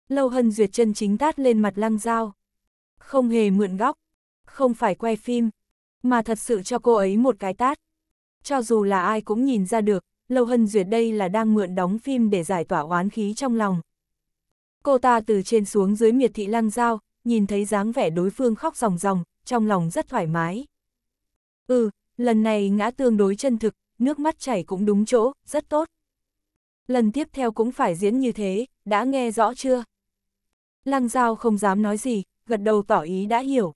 Lâu Hân Duyệt chân chính tát lên mặt lăng giao Không hề mượn góc, không phải quay phim, mà thật sự cho cô ấy một cái tát. Cho dù là ai cũng nhìn ra được, Lâu Hân Duyệt đây là đang mượn đóng phim để giải tỏa oán khí trong lòng. Cô ta từ trên xuống dưới miệt thị lăng giao nhìn thấy dáng vẻ đối phương khóc ròng ròng, trong lòng rất thoải mái. Ừ, lần này ngã tương đối chân thực, nước mắt chảy cũng đúng chỗ, rất tốt. Lần tiếp theo cũng phải diễn như thế, đã nghe rõ chưa? Lăng Giao không dám nói gì, gật đầu tỏ ý đã hiểu.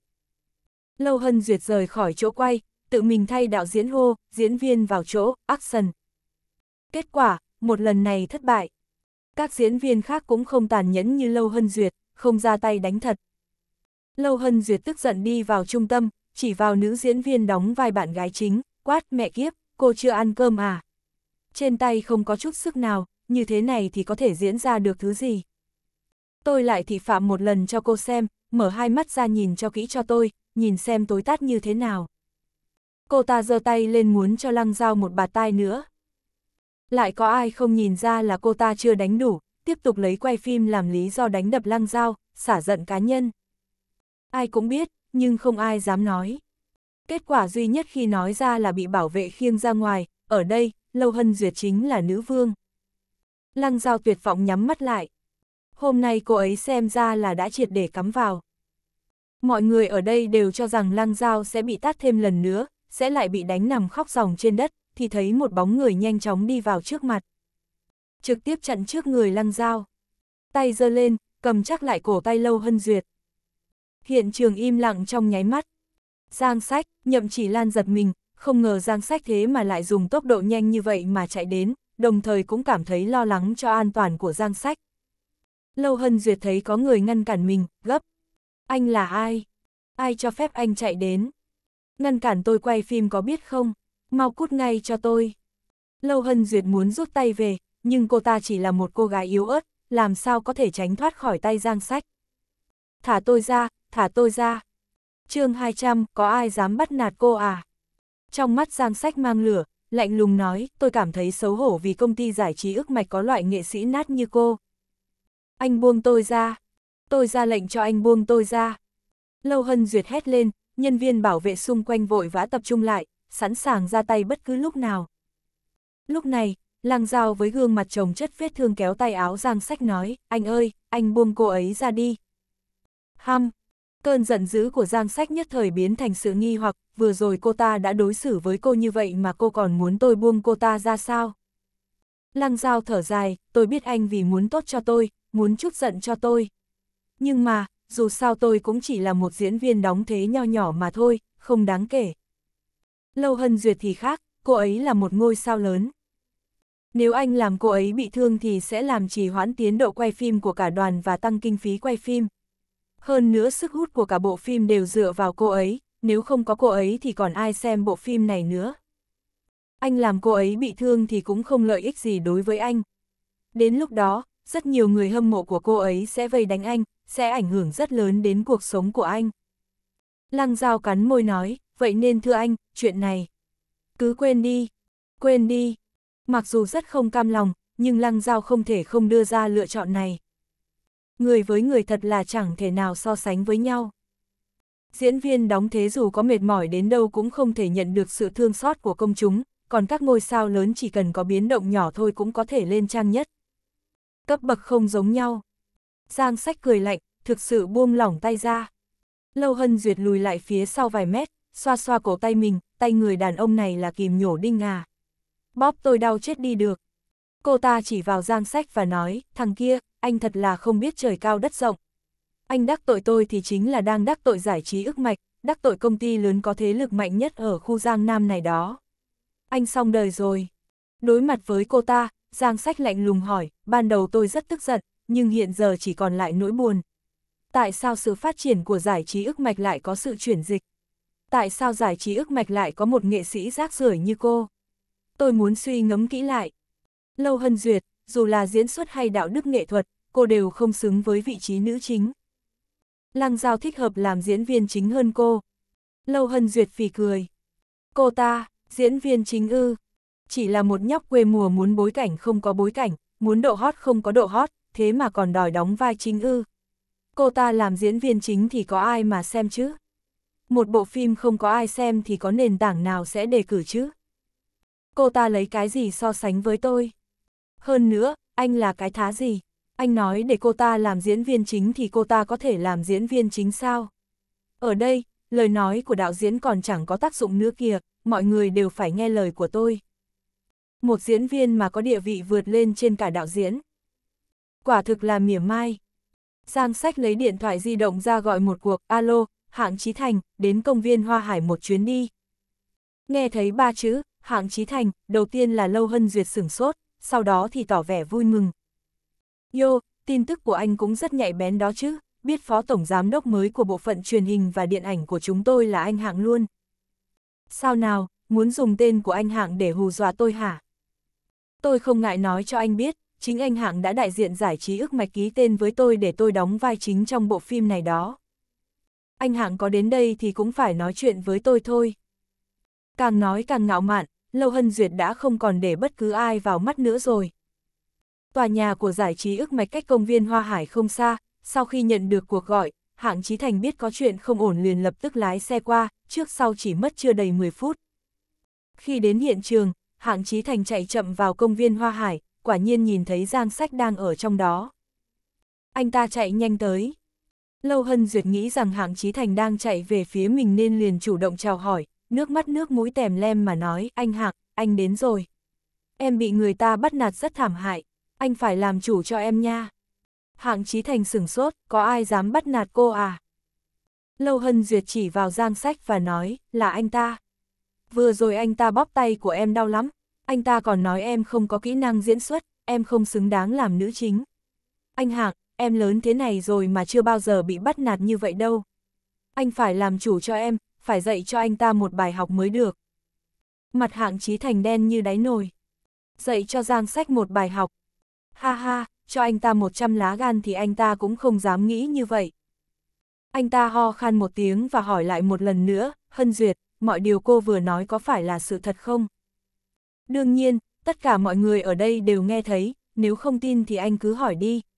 Lâu Hân Duyệt rời khỏi chỗ quay, tự mình thay đạo diễn hô, diễn viên vào chỗ, action. Kết quả, một lần này thất bại. Các diễn viên khác cũng không tàn nhẫn như Lâu Hân Duyệt, không ra tay đánh thật, Lâu Hân Duyệt tức giận đi vào trung tâm, chỉ vào nữ diễn viên đóng vai bạn gái chính, quát mẹ kiếp, cô chưa ăn cơm à? Trên tay không có chút sức nào, như thế này thì có thể diễn ra được thứ gì? Tôi lại thị phạm một lần cho cô xem, mở hai mắt ra nhìn cho kỹ cho tôi, nhìn xem tối tát như thế nào. Cô ta giơ tay lên muốn cho lăng giao một bà tai nữa. Lại có ai không nhìn ra là cô ta chưa đánh đủ, tiếp tục lấy quay phim làm lý do đánh đập lăng giao xả giận cá nhân ai cũng biết, nhưng không ai dám nói. Kết quả duy nhất khi nói ra là bị bảo vệ khiêng ra ngoài, ở đây, Lâu Hân Duyệt chính là nữ vương. Lăng Giao tuyệt vọng nhắm mắt lại. Hôm nay cô ấy xem ra là đã triệt để cắm vào. Mọi người ở đây đều cho rằng Lăng Giao sẽ bị tát thêm lần nữa, sẽ lại bị đánh nằm khóc ròng trên đất, thì thấy một bóng người nhanh chóng đi vào trước mặt. Trực tiếp chặn trước người Lăng Giao. Tay giơ lên, cầm chắc lại cổ tay Lâu Hân Duyệt. Hiện trường im lặng trong nháy mắt. Giang sách, nhậm chỉ lan giật mình, không ngờ giang sách thế mà lại dùng tốc độ nhanh như vậy mà chạy đến, đồng thời cũng cảm thấy lo lắng cho an toàn của giang sách. Lâu Hân Duyệt thấy có người ngăn cản mình, gấp. Anh là ai? Ai cho phép anh chạy đến? Ngăn cản tôi quay phim có biết không? Mau cút ngay cho tôi. Lâu Hân Duyệt muốn rút tay về, nhưng cô ta chỉ là một cô gái yếu ớt, làm sao có thể tránh thoát khỏi tay Giang Sách. Thả tôi ra, thả tôi ra. chương 200, có ai dám bắt nạt cô à? Trong mắt Giang Sách mang lửa, lạnh lùng nói, tôi cảm thấy xấu hổ vì công ty giải trí ức mạch có loại nghệ sĩ nát như cô. Anh buông tôi ra. Tôi ra lệnh cho anh buông tôi ra. Lâu Hân Duyệt hét lên, nhân viên bảo vệ xung quanh vội vã tập trung lại, sẵn sàng ra tay bất cứ lúc nào. Lúc này, Lang Giao với gương mặt chồng chất vết thương kéo tay áo Giang Sách nói, anh ơi, anh buông cô ấy ra đi. ham Cơn giận dữ của Giang Sách nhất thời biến thành sự nghi hoặc, vừa rồi cô ta đã đối xử với cô như vậy mà cô còn muốn tôi buông cô ta ra sao? Lăng Giao thở dài, tôi biết anh vì muốn tốt cho tôi, muốn chút giận cho tôi. Nhưng mà, dù sao tôi cũng chỉ là một diễn viên đóng thế nho nhỏ mà thôi, không đáng kể. Lâu Hân Duyệt thì khác, cô ấy là một ngôi sao lớn. Nếu anh làm cô ấy bị thương thì sẽ làm trì hoãn tiến độ quay phim của cả đoàn và tăng kinh phí quay phim. Hơn nữa sức hút của cả bộ phim đều dựa vào cô ấy, nếu không có cô ấy thì còn ai xem bộ phim này nữa. Anh làm cô ấy bị thương thì cũng không lợi ích gì đối với anh. Đến lúc đó, rất nhiều người hâm mộ của cô ấy sẽ vây đánh anh, sẽ ảnh hưởng rất lớn đến cuộc sống của anh. Lăng Giao cắn môi nói, vậy nên thưa anh, chuyện này. Cứ quên đi, quên đi. Mặc dù rất không cam lòng, nhưng Lăng Giao không thể không đưa ra lựa chọn này người với người thật là chẳng thể nào so sánh với nhau. Diễn viên đóng thế dù có mệt mỏi đến đâu cũng không thể nhận được sự thương xót của công chúng, còn các ngôi sao lớn chỉ cần có biến động nhỏ thôi cũng có thể lên trang nhất. Cấp bậc không giống nhau. Giang sách cười lạnh, thực sự buông lỏng tay ra. Lâu Hân Duyệt lùi lại phía sau vài mét, xoa xoa cổ tay mình, tay người đàn ông này là kìm nhổ đinh à. Bóp tôi đau chết đi được cô ta chỉ vào Giang Sách và nói, thằng kia, anh thật là không biết trời cao đất rộng. Anh đắc tội tôi thì chính là đang đắc tội giải trí ức mạch, đắc tội công ty lớn có thế lực mạnh nhất ở khu Giang Nam này đó. Anh xong đời rồi. Đối mặt với cô ta, Giang Sách lạnh lùng hỏi, ban đầu tôi rất tức giận, nhưng hiện giờ chỉ còn lại nỗi buồn. Tại sao sự phát triển của giải trí ức mạch lại có sự chuyển dịch? Tại sao giải trí ức mạch lại có một nghệ sĩ rác rưởi như cô? Tôi muốn suy ngẫm kỹ lại. Lâu Hân Duyệt, dù là diễn xuất hay đạo đức nghệ thuật, cô đều không xứng với vị trí nữ chính. Lăng Giao thích hợp làm diễn viên chính hơn cô. Lâu Hân Duyệt phì cười. Cô ta, diễn viên chính ư. Chỉ là một nhóc quê mùa muốn bối cảnh không có bối cảnh, muốn độ hot không có độ hot, thế mà còn đòi đóng vai chính ư. Cô ta làm diễn viên chính thì có ai mà xem chứ? Một bộ phim không có ai xem thì có nền tảng nào sẽ đề cử chứ? Cô ta lấy cái gì so sánh với tôi? Hơn nữa, anh là cái thá gì? Anh nói để cô ta làm diễn viên chính thì cô ta có thể làm diễn viên chính sao? Ở đây, lời nói của đạo diễn còn chẳng có tác dụng nữa kìa, mọi người đều phải nghe lời của tôi. Một diễn viên mà có địa vị vượt lên trên cả đạo diễn. Quả thực là mỉa mai. Giang sách lấy điện thoại di động ra gọi một cuộc, alo, hạng Chí Thành, đến công viên Hoa Hải một chuyến đi. Nghe thấy ba chữ, hạng Chí Thành, đầu tiên là Lâu Hân Duyệt sửng sốt sau đó thì tỏ vẻ vui mừng. Yo, tin tức của anh cũng rất nhạy bén đó chứ, biết phó tổng giám đốc mới của bộ phận truyền hình và điện ảnh của chúng tôi là anh Hạng luôn. Sao nào, muốn dùng tên của anh Hạng để hù dọa tôi hả? Tôi không ngại nói cho anh biết, chính anh Hạng đã đại diện giải trí ức mạch ký tên với tôi để tôi đóng vai chính trong bộ phim này đó. Anh Hạng có đến đây thì cũng phải nói chuyện với tôi thôi. Càng nói càng ngạo mạn, Lâu Hân Duyệt đã không còn để bất cứ ai vào mắt nữa rồi. Tòa nhà của giải trí ức mạch cách công viên Hoa Hải không xa, sau khi nhận được cuộc gọi, hạng trí thành biết có chuyện không ổn liền lập tức lái xe qua, trước sau chỉ mất chưa đầy 10 phút. Khi đến hiện trường, hạng trí thành chạy chậm vào công viên Hoa Hải, quả nhiên nhìn thấy Giang Sách đang ở trong đó. Anh ta chạy nhanh tới. Lâu Hân Duyệt nghĩ rằng hạng trí thành đang chạy về phía mình nên liền chủ động chào hỏi, nước mắt nước mũi tèm lem mà nói, anh Hạc, anh đến rồi. Em bị người ta bắt nạt rất thảm hại, anh phải làm chủ cho em nha. Hạng Chí Thành sửng sốt, có ai dám bắt nạt cô à? Lâu Hân Duyệt chỉ vào Giang Sách và nói, là anh ta. Vừa rồi anh ta bóp tay của em đau lắm, anh ta còn nói em không có kỹ năng diễn xuất, em không xứng đáng làm nữ chính. Anh Hạc, em lớn thế này rồi mà chưa bao giờ bị bắt nạt như vậy đâu. Anh phải làm chủ cho em, phải dạy cho anh ta một bài học mới được. Mặt hạng trí thành đen như đáy nồi. Dạy cho Giang sách một bài học. Ha ha, cho anh ta 100 lá gan thì anh ta cũng không dám nghĩ như vậy. Anh ta ho khan một tiếng và hỏi lại một lần nữa, Hân Duyệt, mọi điều cô vừa nói có phải là sự thật không? Đương nhiên, tất cả mọi người ở đây đều nghe thấy, nếu không tin thì anh cứ hỏi đi.